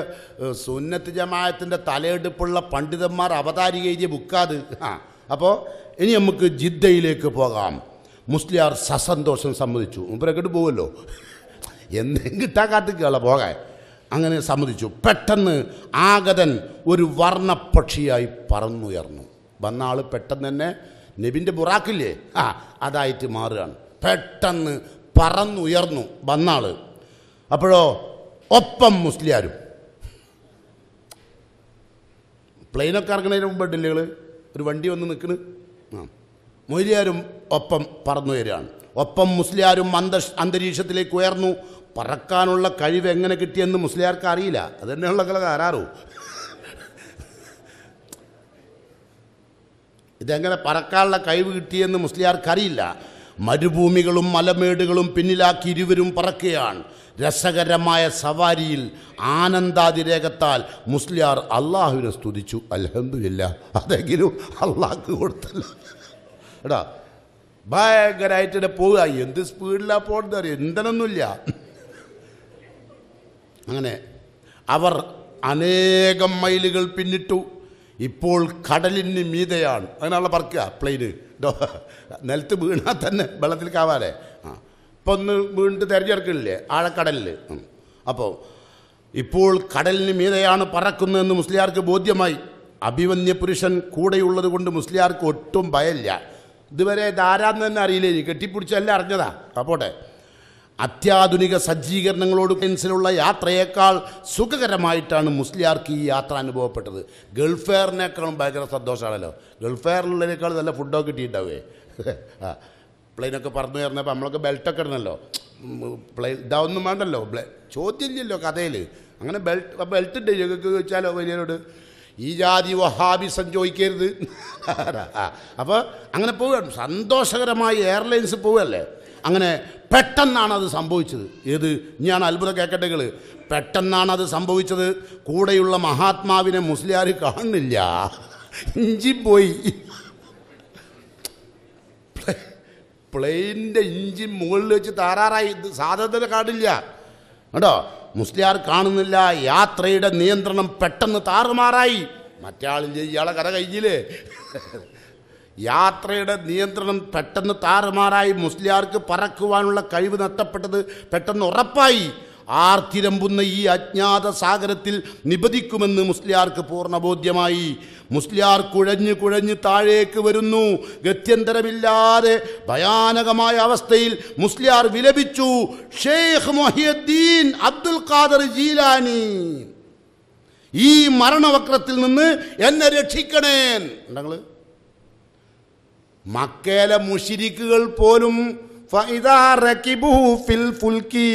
സുന്നത്ത് ജമായത്തിൻ്റെ തലയെടുപ്പുള്ള പണ്ഡിതന്മാർ അവതാരിക എഴുതിയ ബുക്കാത് ആ അപ്പോൾ ഇനി നമുക്ക് ജിദ്ദയിലേക്ക് പോകാം മുസ്ലിയാർ സസന്തോഷം സമ്മതിച്ചു മുമ്പരക്കെട്ട് പോകുമല്ലോ എന്തെങ്കിലും കിട്ടാൻ കാത്തിക്കുകയുള്ള പോകാൻ അങ്ങനെ സമ്മതിച്ചു പെട്ടെന്ന് ആഗതൻ ഒരു വർണ്ണപക്ഷിയായി പറന്നുയർന്നു വന്ന ആൾ പെട്ടെന്ന് തന്നെ നബിൻ്റെ ബുറാക്കില്ലേ ആ അതായിട്ട് മാറുകയാണ് പെട്ടെന്ന് പറന്നുയർന്നു വന്നാൾ അപ്പോഴോ ഒപ്പം മുസ്ലിയാരും പ്ലെയിനൊക്കെ ഇറങ്ങുന്നതിന് മുമ്പ് ഡൽഹികൾ ഒരു വണ്ടി വന്ന് നിൽക്കണ് ആ മൊയ്ലിയാരും ഒപ്പം പറന്നു വരികയാണ് ഒപ്പം മുസ്ലിയാരും അന്ത അന്തരീക്ഷത്തിലേക്ക് ഉയർന്നു പറക്കാനുള്ള കഴിവ് എങ്ങനെ കിട്ടിയെന്ന് മുസ്ലിയാർക്ക് അറിയില്ല അത് തന്നെയുള്ള കരാറു ഇതെങ്ങനെ പറക്കാനുള്ള കഴിവ് കിട്ടിയെന്ന് മുസ്ലിയാർക്ക് അറിയില്ല മരുഭൂമികളും മലമേടുകളും പിന്നിലാക്കി ഇരുവരും പറക്കുകയാണ് രസകരമായ സവാരിയിൽ ആനന്ദാതിരേകത്താൽ മുസ്ലിയാർ അള്ളാഹുവിനെ സ്തുതിച്ചു അലഹമില്ല അതെങ്കിലും അള്ളാഹ്ക്ക് കൊടുത്തല്ല എടാ ഭയങ്കരമായിട്ട് പോവുക എന്ത് സ്പീഡിലാണ് പോകുന്നത് അറിയാം അങ്ങനെ അവർ അനേകം മൈലുകൾ പിന്നിട്ടു ഇപ്പോൾ കടലിന് മീതയാണ് അങ്ങനെയുള്ള പറക്കുക പ്ലെയിന് നിലത്ത് വീണാൽ തന്നെ വെള്ളത്തിൽ കാവാലേ ഇപ്പം ഒന്ന് വീണ്ടും തിരഞ്ഞെടുക്കില്ലേ ആഴക്കടലിൽ അപ്പോൾ ഇപ്പോൾ കടലിന് മീതെയാണ് പറക്കുന്നതെന്ന് മുസ്ലിയാർക്ക് ബോധ്യമായി അഭിമന്യ പുരുഷൻ കൂടെയുള്ളത് കൊണ്ട് മുസ്ലിയാർക്ക് ഒട്ടും ഭയമില്ല ഇതുവരെ ധാരാന്ന് തന്നെ അറിയില്ലേ കെട്ടിപ്പിടിച്ചെല്ലാം അറിഞ്ഞതാ അപ്പോട്ടെ അത്യാധുനിക സജ്ജീകരണങ്ങളോട് പെൻസിലുള്ള യാത്രയേക്കാൾ സുഖകരമായിട്ടാണ് മുസ്ലിയാർക്ക് ഈ യാത്ര അനുഭവപ്പെട്ടത് ഗൾഫെയറിനേക്കാളും ഭയങ്കര സന്തോഷമാണല്ലോ ഗൾഫെയറിലുള്ളതിനേക്കാൾ നല്ല ഫുഡൊക്കെ കിട്ടിയിട്ടുണ്ടാവുകയെ [LAUGHS] ആ പ്ലെയിനൊക്കെ പറന്നു കയറുന്നപ്പോൾ നമ്മളൊക്കെ ബെൽറ്റൊക്കെ ഇടണല്ലോ പ്ലെയിൻ ഇതാവൊന്നും വേണ്ടല്ലോ ചോദ്യമില്ലല്ലോ കഥയിൽ അങ്ങനെ ബെൽറ്റ് ബെൽറ്റ് ഉണ്ട് ഞങ്ങൾക്ക് ചോദിച്ചാലോ വലിയവരോട് ഈ ജാതി വഹാബി സഞ്ചോദിക്കരുത് [LAUGHS] അപ്പോൾ അങ്ങനെ പോവുകയാണ് സന്തോഷകരമായി എയർലൈൻസ് പോവുകയല്ലേ അങ്ങനെ പെട്ടെന്നാണ് അത് സംഭവിച്ചത് ഏത് ഞാൻ അത്ഭുത കേൾക്കട്ടെകൾ പെട്ടെന്നാണ് അത് സംഭവിച്ചത് കൂടെയുള്ള മഹാത്മാവിനെ മുസ്ലിയാർ കാണുന്നില്ല ഇഞ്ചി പോയി പ്ലെയിനിൻ്റെ ഇഞ്ചിൻ മുകളിൽ വെച്ച് താറാറായി ഇത് സാധനത്തിന് കാണില്ല കേട്ടോ മുസ്ലിയാർ കാണുന്നില്ല യാത്രയുടെ നിയന്ത്രണം പെട്ടെന്ന് താറുമാറായി മറ്റാളിൽ ഇയാളെ കഥ കഴിഞ്ഞില്ലേ യാത്രയുടെ നിയന്ത്രണം പെട്ടെന്ന് താറുമാറായി മുസ്ലിയാർക്ക് പറക്കുവാനുള്ള കഴിവ് നഷ്ടപ്പെട്ടത് പെട്ടെന്ന് ഉറപ്പായി ആർത്തിരമ്പുന്ന ഈ അജ്ഞാത സാഗരത്തിൽ നിപതിക്കുമെന്ന് മുസ്ലിയാർക്ക് പൂർണ്ണബോധ്യമായി മുസ്ലിയാർ കുഴഞ്ഞു കുഴഞ്ഞ് താഴേക്ക് വരുന്നു ഗത്യന്തരമില്ലാതെ ഭയാനകമായ അവസ്ഥയിൽ മുസ്ലിയാർ വിലപിച്ചു ഷെയ്ഖ് മൊഹിയുദ്ദീൻ അബ്ദുൽ ഖാദർ ജീലാനി ഈ മരണവക്രത്തിൽ നിന്ന് എന്നെ രക്ഷിക്കണേ ഉണ്ടെങ്കിൽ മക്കേല മുഷിരിക്കുകൾ പോലും ركبوا في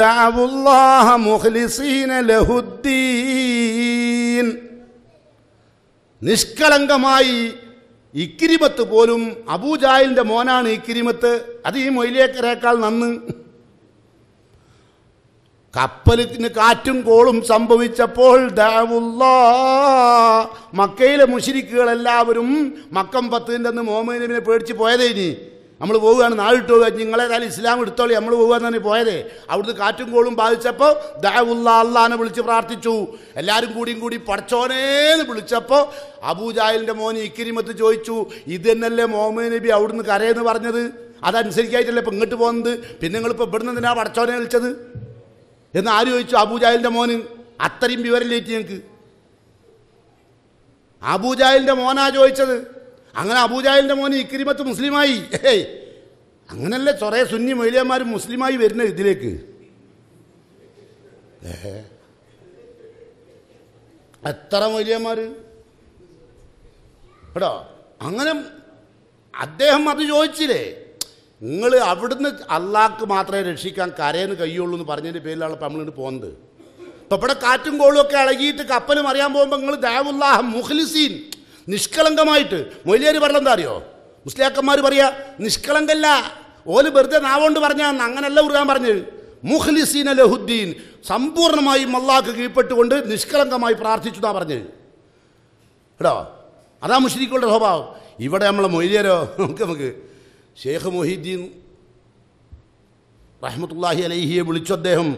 دعوا الله നിഷ്കളങ്കമായി ഇക്കിരിമത്ത് പോലും അബൂജായിലിന്റെ മോനാണ് ഇക്കിരിമത്ത് അത് ഈ മൊയിലേക്കരേക്കാൾ നന്ന് കപ്പലിന് കാറ്റും കോളും സംഭവിച്ചപ്പോൾ മക്കയിലെ എല്ലാവരും മക്കം പത്തിൻ്റെ മോമിനെ പേടിച്ച് പോയതേ ഇനി നമ്മൾ പോവുകയാണ് നാളിട്ട് പോവുക നിങ്ങളേതായാലും ഇസ്ലാം എടുത്തോളി നമ്മൾ പോവുകയെന്ന് തന്നെ പോയതേ അവിടുന്ന് കാറ്റും കോളും ബാധിച്ചപ്പോൾ ദാവുല്ല അള്ളഹാനെ വിളിച്ച് പ്രാർത്ഥിച്ചു എല്ലാവരും കൂടിയും കൂടി പഠിച്ചോനേന്ന് വിളിച്ചപ്പോൾ അബൂജാഹിലിൻ്റെ മോനെ ഇക്കിരിമത്ത് ചോദിച്ചു ഇത് തന്നെയല്ലേ മോഹമ്മദ് നബി അവിടുന്ന് കരയെന്ന് പറഞ്ഞത് അതനുസരിച്ചായിട്ടല്ലേ ഇപ്പം ഇങ്ങോട്ട് പോകുന്നത് പിന്നെ നിങ്ങളിപ്പോൾ ഇവിടുന്ന് എന്തിനാ പഠിച്ചോനെ വിളിച്ചത് എന്ന് ആര് ചോദിച്ചു അബൂജാഹിലിൻ്റെ മോന് അത്രയും വിവരം ലേറ്റ് ഞങ്ങൾക്ക് അബൂജാഹിലിൻ്റെ മോനാ ചോദിച്ചത് അങ്ങനെ അബൂജാഹിലിൻ്റെ മോനെ ഇക്രിമത്ത് മുസ്ലിമായി ഏയ് അങ്ങനല്ലേ ചൊറ സുന്നി മൊയ്ലിയന്മാർ മുസ്ലിമായി വരുന്ന ഇതിലേക്ക് എത്ര മൊയ്ലിയന്മാർ കേട്ടോ അങ്ങനെ അദ്ദേഹം അത് ചോദിച്ചില്ലേ നിങ്ങൾ അവിടുന്ന് അള്ളാക്ക് മാത്രമേ രക്ഷിക്കാൻ കരയെന്ന് കഴിയുള്ളൂ എന്ന് പറഞ്ഞതിൻ്റെ പേരിലാണ് ഇപ്പം നമ്മളിട്ട് പോകുന്നത് അപ്പോൾ ഇവിടെ കാറ്റും കോളും ഒക്കെ ഇളകിയിട്ട് കപ്പലും അറിയാൻ പോകുമ്പോൾ നിങ്ങൾ ദയവുല്ലാഹ് മുഖ്ലിസീൻ നിഷ്കളങ്കമായിട്ട് മൊയ്ലിയാർ പറഞ്ഞെന്താ അറിയോ മുസ്ലിയാക്കന്മാർ പറയാ നിഷ്കളങ്കല്ല ഓല് വെറുതെ നാവോണ്ട് പറഞ്ഞാന്ന് അങ്ങനല്ല ഉറുകാൻ പറഞ്ഞത് മുഹ്ലിസീൻ ലഹുദ്ദീൻ സമ്പൂർണ്ണമായും മല്ലാക്ക് കീഴ്പ്പെട്ടുകൊണ്ട് നിഷ്കളങ്കമായി പ്രാർത്ഥിച്ചു എന്നാ പറഞ്ഞത് കേട്ടോ അതാ മുഷരിക്കുള്ള സ്വഭാവം ഇവിടെ നമ്മളെ മൊയ്ലിയരോ നമുക്ക് നമുക്ക് ഷേഖ് മൊഹീദ്ദീൻ റഹ്മത്തുല്ലാഹി അലഹിയെ വിളിച്ചു അദ്ദേഹം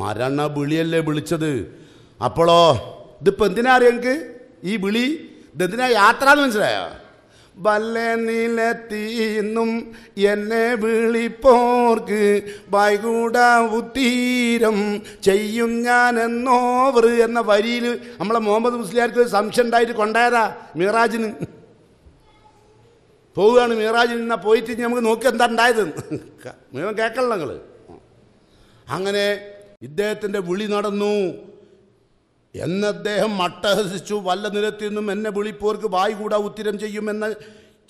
മരണ വിളിയല്ലേ വിളിച്ചത് അപ്പോളോ ഇതിപ്പോൾ എന്തിനാ അറിയാം ഈ വിളി ഇതെന്തിനാ യാത്ര എന്ന് മനസ്സിലായോ വല്ല നിലത്തിന്നും എന്നെ വിളിപ്പോർക്ക് വൈകൂട ഉത്തീരം ചെയ്യും ഞാൻ എന്നോവർ എന്ന വരിയിൽ നമ്മളെ മുഹമ്മദ് മുസ്ലിയാർക്ക് ഒരു സംശയം ഉണ്ടായിട്ട് കൊണ്ടായതാ മിറാജിന് പോവുകയാണ് മിറാജിൽ എന്നാൽ പോയിട്ട് നമുക്ക് നോക്കി എന്താ ഉണ്ടായത് [LAUGHS] മുഴുവൻ കേൾക്കണം നിങ്ങൾ അങ്ങനെ ഇദ്ദേഹത്തിൻ്റെ വിളി നടന്നു എന്നദ്ദേഹം അട്ടഹസിച്ചു വല്ല നിലത്തിൽ നിന്നും എന്നെ വിളിപ്പോർക്ക് വായി കൂടാ ഉത്തിരം ചെയ്യുമെന്ന്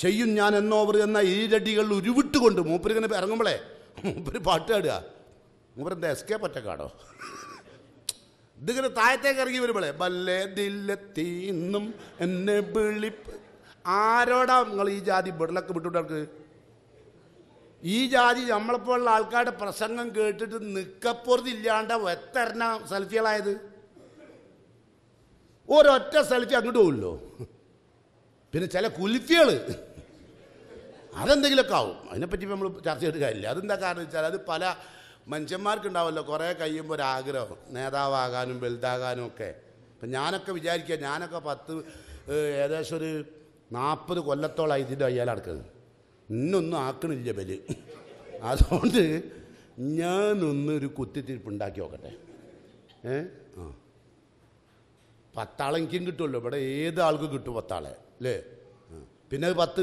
ചെയ്യും ഞാൻ എന്നോവർ എന്ന ഈരടികൾ ഉരുവിട്ടുകൊണ്ട് മൂപ്പര് ഇങ്ങനെ ഇറങ്ങുമ്പോളേ മൂപ്പര് പാട്ട് പാടുക എസ് കെ പറ്റക്കാടോ ഇതിങ്ങനെ താഴത്തേക്ക് ഇറങ്ങി വരുമ്പോളേ വല്ലേ ദില്ലത്തീന്നും എന്നെ വിളിപ്പ് ആരോടാ നിങ്ങൾ ഈ ജാതി ബിടലൊക്കെ വിട്ടുകൊണ്ടവർക്ക് ഈ ജാതി നമ്മളെപ്പോലുള്ള ആൾക്കാരുടെ പ്രസംഗം കേട്ടിട്ട് നിക്കപ്പുറത്തില്ലാണ്ട വെത്തരണ സെൽഫികളായത് ഒരൊറ്റ സ്ഥലത്ത് അങ്ങോട്ട് പോകുമല്ലോ പിന്നെ ചില കുൽഫികൾ അതെന്തെങ്കിലുമൊക്കെ ആവും അതിനെപ്പറ്റി നമ്മൾ ചർച്ച ചെയ്തിട്ട് കാര്യമില്ല അതെന്താ കാരണം വെച്ചാൽ അത് പല മനുഷ്യന്മാർക്കുണ്ടാവുമല്ലോ കുറേ കഴിയുമ്പോൾ ഒരാഗ്രഹം നേതാവാകാനും വലുതാകാനും ഒക്കെ അപ്പം ഞാനൊക്കെ വിചാരിക്കുക ഞാനൊക്കെ പത്ത് ഏകദേശം ഒരു നാൽപ്പത് കൊല്ലത്തോളം ഇതിൻ്റെ അയ്യാൽ അടക്കുന്നത് ഇന്നൊന്നും ആക്കണില്ല ബല് അതുകൊണ്ട് ഞാനൊന്നൊരു കുത്തിത്തിരിപ്പ് ഉണ്ടാക്കി നോക്കട്ടെ ഏഹ് പത്താളെങ്കിലും കിട്ടുമല്ലോ ഇവിടെ ഏത് ആൾക്ക് കിട്ടും പത്താളെ അല്ലേ പിന്നെ പത്ത്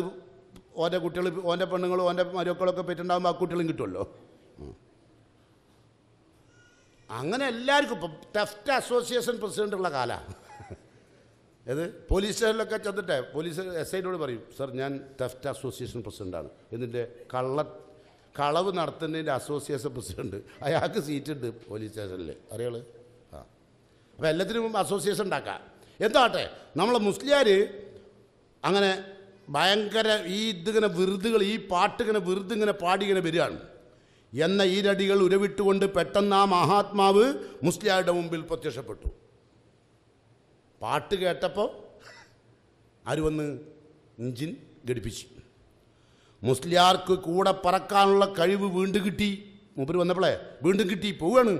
ഓൻ്റെ കുട്ടികൾ ഓൻ്റെ പെണ്ണുങ്ങളും ഓൻ്റെ മരുക്കളൊക്കെ പെറ്റുണ്ടാകുമ്പോൾ ആ കുട്ടികളും കിട്ടുമല്ലോ അങ്ങനെ എല്ലാവർക്കും ഇപ്പം ടെഫ്റ്റ് അസോസിയേഷൻ പ്രസിഡൻ്റുള്ള കാലമാണ് ഏത് പോലീസ് സ്റ്റേഷനിലൊക്കെ ചെന്നിട്ടെ പോലീസ് എസ് ഐനോട് പറയും സർ ഞാൻ ടെഫ്റ്റ് അസോസിയേഷൻ പ്രസിഡൻ്റാണ് എന്നിട്ട് കള്ള കളവ് നടത്തുന്നതിൻ്റെ അസോസിയേഷൻ പ്രസിഡൻറ്റ് അയാൾക്ക് സീറ്റുണ്ട് പോലീസ് സ്റ്റേഷനിൽ അറിയാള് അപ്പോൾ എല്ലാത്തിനും മുമ്പ് അസോസിയേഷൻ ഉണ്ടാക്കാം എന്താട്ടെ നമ്മൾ മുസ്ലിയാർ അങ്ങനെ ഭയങ്കര ഈ ഇതിങ്ങനെ വെറുതുകൾ ഈ പാട്ടിങ്ങനെ പാടി പാടിങ്ങനെ വരികയാണ് എന്ന ഈ ഉരവിട്ടുകൊണ്ട് പെട്ടെന്ന് ആ മഹാത്മാവ് മുസ്ലിയാരുടെ മുമ്പിൽ പ്രത്യക്ഷപ്പെട്ടു പാട്ട് കേട്ടപ്പോൾ ആര് വന്ന് ഇഞ്ചിൻ ഘടിപ്പിച്ചു മുസ്ലിയാർക്ക് കൂടെ പറക്കാനുള്ള കഴിവ് വീണ്ടും കിട്ടി മൂപ്പര് വന്നപ്പോളേ വീണ്ടും കിട്ടി പോവുകയാണ്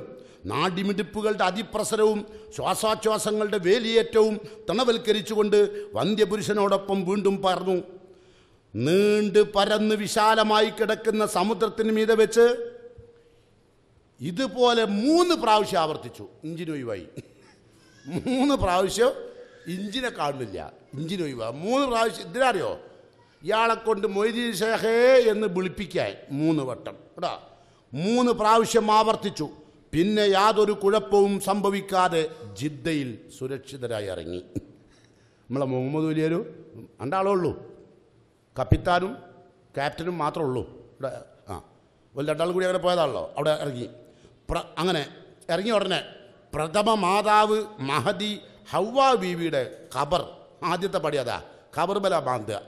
നാടിമിടിപ്പുകളുടെ അതിപ്രസരവും ശ്വാസോച്ഛ്വാസങ്ങളുടെ വേലിയേറ്റവും തണവൽക്കരിച്ചുകൊണ്ട് വന്ധ്യപുരുഷനോടൊപ്പം വീണ്ടും പറഞ്ഞു നീണ്ട് പരന്ന് വിശാലമായി കിടക്കുന്ന സമുദ്രത്തിന് മീതെ വെച്ച് ഇതുപോലെ മൂന്ന് പ്രാവശ്യം ആവർത്തിച്ചു ഇഞ്ചിൻ ഒഴിവായി മൂന്ന് പ്രാവശ്യം ഇഞ്ചിനെ കാണുന്നില്ല ഇഞ്ചിൻ ഒഴിവാ മൂന്ന് പ്രാവശ്യം ഇതിനറിയോ ഇയാളെ കൊണ്ട് മൊയ്തീൻ ശേഖേ എന്ന് വിളിപ്പിക്കായി മൂന്ന് വട്ടം കേട്ടോ മൂന്ന് പ്രാവശ്യം ആവർത്തിച്ചു പിന്നെ യാതൊരു കുഴപ്പവും സംഭവിക്കാതെ ജിദ്ദയിൽ സുരക്ഷിതരായി ഇറങ്ങി നമ്മളെ മുഹമ്മദ് വലിയൊരു രണ്ടാളുള്ളൂ കപ്പിത്താനും ക്യാപ്റ്റനും മാത്രമേ ഉള്ളൂ ഇവിടെ ആ വലിയ രണ്ടാൾ കൂടി അങ്ങനെ പോയതാണല്ലോ അവിടെ ഇറങ്ങി പ്ര അങ്ങനെ ഇറങ്ങിയ ഉടനെ പ്രഥമ മാതാവ് മഹദി ഹൗവ ബീവിയുടെ ഖബർ ആദ്യത്തെ പടി അതാ ഖബർബല മാന്തുക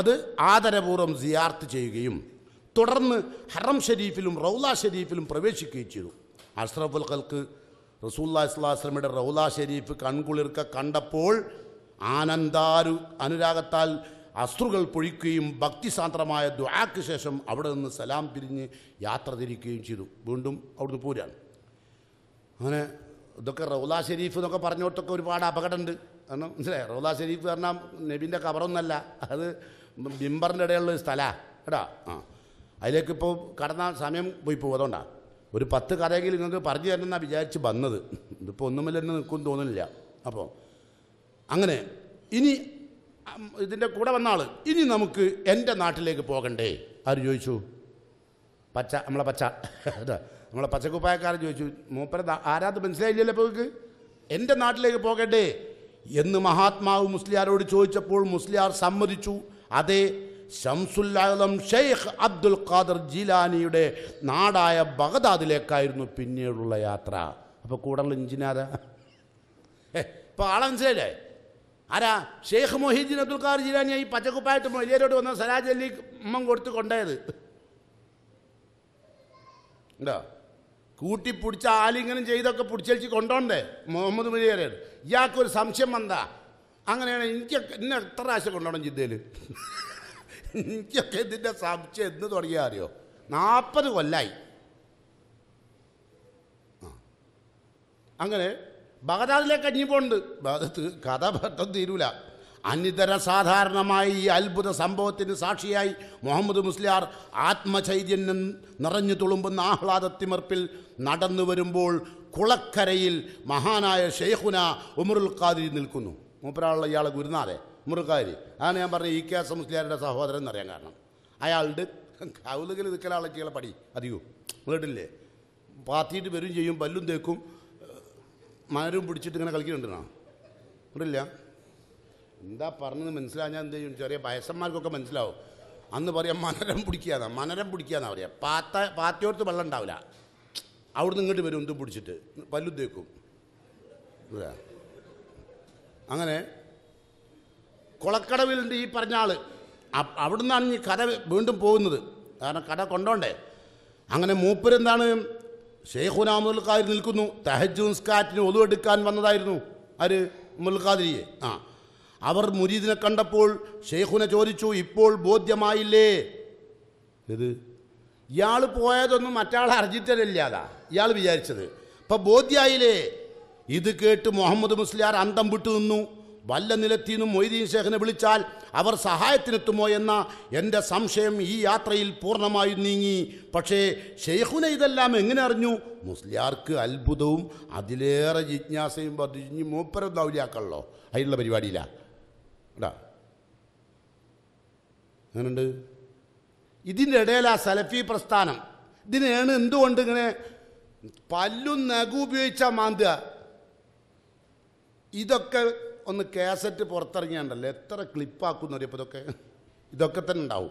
അത് ആദരപൂർവ്വം സിയാർത്ത് ചെയ്യുകയും തുടർന്ന് ഹറം ഷരീഫിലും റൗല ഷരീഫിലും പ്രവേശിക്കുകയും ചെയ്തു അഷ്റഫുൽ ഖൽക്ക് റസൂല്ലാ ഇസ്ലാസ്ലമിയുടെ റൗല ഷരീഫ് കൺകുളിർക്ക കണ്ടപ്പോൾ ആനന്ദാരു അനുരാഗത്താൽ അസ്രുകൾ പൊഴിക്കുകയും ഭക്തിസാന്ദ്രമായ ദ്വാക്ക് ശേഷം അവിടെ നിന്ന് സലാം പിരിഞ്ഞ് യാത്ര തിരിക്കുകയും ചെയ്തു വീണ്ടും അവിടുന്ന് പോരാണ് അങ്ങനെ ഇതൊക്കെ റൗല ഷെരീഫ് എന്നൊക്കെ പറഞ്ഞോട്ടൊക്കെ ഒരുപാട് അപകടമുണ്ട് കാരണം മനസ്സിലായി റൗല ഷെരീഫ് പറഞ്ഞാൽ നബിൻ്റെ കവറൊന്നല്ല അത് ബിംബറിൻ്റെ ഇടയിലുള്ള സ്ഥലമാണ് കേട്ടോ ആ അതിലേക്ക് ഇപ്പോൾ കടന്ന സമയം പോയി പോകും അതുകൊണ്ടാണ് ഒരു പത്ത് കഥയെങ്കിലും നിങ്ങൾക്ക് പറഞ്ഞു എന്നാണ് വിചാരിച്ച് വന്നത് ഇതിപ്പോൾ ഒന്നുമില്ലെന്ന് നിൽക്കും തോന്നുന്നില്ല അപ്പോൾ അങ്ങനെ ഇനി ഇതിൻ്റെ കൂടെ വന്ന ആൾ ഇനി നമുക്ക് എൻ്റെ നാട്ടിലേക്ക് പോകണ്ടേ ആര് ചോദിച്ചു പച്ച നമ്മളെ പച്ച നമ്മളെ പച്ചക്കുപ്പായക്കാരൻ ചോദിച്ചു മൂപ്പര ആരാധ മനസ്സിലായില്ലല്ലോ ഇപ്പോൾ നിങ്ങൾക്ക് എൻ്റെ നാട്ടിലേക്ക് പോകണ്ടേ എന്ന് മഹാത്മാവ് മുസ്ലിയാരോട് ചോദിച്ചപ്പോൾ മുസ്ലിയാർ സമ്മതിച്ചു അതേ ഷംസുല്ലാലം ഷെയ്ഖ് അബ്ദുൽ ഖാദർ ജിലാനിയുടെ നാടായ ബഗദാദിലേക്കായിരുന്നു പിന്നീടുള്ള യാത്ര അപ്പോൾ കൂടെയുള്ള ഇഞ്ചിനാരാ ഏ ഇപ്പോൾ ആളെ മനസ്സിലായില്ലേ ആരാ ഷെയ്ഖ് മൊഹീദ്ദീൻ അബ്ദുൽ ഖാദർ ജിലാനി ഈ പച്ചക്കുപ്പായിട്ട് മൊയ്ലിയരോട് വന്ന സരാജ് അലി ഉമ്മം കൊടുത്ത് കൊണ്ടായത് ഉണ്ടോ കൂട്ടി പിടിച്ച ആലിംഗനം ചെയ്തൊക്കെ പിടിച്ചേച്ച് കൊണ്ടോണ്ടേ മുഹമ്മദ് മുനിയരേട് ഇയാൾക്കൊരു സംശയം വന്നാ അങ്ങനെയാണ് എനിക്ക് എന്നെ എത്ര പ്രാവശ്യം കൊണ്ടോണം ജിദ്ദയിൽ എനിക്കൊക്കെ ഇതിൻ്റെ സംശയം എന്ന് തുടങ്ങിയാൽ അറിയോ നാൽപ്പത് കൊല്ലായി അങ്ങനെ ബഗദാദിലേക്ക് അഞ്ഞിപ്പോണ്ട് കഥ പെട്ടെന്ന് തീരൂല അനിതര സാധാരണമായി ഈ അത്ഭുത സംഭവത്തിന് സാക്ഷിയായി മുഹമ്മദ് മുസ്ലിയാർ ആത്മചൈതന്യം നിറഞ്ഞു തുളുമ്പുന്ന ആഹ്ലാദത്തിമർപ്പിൽ നടന്നു വരുമ്പോൾ കുളക്കരയിൽ മഹാനായ ഷെയ്ഖുന ഉമറുൽ ഖാദിരി നിൽക്കുന്നു മൂപ്പരാളുള്ള ഇയാളെ ഗുരുനാഥേ മുറുകാരി അതാണ് ഞാൻ പറഞ്ഞ ഇ കെ എസ് മുസ്ലിയാരുടെ സഹോദരൻ എന്നറിയാൻ കാരണം അയാളുടെ കൗലുകിൽ നിൽക്കൽ പടി അധികവും വീട്ടില്ലേ പാത്തിയിട്ട് വരും ചെയ്യും പല്ലും തേക്കും മരവും പിടിച്ചിട്ട് ഇങ്ങനെ കളിക്കുന്നുണ്ടെന്നാണ് വീട്ടില്ല എന്താ പറഞ്ഞത് ഞാൻ എന്ത് ചെയ്യും ചെറിയ വയസ്സന്മാർക്കൊക്കെ മനസ്സിലാവും അന്ന് പറയാം മനരം പിടിക്കാന്നാ മനരം പിടിക്കാന്നാ പറയാം പാത്ത പാത്തിയോർത്ത് വെള്ളം ഉണ്ടാവില്ല അവിടുന്ന് ഇങ്ങോട്ട് വരും ഇത് പിടിച്ചിട്ട് പല്ലും തേക്കും അങ്ങനെ കുളക്കടവിലുണ്ട് ഈ പറഞ്ഞ ആൾ അവിടെ നിന്നാണ് ഈ കഥ വീണ്ടും പോകുന്നത് കാരണം കട കൊണ്ടോണ്ടേ അങ്ങനെ മൂപ്പരെന്താണ് ഷെയ്ഖുന അമുൽ നിൽക്കുന്നു തഹജൂൻ സ്കാറ്റിന് ഒതുവെടുക്കാൻ വന്നതായിരുന്നു ആര് അമുൽ ആ അവർ മുരീദിനെ കണ്ടപ്പോൾ ഷെയ്ഖുനെ ചോദിച്ചു ഇപ്പോൾ ബോധ്യമായില്ലേ ഇത് ഇയാൾ പോയതൊന്നും മറ്റാളെ അറിഞ്ഞിട്ടില്ലാതാ ഇയാൾ വിചാരിച്ചത് അപ്പം ബോധ്യായില്ലേ ഇത് കേട്ട് മുഹമ്മദ് മുസ്ലിയാർ അന്തം വിട്ടു നിന്നു വല്ല നിലത്തിൽ നിന്നും മൊയ്തീൻ ഷേഖിനെ വിളിച്ചാൽ അവർ സഹായത്തിനെത്തുമോ എന്ന എൻ്റെ സംശയം ഈ യാത്രയിൽ പൂർണ്ണമായും നീങ്ങി പക്ഷേ ഷെയ്ഖുനെ ഇതെല്ലാം എങ്ങനെ അറിഞ്ഞു മുസ്ലിയാർക്ക് അത്ഭുതവും അതിലേറെ ജിജ്ഞാസയും വർദ്ധിഞ്ഞ് മൂപ്പരം ദൗലിയാക്കണല്ലോ അതിനുള്ള പരിപാടിയില്ല ഇടാ അങ്ങനുണ്ട് ഇതിൻ്റെ ഇടയിൽ ആ സലഫി പ്രസ്ഥാനം ഇതിനാണ് എന്തുകൊണ്ട് ഇങ്ങനെ പല്ലും നഗു ഉപയോഗിച്ചാൽ മാന്തുക ഇതൊക്കെ ഒന്ന് കാസറ്റ് പുറത്തിറങ്ങിയാണ്ടല്ലോ എത്ര ക്ലിപ്പാക്കുന്നവർ ഇപ്പോൾ ഇതൊക്കെ ഇതൊക്കെ തന്നെ ഉണ്ടാവും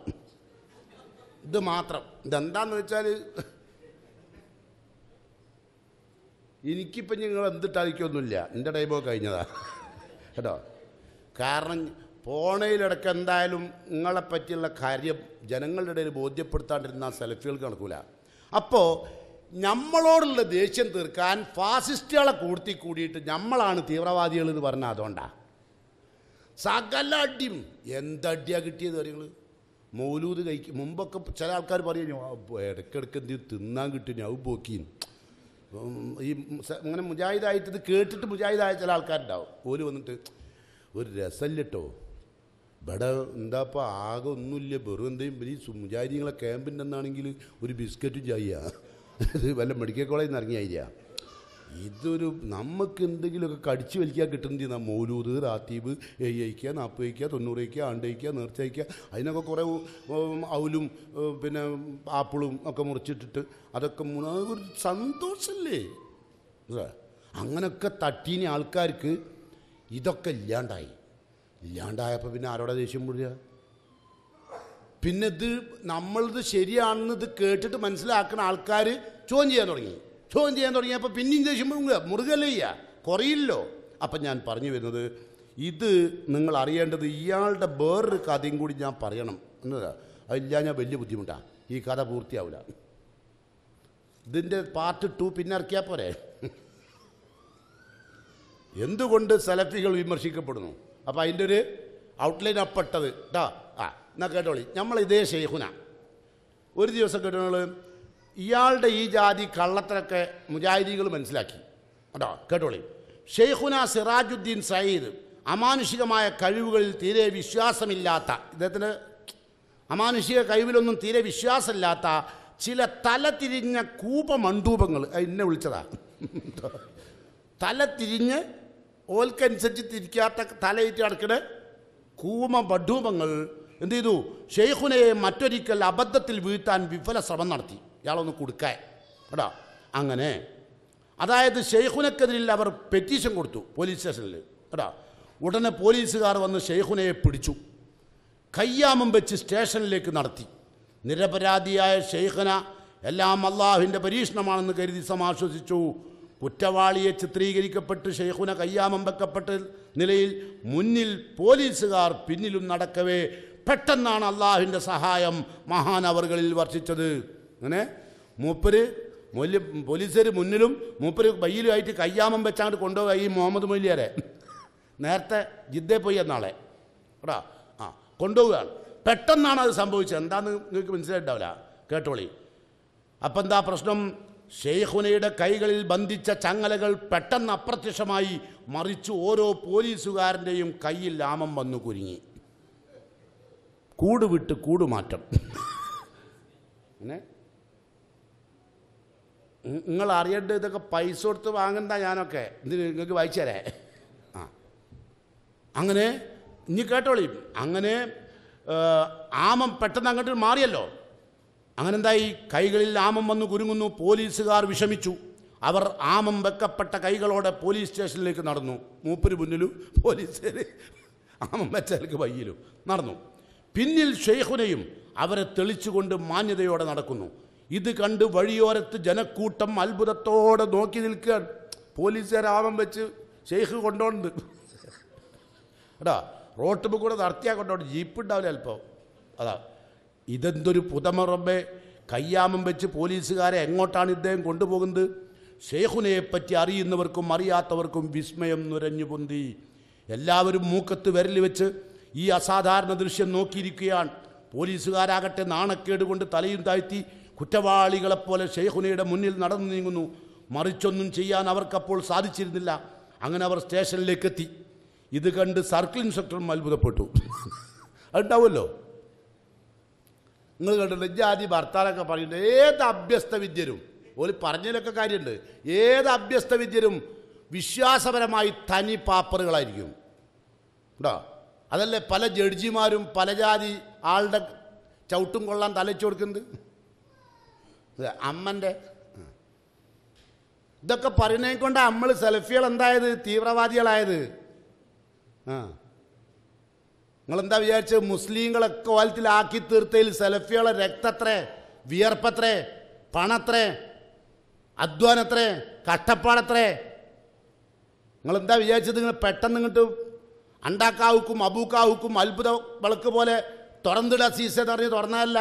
ഇത് മാത്രം ഇതെന്താന്ന് വെച്ചാൽ എനിക്കിപ്പം നിങ്ങൾ എന്തിട്ടായിരിക്കൊന്നുമില്ല എൻ്റെ ടൈമോ കഴിഞ്ഞതാ കേട്ടോ കാരണം പോണയിലടക്കം എന്തായാലും നിങ്ങളെപ്പറ്റിയുള്ള പറ്റിയുള്ള കാര്യം ജനങ്ങളുടെ ഇടയിൽ ബോധ്യപ്പെടുത്താണ്ടിരുന്ന സെൽഫികൾ കണക്കൂല അപ്പോൾ നമ്മളോടുള്ള ദേഷ്യം തീർക്കാൻ ഫാസിസ്റ്റുകളെ കൂട്ടി കൂടിയിട്ട് നമ്മളാണ് തീവ്രവാദികൾ എന്ന് പറഞ്ഞാൽ അതുകൊണ്ടാണ് സകല അടിയും എന്തടിയാണ് കിട്ടിയത് നിങ്ങൾ മൗലൂത് കഴിക്കും മുമ്പൊക്കെ ചില ആൾക്കാർ പറയും ഇടയ്ക്കിടയ്ക്ക് എന്ത് തിന്നാൻ കിട്ടും ഞാൻ പോക്കീൻ ഈ അങ്ങനെ മുജാഹിദായിട്ട് ഇത് കേട്ടിട്ട് മുജാഹിദായ ചില ആൾക്കാരുണ്ടാവും ഓല് വന്നിട്ട് ഒരു രസമില്ലട്ടോ ഇവിടെ എന്താപ്പോൾ ആകെ ഒന്നുമില്ല വെറും എന്തെങ്കിലും ഈ മുജാഹിദീങ്ങളെ ക്യാമ്പിൻ്റെ എന്നാണെങ്കിൽ ഒരു ബിസ്ക്കറ്റും ചായ ഇത് വല്ല മെഡിക്കൽ കോളേജിൽ നിന്ന് ഇറങ്ങിയ ഇതൊരു നമുക്ക് എന്തെങ്കിലുമൊക്കെ കടിച്ച് വലിക്കാൻ കിട്ടുന്നത് നാ മൗലൂത് റാത്തീബ് അയക്കുക നാൽപ്പത് വയ്ക്കുക തൊണ്ണൂറ് വയ്ക്കുക ആണ്ടയ്ക്കുക നേർച്ച അയക്കുക അതിനൊക്കെ കുറേ ഔലും പിന്നെ ആപ്പിളും ഒക്കെ മുറിച്ചിട്ടിട്ട് അതൊക്കെ ഒരു സന്തോഷമല്ലേ അങ്ങനൊക്കെ തട്ടീനി ആൾക്കാർക്ക് ഇതൊക്കെ ഇല്ലാണ്ടായി ഇല്ലാണ്ടായപ്പോൾ പിന്നെ ആരോടെ ദേഷ്യം മുഴുക പിന്നെ ഇത് നമ്മളിത് ശരിയാണെന്ന് ഇത് കേട്ടിട്ട് മനസ്സിലാക്കുന്ന ആൾക്കാർ ചോദ്യം ചെയ്യാൻ തുടങ്ങി ചോദ്യം ചെയ്യാൻ തുടങ്ങിയപ്പോൾ പിന്നെയും ചോദിച്ചു മുറുകല്ലേ ചെയ്യുക കുറയില്ലോ അപ്പം ഞാൻ പറഞ്ഞു വരുന്നത് ഇത് നിങ്ങൾ അറിയേണ്ടത് ഇയാളുടെ വേറൊരു കഥയും കൂടി ഞാൻ പറയണം എന്നതാ അതില്ല ഞാൻ വലിയ ബുദ്ധിമുട്ടാണ് ഈ കഥ പൂർത്തിയാവില്ല ഇതിൻ്റെ പാർട്ട് ടു പിന്നെ ഇറക്കിയാൽ പോരെ എന്തുകൊണ്ട് സെലഫികൾ വിമർശിക്കപ്പെടുന്നു അപ്പോൾ അതിൻ്റെ ഒരു ഔട്ട്ലൈൻ അപ്പെട്ടത് കേട്ടോ ആ എന്നാൽ കേട്ടോളി നമ്മൾ ഇതേ ഷെയ്ഖുന ഒരു ദിവസം കേട്ടോള് ഇയാളുടെ ഈ ജാതി കള്ളത്തരൊക്കെ മുജാഹിദികൾ മനസ്സിലാക്കി കേട്ടോ കേട്ടോളി ഷെയ്ഖുന സിറാജുദ്ദീൻ സയ്യിദ് അമാനുഷികമായ കഴിവുകളിൽ തീരെ വിശ്വാസമില്ലാത്ത ഇദ്ദേഹത്തിന് അമാനുഷിക കഴിവിലൊന്നും തീരെ വിശ്വാസമില്ലാത്ത ചില തലതിരിഞ്ഞ കൂപമണ്ഡൂപങ്ങൾ എന്നെ വിളിച്ചതാ തല തിരിഞ്ഞ് ഓൽക്കനുസരിച്ച് തിരിക്കാത്ത തലയിറ്റ് അടക്കണ കൂമ മഡൂപങ്ങൾ എന്ത് ചെയ്തു ഷെയ്ഖുനയെ മറ്റൊരിക്കൽ അബദ്ധത്തിൽ വീഴ്ത്താൻ വിഫല ശ്രമം നടത്തി ഇയാളൊന്ന് കൊടുക്കാൻ കേട്ടോ അങ്ങനെ അതായത് ഷെയ്ഖുനക്കെതിരിൽ അവർ പെറ്റീഷൻ കൊടുത്തു പോലീസ് സ്റ്റേഷനിൽ കേട്ടോ ഉടനെ പോലീസുകാർ വന്ന് ഷെയ്ഖുനയെ പിടിച്ചു കയ്യാമം വെച്ച് സ്റ്റേഷനിലേക്ക് നടത്തി നിരപരാധിയായ ഷെയ്ഖുന എല്ലാം അള്ളാഹുവിൻ്റെ പരീക്ഷണമാണെന്ന് കരുതി സമാശ്വസിച്ചു കുറ്റവാളിയെ ചിത്രീകരിക്കപ്പെട്ട് ഷെയ്ഖുന കയ്യാമം വെക്കപ്പെട്ട നിലയിൽ മുന്നിൽ പോലീസുകാർ പിന്നിലും നടക്കവേ പെട്ടെന്നാണ് അള്ളാഹുവിൻ്റെ സഹായം മഹാനവറുകളിൽ വർഷിച്ചത് അങ്ങനെ മൂപ്പര് മൊല്ലി പോലീസുകാർ മുന്നിലും മൂപ്പര് ബയ്യിലുമായിട്ട് കയ്യാമം വെച്ചാണ്ട് കൊണ്ടുപോയി ഈ മുഹമ്മദ് മൊല്ലിയാരെ നേരത്തെ ജിദ്ദേ പോയി എന്നാളെ കേട്ടോ ആ കൊണ്ടുപോവുകയാണ് പെട്ടെന്നാണ് അത് സംഭവിച്ചത് എന്താണെന്ന് നിങ്ങൾക്ക് മനസ്സിലായിട്ടുണ്ടാവില്ല കേട്ടോളി അപ്പം എന്താ പ്രശ്നം ഷെയ്ഖുനയുടെ കൈകളിൽ ബന്ധിച്ച ചങ്ങലകൾ പെട്ടെന്ന് അപ്രത്യക്ഷമായി മറിച്ച് ഓരോ പോലീസുകാരൻ്റെയും കയ്യിൽ ലാമം വന്നു കുരുങ്ങി കൂടുവിട്ട് കൂടുമാറ്റം പിന്നെ നിങ്ങൾ അറിയേണ്ട ഇതൊക്കെ പൈസ കൊടുത്ത് വാങ്ങണ്ട ഞാനൊക്കെ ഇതിന് നിങ്ങൾക്ക് വായിച്ചു തരാ ആ അങ്ങനെ ഇനി കേട്ടോളി അങ്ങനെ ആമം പെട്ടെന്ന് അങ്ങോട്ട് മാറിയല്ലോ എന്തായി കൈകളിൽ ആമം വന്ന് കുരുങ്ങുന്നു പോലീസുകാർ വിഷമിച്ചു അവർ ആമം വെക്കപ്പെട്ട കൈകളോടെ പോലീസ് സ്റ്റേഷനിലേക്ക് നടന്നു മൂപ്പര് മുന്നിലും പോലീസുകാർ ആമം വെച്ചാലേക്ക് വയ്യിലും നടന്നു പിന്നിൽ ഷെയ്ഖുനെയും അവരെ തെളിച്ചുകൊണ്ട് മാന്യതയോടെ നടക്കുന്നു ഇത് കണ്ട് വഴിയോരത്ത് ജനക്കൂട്ടം അത്ഭുതത്തോടെ നോക്കി നിൽക്കുകയാണ് പോലീസുകാരാവം വെച്ച് ഷെയ്ഖ് കൊണ്ടോണ്ട് എടാ റോട്ടുമ്പ് കൂടെ നടത്തിയാൽ കൊണ്ടോണ്ട് ജീപ്പ് ഉണ്ടാവില്ല അല്പം അതാ ഇതെന്തൊരു പുതമറമ്പെ കയ്യാമം വെച്ച് പോലീസുകാരെ എങ്ങോട്ടാണ് ഇദ്ദേഹം കൊണ്ടുപോകുന്നത് പറ്റി അറിയുന്നവർക്കും അറിയാത്തവർക്കും വിസ്മയം നുരഞ്ഞു പൊന്തി എല്ലാവരും മൂക്കത്ത് വിരൽ വെച്ച് ഈ അസാധാരണ ദൃശ്യം നോക്കിയിരിക്കുകയാണ് പോലീസുകാരാകട്ടെ നാണക്കേട് കൊണ്ട് തലയും താഴ്ത്തി കുറ്റവാളികളെപ്പോലെ ഷെയ്ഖുനയുടെ മുന്നിൽ നടന്നു നീങ്ങുന്നു മറിച്ചൊന്നും ചെയ്യാൻ അവർക്കപ്പോൾ സാധിച്ചിരുന്നില്ല അങ്ങനെ അവർ സ്റ്റേഷനിലേക്ക് എത്തി ഇത് കണ്ട് സർക്കിൾ ഇൻസ്പെക്ടറും അത്ഭുതപ്പെട്ടു അതുണ്ടാവുമല്ലോ നിങ്ങൾ കണ്ടിട്ടുണ്ട് ജാതി ഭർത്താനൊക്കെ പറയുന്നത് ഏത് അഭ്യസ്ത വിദ്യരും ഒരു പറഞ്ഞതിലൊക്കെ കാര്യമുണ്ട് ഏത് അഭ്യസ്ത വിദ്യരും വിശ്വാസപരമായി തനി പാപ്പറുകളായിരിക്കും കേട്ടോ അതല്ലേ പല ജഡ്ജിമാരും പല ജാതി ആളുടെ ചവിട്ടും കൊള്ളാൻ തലച്ചു കൊടുക്കുന്നത് അമ്മൻ്റെ ഇതൊക്കെ പറയുന്നതിനെ കൊണ്ട് നമ്മൾ സെൽഫികൾ എന്തായത് തീവ്രവാദികളായത് ആ നിങ്ങളെന്താ വിചാരിച്ച് മുസ്ലിങ്ങളൊക്കെ കോലത്തിലാക്കി തീർത്തയിൽ സെലഫികളെ രക്തത്രേ വിയർപ്പത്രേ പണത്രേ അധ്വാനത്രേ കഷ്ടപ്പാടത്രേ നിങ്ങളെന്താ വിചാരിച്ചത് നിങ്ങൾ പെട്ടെന്ന് ഇങ്ങോട്ട് അണ്ടാക്കാവുക്കും അബൂക്കാവുക്കും അത്ഭുത വിളക്ക് പോലെ തുറന്നിട സീസ എന്ന് തുറന്നതല്ല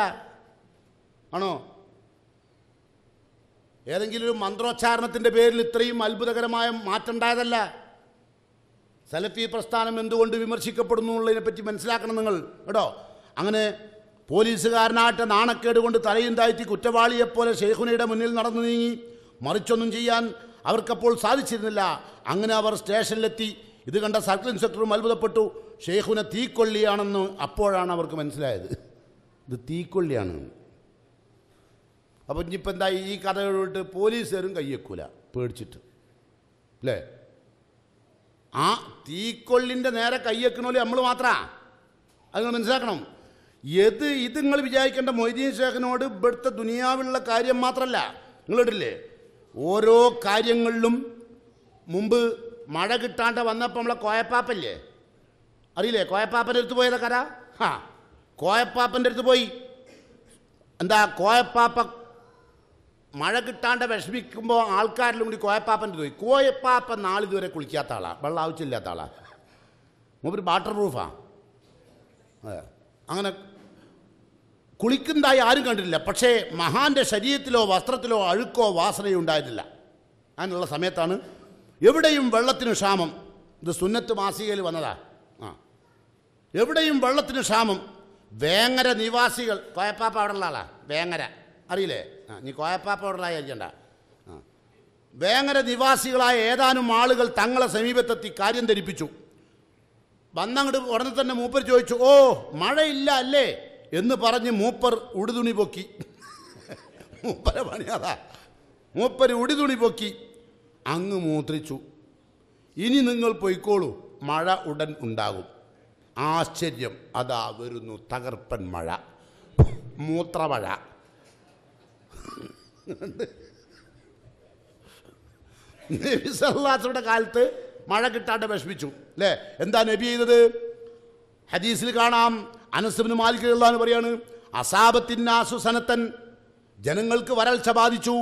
ആണോ ഏതെങ്കിലും ഒരു മന്ത്രോച്ചാരണത്തിൻ്റെ പേരിൽ ഇത്രയും അത്ഭുതകരമായ മാറ്റം ഉണ്ടായതല്ല സലഫി പ്രസ്ഥാനം എന്തുകൊണ്ട് വിമർശിക്കപ്പെടുന്നു പറ്റി മനസ്സിലാക്കണം നിങ്ങൾ കേട്ടോ അങ്ങനെ പോലീസുകാരനായിട്ട് നാണക്കേട് കൊണ്ട് തലയും താഴ്ത്തി കുറ്റവാളിയെപ്പോലെ ഷെയ്ഖുനയുടെ മുന്നിൽ നടന്നു നീങ്ങി മറിച്ചൊന്നും ചെയ്യാൻ അവർക്കപ്പോൾ സാധിച്ചിരുന്നില്ല അങ്ങനെ അവർ സ്റ്റേഷനിലെത്തി ഇത് കണ്ട സർക്കിൾ ഇൻസ്പെക്ടറും അത്ഭുതപ്പെട്ടു ഷെയ്ഖുന തീക്കൊള്ളിയാണെന്ന് അപ്പോഴാണ് അവർക്ക് മനസ്സിലായത് ഇത് തീക്കൊള്ളിയാണ് അപ്പോൾ ഇനിയിപ്പോൾ എന്താ ഈ കഥയോട്ട് പോലീസുകാരും കയ്യേക്കൂല പേടിച്ചിട്ട് അല്ലേ ആ തീക്കൊള്ളിൻ്റെ നേരെ കയ്യേക്കണമല്ലോ നമ്മൾ മാത്രമാ അത് നിങ്ങൾ മനസ്സിലാക്കണം ഏത് ഇത് നിങ്ങൾ വിചാരിക്കേണ്ട മൊയ്തീൻ ഷേഖിനോട് ഇവിടുത്തെ ദുനിയാവിലുള്ള കാര്യം മാത്രമല്ല നിങ്ങളിട്ടില്ലേ ഓരോ കാര്യങ്ങളിലും മുമ്പ് മഴ കിട്ടാണ്ട് വന്നപ്പോൾ നമ്മളെ കോയപ്പാപ്പല്ലേ അറിയില്ലേ കോയപ്പാപ്പൻ്റെ അടുത്ത് പോയതാ കര ആ കോയപ്പാപ്പൻ്റെ അടുത്ത് പോയി എന്താ കോയപ്പാപ്പ മഴ കിട്ടാണ്ട് വിഷമിക്കുമ്പോൾ ആൾക്കാരിലും കൂടി കോയപ്പാപ്പൻ്റെ പോയി കോയപ്പാപ്പ നാളിതുവരെ കുളിക്കാത്ത ആളാണ് വെള്ളം ആവശ്യമില്ലാത്ത ആളാണ് മൂപ്പര് വാട്ടർ പ്രൂഫാണ് അതെ അങ്ങനെ കുളിക്കുന്നതായി ആരും കണ്ടിട്ടില്ല പക്ഷേ മഹാൻ്റെ ശരീരത്തിലോ വസ്ത്രത്തിലോ അഴുക്കോ വാസനയോ ഉണ്ടായിട്ടില്ല അങ്ങനെയുള്ള സമയത്താണ് എവിടെയും വെള്ളത്തിന് ക്ഷാമം ഇത് സുന്നത്ത് മാസികയിൽ വന്നതാ ആ എവിടെയും വെള്ളത്തിന് ക്ഷാമം വേങ്ങര നിവാസികൾ കോയപ്പാപ്പ അവിടെ ഉള്ള ആളാ വേങ്ങര അറിയില്ലേ ആ നീ കോയപ്പാപ്പ അവിടെ ഉള്ളതായിരിക്കണ്ട വേങ്ങര നിവാസികളായ ഏതാനും ആളുകൾ തങ്ങളെ സമീപത്തെത്തി കാര്യം ധരിപ്പിച്ചു വന്നങ്ങോട്ട് ഉടനെ തന്നെ മൂപ്പർ ചോദിച്ചു ഓ മഴയില്ല അല്ലേ എന്ന് പറഞ്ഞ് മൂപ്പർ ഉടുതുണി പൊക്കി [LAUGHS] മൂപ്പര പണിയാതാ മൂപ്പർ ഉടുതുണി പൊക്കി അങ്ങ് മൂത്രിച്ചു ഇനി നിങ്ങൾ പൊയ്ക്കോളൂ മഴ ഉടൻ ഉണ്ടാകും ആശ്ചര്യം അതാ വരുന്നു തകർപ്പൻ മഴ മൂത്രമഴ നബിസല്ലാസുടെ കാലത്ത് മഴ കിട്ടാണ്ട് വിഷമിച്ചു അല്ലേ എന്താ നബി ചെയ്തത് ഹദീസിൽ കാണാം അനസുബിന് മാലിക് പറയാണ് അസാബത്തിന്നാസു ആസുസനത്തൻ ജനങ്ങൾക്ക് വരൾച്ച ബാധിച്ചു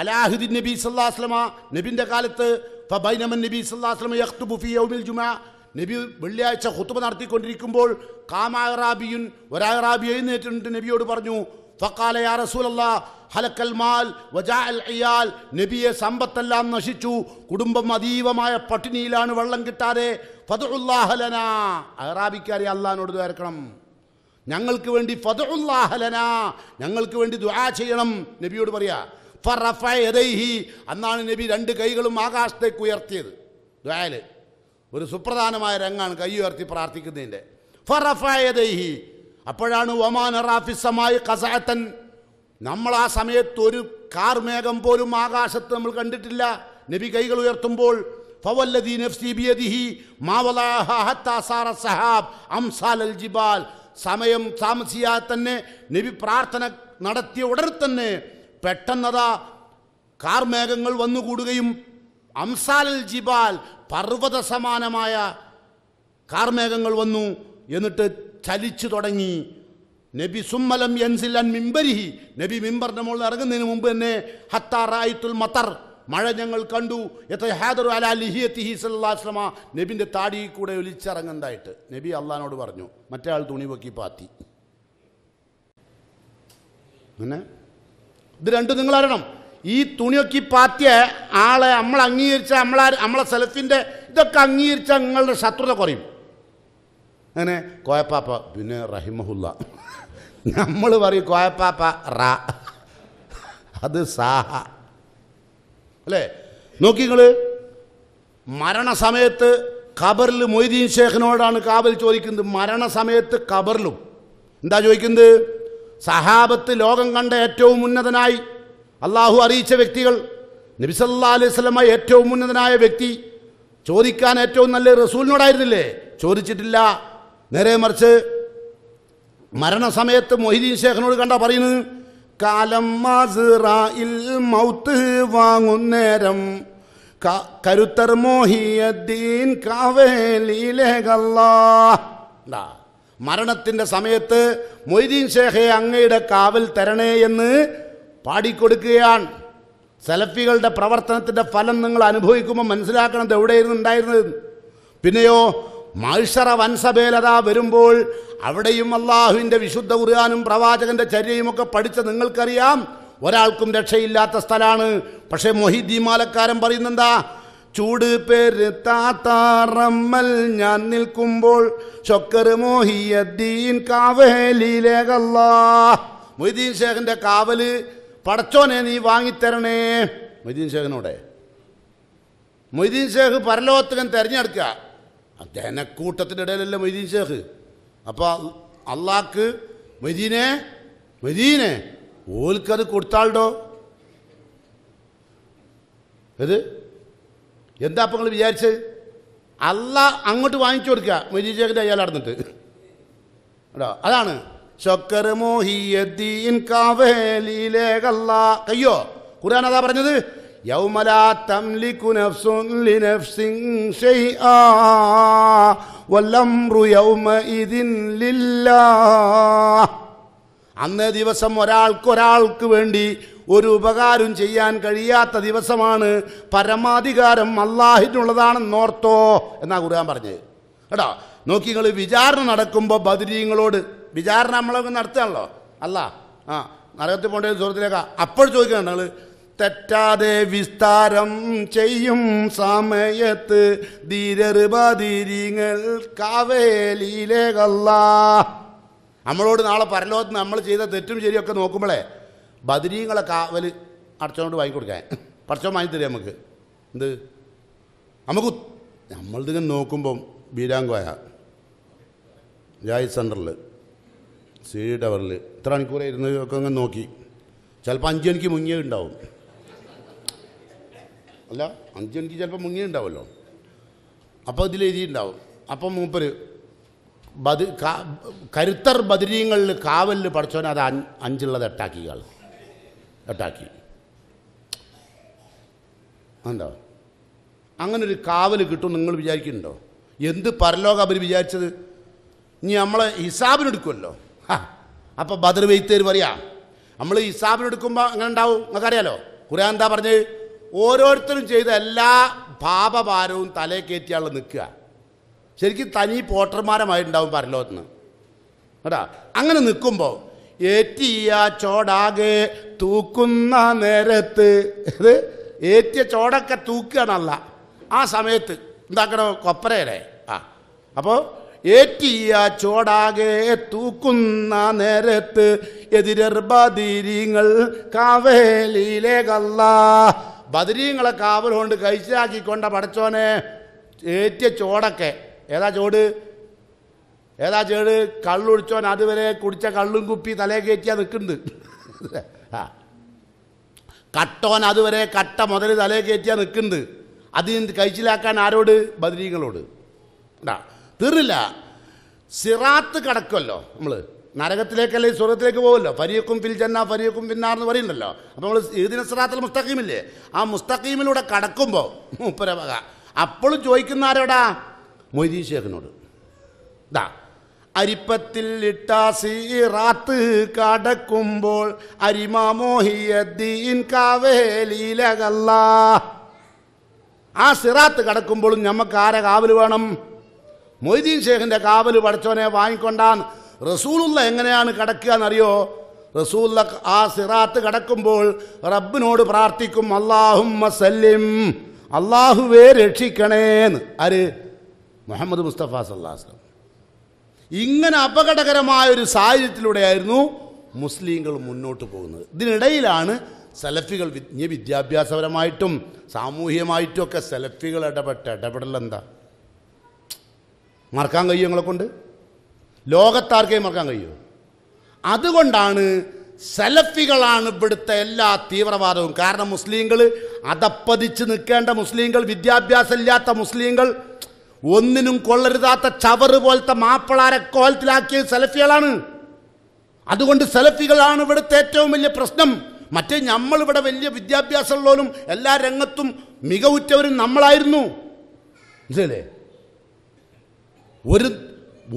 അലാഹുദ്ദീൻ നബി സല്ലാസ്ലമ നബിൻ്റെ കാലത്ത് ഫബൈനമൻ നബി സല്ലാസ്ലമ യഖ്തുബു ഫി യൗമിൽ ജുമ നബി വെള്ളിയാഴ്ച ഹുത്തുബ നടത്തിക്കൊണ്ടിരിക്കുമ്പോൾ കാമാറാബിയുൻ ഒരാറാബി എഴുന്നേറ്റിട്ട് നബിയോട് പറഞ്ഞു ഫക്കാല യാ റസൂലല്ലാ ഹലക്കൽ മാൽ വജാ അൽ അയാൽ നബിയെ സമ്പത്തെല്ലാം നശിച്ചു കുടുംബം അതീവമായ പട്ടിണിയിലാണ് വെള്ളം കിട്ടാതെ ഫതുല്ലാഹലന അറാബിക്കാരെ അള്ളഹാനോട് ചേർക്കണം ഞങ്ങൾക്ക് വേണ്ടി ഫതുല്ലാഹലന ഞങ്ങൾക്ക് വേണ്ടി ദുആ ചെയ്യണം നബിയോട് പറയാ അന്നാണ് നബി രണ്ട് കൈകളും ആകാശത്തേക്ക് ഉയർത്തിയത് ദ്വാല് ഒരു സുപ്രധാനമായ രംഗാണ് കൈ ഉയർത്തി പ്രാർത്ഥിക്കുന്നതിൻ്റെ ഫറഫായതൈഹി അപ്പോഴാണ് ഒമാൻ റാഫിസമായി കസാത്തൻ നമ്മൾ ആ സമയത്ത് ഒരു കാർമേഘം പോലും ആകാശത്ത് നമ്മൾ കണ്ടിട്ടില്ല നബി കൈകൾ ഉയർത്തുമ്പോൾ ബിയദിഹി ഹത്താ സഹാബ് ജിബാൽ സമയം താമസിയാതെ തന്നെ നബി പ്രാർത്ഥന നടത്തിയ ഉടൻ തന്നെ പെട്ടെന്നതാ കാർമേഘങ്ങൾ വന്നുകൂടുകയും അംസാലൽ ജിബാൽ പർവ്വത സമാനമായ കാർമേഘങ്ങൾ വന്നു എന്നിട്ട് ചലിച്ചു തുടങ്ങി നബി സുമ്മലം എൻസിലൻ മിമ്പരിഹി നബി മിമ്പറിൻ്റെ മുകളിൽ ഇറങ്ങുന്നതിന് മുമ്പ് തന്നെ ഹത്താറായിത്തുൽ മത്തർ മഴ ഞങ്ങൾ കണ്ടു എത്ര ഹാദർ അല ലിഹിയത്തിഹി സല്ലാസ്ലമ നബിൻ്റെ താടി കൂടെ ഒലിച്ചിറങ്ങുന്നതായിട്ട് നബി അള്ളഹാനോട് പറഞ്ഞു മറ്റേ ആൾ തുണി പൊക്കി പാത്തി അങ്ങനെ ഇത് രണ്ടും നിങ്ങൾ അറിയണം ഈ തുണിയൊക്കെ പാത്തിയെ ആളെ നമ്മൾ അംഗീകരിച്ച നമ്മളെ നമ്മളെ സ്ഥലത്തിൻ്റെ ഇതൊക്കെ അംഗീകരിച്ച നിങ്ങളുടെ ശത്രുത കുറയും അങ്ങനെ കോയപ്പാപ്പ പിന്നെ റഹിമഹുല്ല നമ്മൾ പറയും കോയപ്പാപ്പ റ അത് സാഹ അല്ലേ നോക്കി നിങ്ങൾ മരണസമയത്ത് ഖബറിൽ മൊയ്തീൻ ഷേഖിനോടാണ് കാബൽ ചോദിക്കുന്നത് മരണസമയത്ത് ഖബറിലും എന്താ ചോദിക്കുന്നത് സഹാബത്ത് ലോകം കണ്ട ഏറ്റവും ഉന്നതനായി അള്ളാഹു അറിയിച്ച വ്യക്തികൾ നബിസല്ലാ അലൈഹി സ്വലമ ഏറ്റവും ഉന്നതനായ വ്യക്തി ചോദിക്കാൻ ഏറ്റവും നല്ല റസൂലിനോടായിരുന്നില്ലേ ചോദിച്ചിട്ടില്ല നേരെ മറിച്ച് മരണസമയത്ത് മൊഹിദീൻ ശേഖനോട് കണ്ട പറയുന്നത് കാലം മൗത്ത് വാങ്ങുന്നേരം കരുത്തർ മോഹിയദ്ദീൻ കാവേലിയിലേക്കല്ലാ മരണത്തിൻ്റെ സമയത്ത് മൊയ്തീൻ ഷേഖെ അങ്ങയുടെ കാവൽ തരണേ എന്ന് പാടിക്കൊടുക്കുകയാണ് സെലഫികളുടെ പ്രവർത്തനത്തിൻ്റെ ഫലം നിങ്ങൾ അനുഭവിക്കുമ്പോൾ മനസ്സിലാക്കണത് എവിടെയായിരുന്നു ഉണ്ടായിരുന്നത് പിന്നെയോ മഹിഷറ വൻസഭേലത വരുമ്പോൾ അവിടെയും അള്ളാഹുവിൻ്റെ വിശുദ്ധ പ്രവാചകന്റെ ചര്യയും ഒക്കെ പഠിച്ച നിങ്ങൾക്കറിയാം ഒരാൾക്കും രക്ഷയില്ലാത്ത സ്ഥലമാണ് പക്ഷേ മൊഹിദ്ദീൻ മാലക്കാരൻ പറയുന്നെന്താ ചൂട് പേര് താത്താറമ്മൽ ഞാൻ നിൽക്കുമ്പോൾ ചൊക്കർ മോഹിയദ്ദീൻ കാവലിലേകല്ലാ മൊയ്തീൻ ഷേഖിൻ്റെ കാവല് പടച്ചോനെ നീ വാങ്ങിത്തരണേ മൊയ്തീൻ ഷേഖിനോടെ മൊയ്തീൻ ഷേഖ് പരലോകത്തിനും തിരഞ്ഞെടുക്കുക ജനക്കൂട്ടത്തിൻ്റെ ഇടയിലല്ലേ മൊയ്തീൻ ഷേഖ് അപ്പോൾ അള്ളാക്ക് മൊയ്തീനെ മൊയ്തീനെ ഓൽക്കത് കൊടുത്താളോ ഇത് എന്താ അപ്പം നിങ്ങൾ വിചാരിച്ചത് അല്ല അങ്ങോട്ട് വാങ്ങിച്ചു കൊടുക്കുക മജീജേഖിൻ്റെ അയാൾ നടന്നിട്ട് കേട്ടോ അതാണ് ശൊക്കർ മോഹിയദ്ദീൻ കാവേലിയിലേക്കല്ല കയ്യോ ഖുർആൻ അതാ പറഞ്ഞത് യൗമലാ തംലിക്കു നഫ്സുൻ ലിനഫ്സിൻ ഷൈആ വല്ലംറു യൗമഇദിൻ ലില്ലാ അന്നേ ദിവസം ഒരാൾക്ക് ഒരാൾക്ക് വേണ്ടി ഒരു ഉപകാരം ചെയ്യാൻ കഴിയാത്ത ദിവസമാണ് പരമാധികാരം അള്ളാഹിനുള്ളതാണെന്നോർത്തോ എന്നാ ഖുർആൻ പറഞ്ഞത് കേട്ടോ നോക്കി നിങ്ങൾ വിചാരണ നടക്കുമ്പോൾ ബദരീങ്ങളോട് വിചാരണ നമ്മളൊക്കെ നടത്തുകയാണല്ലോ അല്ല ആ നരകത്തിൽ പോകേണ്ട സുഹൃത്തിലേക്കാ അപ്പോൾ ചോദിക്കണം നിങ്ങൾ തെറ്റാതെ വിസ്താരം ചെയ്യും സമയത്ത് ധീരറുപതിരിങ്ങൾ കാവേലിയിലേക്കല്ല നമ്മളോട് നാളെ പരലോകത്ത് നമ്മൾ ചെയ്ത തെറ്റും ശരിയൊക്കെ നോക്കുമ്പോഴേ ബദരീങ്ങളെ കാവൽ അടച്ചോണ്ട് വാങ്ങിക്കൊടുക്കാൻ പടച്ചോൻ വാങ്ങിത്തരും നമുക്ക് എന്ത് നമുക്ക് നമ്മളിതിങ്ങനെ നോക്കുമ്പം ബീരാങ്കോയ ജായ് സെൻറ്ററിൽ സി ടവറിൽ ഇത്ര ഇരുന്ന് ഒക്കെ അങ്ങനെ നോക്കി ചിലപ്പോൾ അഞ്ച് മണിക്ക് മുങ്ങിയേ ഉണ്ടാവും അല്ല അഞ്ച് മണിക്ക് ചിലപ്പോൾ ഉണ്ടാവുമല്ലോ അപ്പോൾ ഇതിൽ ഉണ്ടാവും അപ്പം മൂപ്പര് ബദ് കരുത്തർ ബദരീങ്ങളിൽ കാവലിൽ പഠിച്ചോനെ അത് അഞ്ചുള്ളത് എട്ടാക്കിക്കാളും അറ്റാക്ക് എന്താ അങ്ങനൊരു കാവൽ കിട്ടും നിങ്ങൾ വിചാരിക്കുന്നുണ്ടോ എന്ത് പരലോക അവർ വിചാരിച്ചത് ഇനി നമ്മളെ ഹിസാബിനെടുക്കുമല്ലോ ഹാ അപ്പോൾ ബദർ വെയ്ത്തേര് പറയാ നമ്മൾ ഹിസാബിനെടുക്കുമ്പോൾ അങ്ങനെ ഉണ്ടാവും നിങ്ങൾക്കറിയാലോ ഖുർആൻ എന്താ പറഞ്ഞത് ഓരോരുത്തരും ചെയ്ത എല്ലാ പാപഭാരവും തലേ കയറ്റിയാൾ നിൽക്കുക ശരിക്കും തനി പോട്ടർമാരമായിട്ടുണ്ടാവും പരലോകത്തിന് കേട്ടാ അങ്ങനെ നിൽക്കുമ്പോൾ ഏറ്റിയ ചോടാകെ തൂക്കുന്ന നേരത്ത് ഇത് ഏറ്റിയ ചോടൊക്കെ തൂക്കുകയാണല്ല ആ സമയത്ത് എന്താക്കണോ കൊപ്പരയല്ലേ ആ അപ്പോൾ ഏറ്റിയ ചോടാകെ തൂക്കുന്ന നേരത്ത് എതിരർ ബദിരീങ്ങൾ കാവേലിയിലെ കല്ല ബദിരീങ്ങളെ കാവൽ കൊണ്ട് കഴിച്ചാക്കിക്കൊണ്ട പടച്ചോനെ ഏറ്റിയ ചോടൊക്കെ ഏതാ ചോട് ഏതാ ചേട് കള്ളൊഴിച്ചോൻ അതുവരെ കുടിച്ച കള്ളും കുപ്പി തലേ കയറ്റിയാൽ നിൽക്കുന്നുണ്ട് ആ കട്ടോൻ അതുവരെ കട്ട മുതൽ തലേ കയറ്റിയാൽ നിൽക്കുന്നുണ്ട് അത് കഴിച്ചിലാക്കാൻ ആരോട് ബദരീകളോട് ഉണ്ടാ തീർന്നില്ല സിറാത്ത് കടക്കുമല്ലോ നമ്മൾ നരകത്തിലേക്കല്ലേ സ്വർഗത്തിലേക്ക് പോകുമല്ലോ ഫരീഖും ഫിൽ ജന്ന ഫരീഖും പിന്നാർ എന്ന് പറയുന്നല്ലോ അപ്പോൾ നമ്മൾ ഏതിന സിറാത്തിൽ മുസ്തഖീമില്ലേ ആ മുസ്തഖീമിലൂടെ കടക്കുമ്പോൾ മുപ്പരവക അപ്പോഴും ചോദിക്കുന്ന ആരോടാ മൊയ്തീൻ ഷേഖിനോട് ഇതാ അരിപ്പത്തിൽ ഇട്ടാസീറാത്ത് കടക്കുമ്പോൾ അരിമാമോഹിയദ്ദീൻ കാവേലീലകല്ല ആ സിറാത്ത് കടക്കുമ്പോഴും നമുക്ക് ആരെ കാവൽ വേണം മൊയ്തീൻ ഷേഖിൻ്റെ കാവൽ പഠിച്ചവനെ വാങ്ങിക്കൊണ്ടാൻ റസൂലുള്ള എങ്ങനെയാണ് കടക്കുക എന്നറിയോ റസൂല്ല ആ സിറാത്ത് കടക്കുമ്പോൾ റബ്ബിനോട് പ്രാർത്ഥിക്കും അള്ളാഹും സല്ലിം അള്ളാഹുവേ രക്ഷിക്കണേന്ന് ആര് മുഹമ്മദ് മുസ്തഫ സല്ലാസ്ലം ഇങ്ങനെ അപകടകരമായ ഒരു സാഹചര്യത്തിലൂടെയായിരുന്നു മുസ്ലിങ്ങൾ മുന്നോട്ട് പോകുന്നത് ഇതിനിടയിലാണ് സെലഫികൾ വിജ്ഞ വിദ്യാഭ്യാസപരമായിട്ടും സാമൂഹികമായിട്ടും ഒക്കെ സെലഫികൾ ഇടപെട്ട ഇടപെടൽ എന്താ മറക്കാൻ കഴിയും കൊണ്ട് ലോകത്താർക്കേ മറക്കാൻ കഴിയുമോ അതുകൊണ്ടാണ് സെലഫികളാണ് ഇവിടുത്തെ എല്ലാ തീവ്രവാദവും കാരണം മുസ്ലിങ്ങൾ അതപ്പതിച്ച് നിൽക്കേണ്ട മുസ്ലിങ്ങൾ വിദ്യാഭ്യാസമില്ലാത്ത മുസ്ലിങ്ങൾ ഒന്നിനും കൊള്ളരുതാത്ത ചവറ് പോലത്തെ മാപ്പിളാരെ കോലത്തിലാക്കിയത് സെലഫികളാണ് അതുകൊണ്ട് സെലഫികളാണ് ഇവിടുത്തെ ഏറ്റവും വലിയ പ്രശ്നം മറ്റേ നമ്മളിവിടെ വലിയ വിദ്യാഭ്യാസമുള്ളവരും എല്ലാ രംഗത്തും മികവുറ്റവരും നമ്മളായിരുന്നു ഇതല്ലേ ഒരു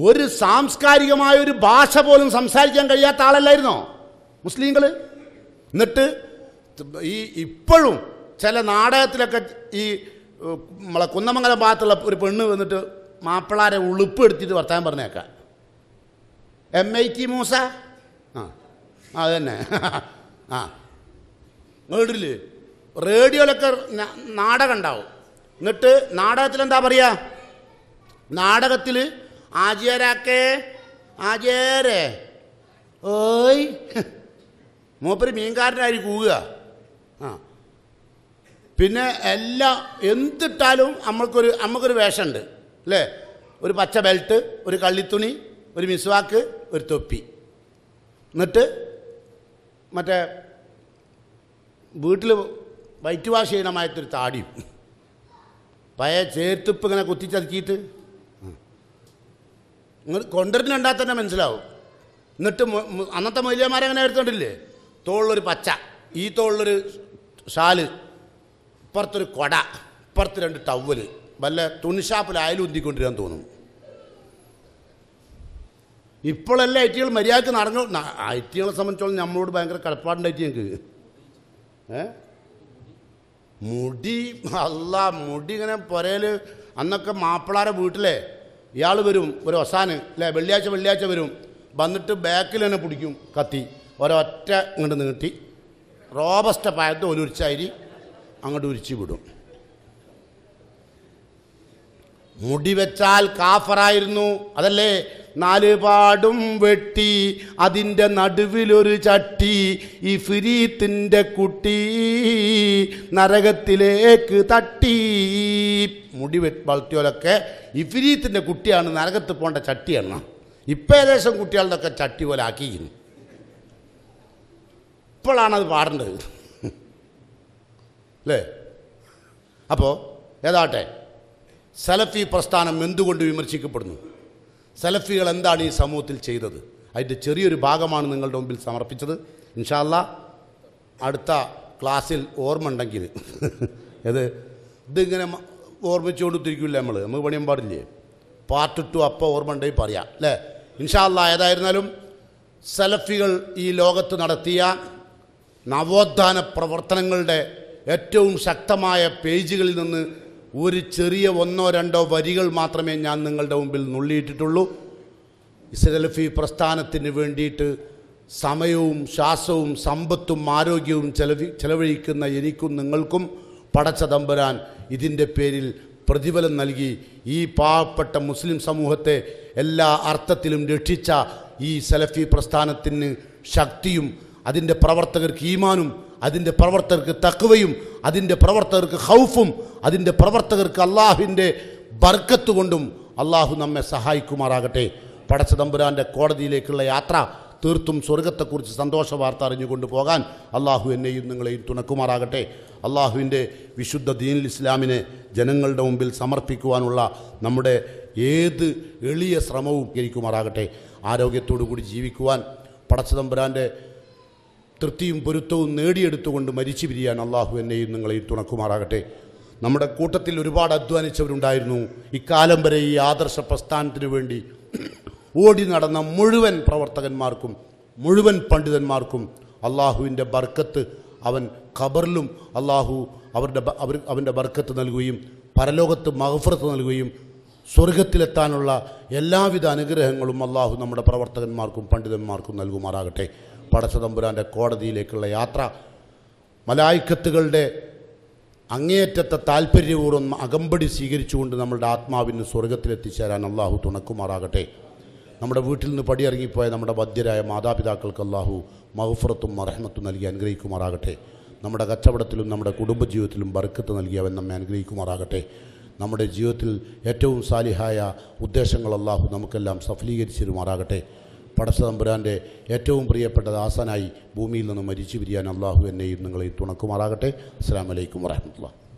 ഒരു സാംസ്കാരികമായ ഒരു ഭാഷ പോലും സംസാരിക്കാൻ കഴിയാത്ത ആളല്ലായിരുന്നോ മുസ്ലിങ്ങൾ എന്നിട്ട് ഈ ഇപ്പോഴും ചില നാടകത്തിലൊക്കെ ഈ നമ്മളെ കുന്നമംഗലം ഭാഗത്തുള്ള ഒരു പെണ്ണ് വന്നിട്ട് മാപ്പിളാരെ ഉളുപ്പ് എടുത്തിട്ട് വർത്താൻ പറഞ്ഞേക്കാം എം ഐ ടി മൂസ ആ അത് തന്നെ ആ വീടില് റേഡിയോയിലൊക്കെ നാടകം ഉണ്ടാവും എന്നിട്ട് നാടകത്തിൽ എന്താ പറയുക നാടകത്തിൽ ആചാരാക്കേ ആചേരേ ഓയ് മൂപ്പര് മീൻകാരനായി കൂവുക ആ പിന്നെ എല്ലാ എന്തിട്ടാലും നമ്മൾക്കൊരു നമുക്കൊരു വേഷമുണ്ട് അല്ലേ ഒരു പച്ച ബെൽറ്റ് ഒരു കള്ളിത്തുണി ഒരു മിസ്വാക്ക് ഒരു തൊപ്പി എന്നിട്ട് മറ്റേ വീട്ടിൽ വൈറ്റ് വാഷ് ചെയ്യണമായിട്ടൊരു താടിയും പയ ചേർത്തുപ്പ് ഇങ്ങനെ കുത്തിച്ചതുക്കിയിട്ട് നിങ്ങൾ കൊണ്ടുവരുന്നുണ്ടാ തന്നെ മനസ്സിലാവും എന്നിട്ട് അന്നത്തെ അങ്ങനെ എടുത്തോണ്ടില്ലേ തോളിലൊരു പച്ച ഈ തോളിലൊരു ഷാല് ഇപ്പുറത്തൊരു കൊട ഇപ്പുറത്ത് രണ്ട് ടവൽ വല്ല തുണിഷാപ്പിൽ അയലും ഉന്തിക്കൊണ്ടിരാൻ തോന്നും ഇപ്പോഴല്ലേ ഐ ടികൾ മര്യാദക്ക് നടന്നു ഐ ടികളെ സംബന്ധിച്ചോളം നമ്മളോട് ഭയങ്കര കടപ്പാടുണ്ടായിട്ട് ഞങ്ങൾക്ക് ഏ മുടി അല്ല മുടി ഇങ്ങനെ പുരയിൽ അന്നൊക്കെ മാപ്പിളാരെ വീട്ടിലെ ഇയാൾ വരും ഒരു ഒസാന് അല്ലേ വെള്ളിയാഴ്ച വെള്ളിയാഴ്ച വരും വന്നിട്ട് ബാക്കിൽ തന്നെ പിടിക്കും കത്തി ഒരൊറ്റ ഇങ്ങോട്ട് നീട്ടി റോബസ്റ്റ പായത്ത് ഒലുരിച്ചായി അങ്ങോട്ട് ഉരിച്ചു വിടും മുടി വെച്ചാൽ കാഫറായിരുന്നു അതല്ലേ നാല് പാടും വെട്ടി അതിൻ്റെ നടുവിലൊരു ചട്ടി ഈ ഫിരീത്തിൻ്റെ കുട്ടി നരകത്തിലേക്ക് തട്ടി മുടി വളർത്തിയോലൊക്കെ ഫിരീത്തിൻ്റെ കുട്ടിയാണ് നരകത്ത് പോകേണ്ട ചട്ടിയാണ് ഇപ്പം ഏകദേശം കുട്ടികളുടെയൊക്കെ ചട്ടി പോലെ ആക്കിയിരുന്നു ഇപ്പോഴാണത് പാടേണ്ടത് അല്ലേ അപ്പോൾ ഏതാട്ടെ സലഫി പ്രസ്ഥാനം എന്തുകൊണ്ട് വിമർശിക്കപ്പെടുന്നു സലഫികൾ എന്താണ് ഈ സമൂഹത്തിൽ ചെയ്തത് അതിൻ്റെ ചെറിയൊരു ഭാഗമാണ് നിങ്ങളുടെ മുമ്പിൽ സമർപ്പിച്ചത് ഇൻഷാല്ല അടുത്ത ക്ലാസ്സിൽ ഓർമ്മ ഉണ്ടെങ്കിൽ ഇത് [LAUGHS] ഇതിങ്ങനെ ഓർമ്മിച്ചുകൊണ്ടിരിക്കില്ല നമ്മൾ നമുക്ക് പണിയാൻ പാടില്ലേ പാർട്ട് ടു അപ്പോൾ ഓർമ്മ ഉണ്ടെങ്കിൽ പറയാം അല്ലേ ഇൻഷാല്ല ഏതായിരുന്നാലും സലഫികൾ ഈ ലോകത്ത് നടത്തിയ നവോത്ഥാന പ്രവർത്തനങ്ങളുടെ ഏറ്റവും ശക്തമായ പേജുകളിൽ നിന്ന് ഒരു ചെറിയ ഒന്നോ രണ്ടോ വരികൾ മാത്രമേ ഞാൻ നിങ്ങളുടെ മുമ്പിൽ നുള്ളിയിട്ടിട്ടുള്ളൂ ഇസ്രലഫി പ്രസ്ഥാനത്തിന് വേണ്ടിയിട്ട് സമയവും ശ്വാസവും സമ്പത്തും ആരോഗ്യവും ചെലവി ചെലവഴിക്കുന്ന എനിക്കും നിങ്ങൾക്കും പടച്ചതമ്പരാൻ ഇതിൻ്റെ പേരിൽ പ്രതിഫലം നൽകി ഈ പാവപ്പെട്ട മുസ്ലിം സമൂഹത്തെ എല്ലാ അർത്ഥത്തിലും രക്ഷിച്ച ഈ സലഫി പ്രസ്ഥാനത്തിന് ശക്തിയും അതിൻ്റെ പ്രവർത്തകർക്ക് ഈമാനും അതിൻ്റെ പ്രവർത്തകർക്ക് തക്കവയും അതിൻ്റെ പ്രവർത്തകർക്ക് ഹൗഫും അതിൻ്റെ പ്രവർത്തകർക്ക് അള്ളാഹുവിൻ്റെ ബർക്കത്ത് കൊണ്ടും അള്ളാഹു നമ്മെ സഹായിക്കുമാറാകട്ടെ പടച്ച തമ്പുരാൻ്റെ കോടതിയിലേക്കുള്ള യാത്ര തീർത്തും സ്വർഗത്തെക്കുറിച്ച് സന്തോഷ വാർത്ത അറിഞ്ഞുകൊണ്ട് പോകാൻ അള്ളാഹു എന്നെയും നിങ്ങളെയും തുണക്കുമാറാകട്ടെ അള്ളാഹുവിൻ്റെ വിശുദ്ധ ദീൻ ഇസ്ലാമിനെ ജനങ്ങളുടെ മുമ്പിൽ സമർപ്പിക്കുവാനുള്ള നമ്മുടെ ഏത് എളിയ ശ്രമവും കരിക്കുമാറാകട്ടെ ആരോഗ്യത്തോടു കൂടി ജീവിക്കുവാൻ പടച്ചതമ്പുരാൻ്റെ തൃപ്തിയും പൊരുത്തവും നേടിയെടുത്തുകൊണ്ട് മരിച്ചു പിരിയാൻ അള്ളാഹു എന്നെയും നിങ്ങളെയും തുണക്കുമാറാകട്ടെ നമ്മുടെ കൂട്ടത്തിൽ ഒരുപാട് അധ്വാനിച്ചവരുണ്ടായിരുന്നു ഇക്കാലം വരെ ഈ ആദർശ പ്രസ്ഥാനത്തിനു വേണ്ടി ഓടി നടന്ന മുഴുവൻ പ്രവർത്തകന്മാർക്കും മുഴുവൻ പണ്ഡിതന്മാർക്കും അള്ളാഹുവിൻ്റെ ബർക്കത്ത് അവൻ ഖബറിലും അള്ളാഹു അവരുടെ അവർ അവൻ്റെ ബർക്കത്ത് നൽകുകയും പരലോകത്ത് മഹഫ്രത്ത് നൽകുകയും സ്വർഗത്തിലെത്താനുള്ള എല്ലാവിധ അനുഗ്രഹങ്ങളും അള്ളാഹു നമ്മുടെ പ്രവർത്തകന്മാർക്കും പണ്ഡിതന്മാർക്കും നൽകുമാറാകട്ടെ പടച്ചതമ്പുരാൻ്റെ കോടതിയിലേക്കുള്ള യാത്ര മലായിക്കത്തുകളുടെ അങ്ങേയറ്റത്തെ താല്പര്യപൂർവ്വം അകമ്പടി സ്വീകരിച്ചുകൊണ്ട് നമ്മളുടെ ആത്മാവിന് സ്വർഗത്തിലെത്തിച്ചേരാൻ അള്ളാഹു തുണക്കുമാറാകട്ടെ നമ്മുടെ വീട്ടിൽ നിന്ന് പടിയിറങ്ങിപ്പോയ നമ്മുടെ വദ്യരായ മാതാപിതാക്കൾക്ക് അള്ളാഹു മഹഫറത്തും മറഹമത്തും നൽകി അനുഗ്രഹിക്കുമാറാകട്ടെ നമ്മുടെ കച്ചവടത്തിലും നമ്മുടെ കുടുംബജീവിതത്തിലും ബർക്കത്ത് നൽകി അവൻ നമ്മെ അനുഗ്രഹിക്കുമാറാകട്ടെ നമ്മുടെ ജീവിതത്തിൽ ഏറ്റവും സാലിഹായ ഉദ്ദേശങ്ങൾ അള്ളാഹു നമുക്കെല്ലാം സഫലീകരിച്ചിരുമാറാകട്ടെ പടച്ച തമ്പുരാൻ്റെ ഏറ്റവും പ്രിയപ്പെട്ട ദാസനായി ഭൂമിയിൽ നിന്ന് മരിച്ചു പിരിയാൻ അള്ളാഹു എന്നെയും നിങ്ങളെയും തുണക്കുമാറാകട്ടെ അസ്സാം വലൈക്കും വരഹമുല്ല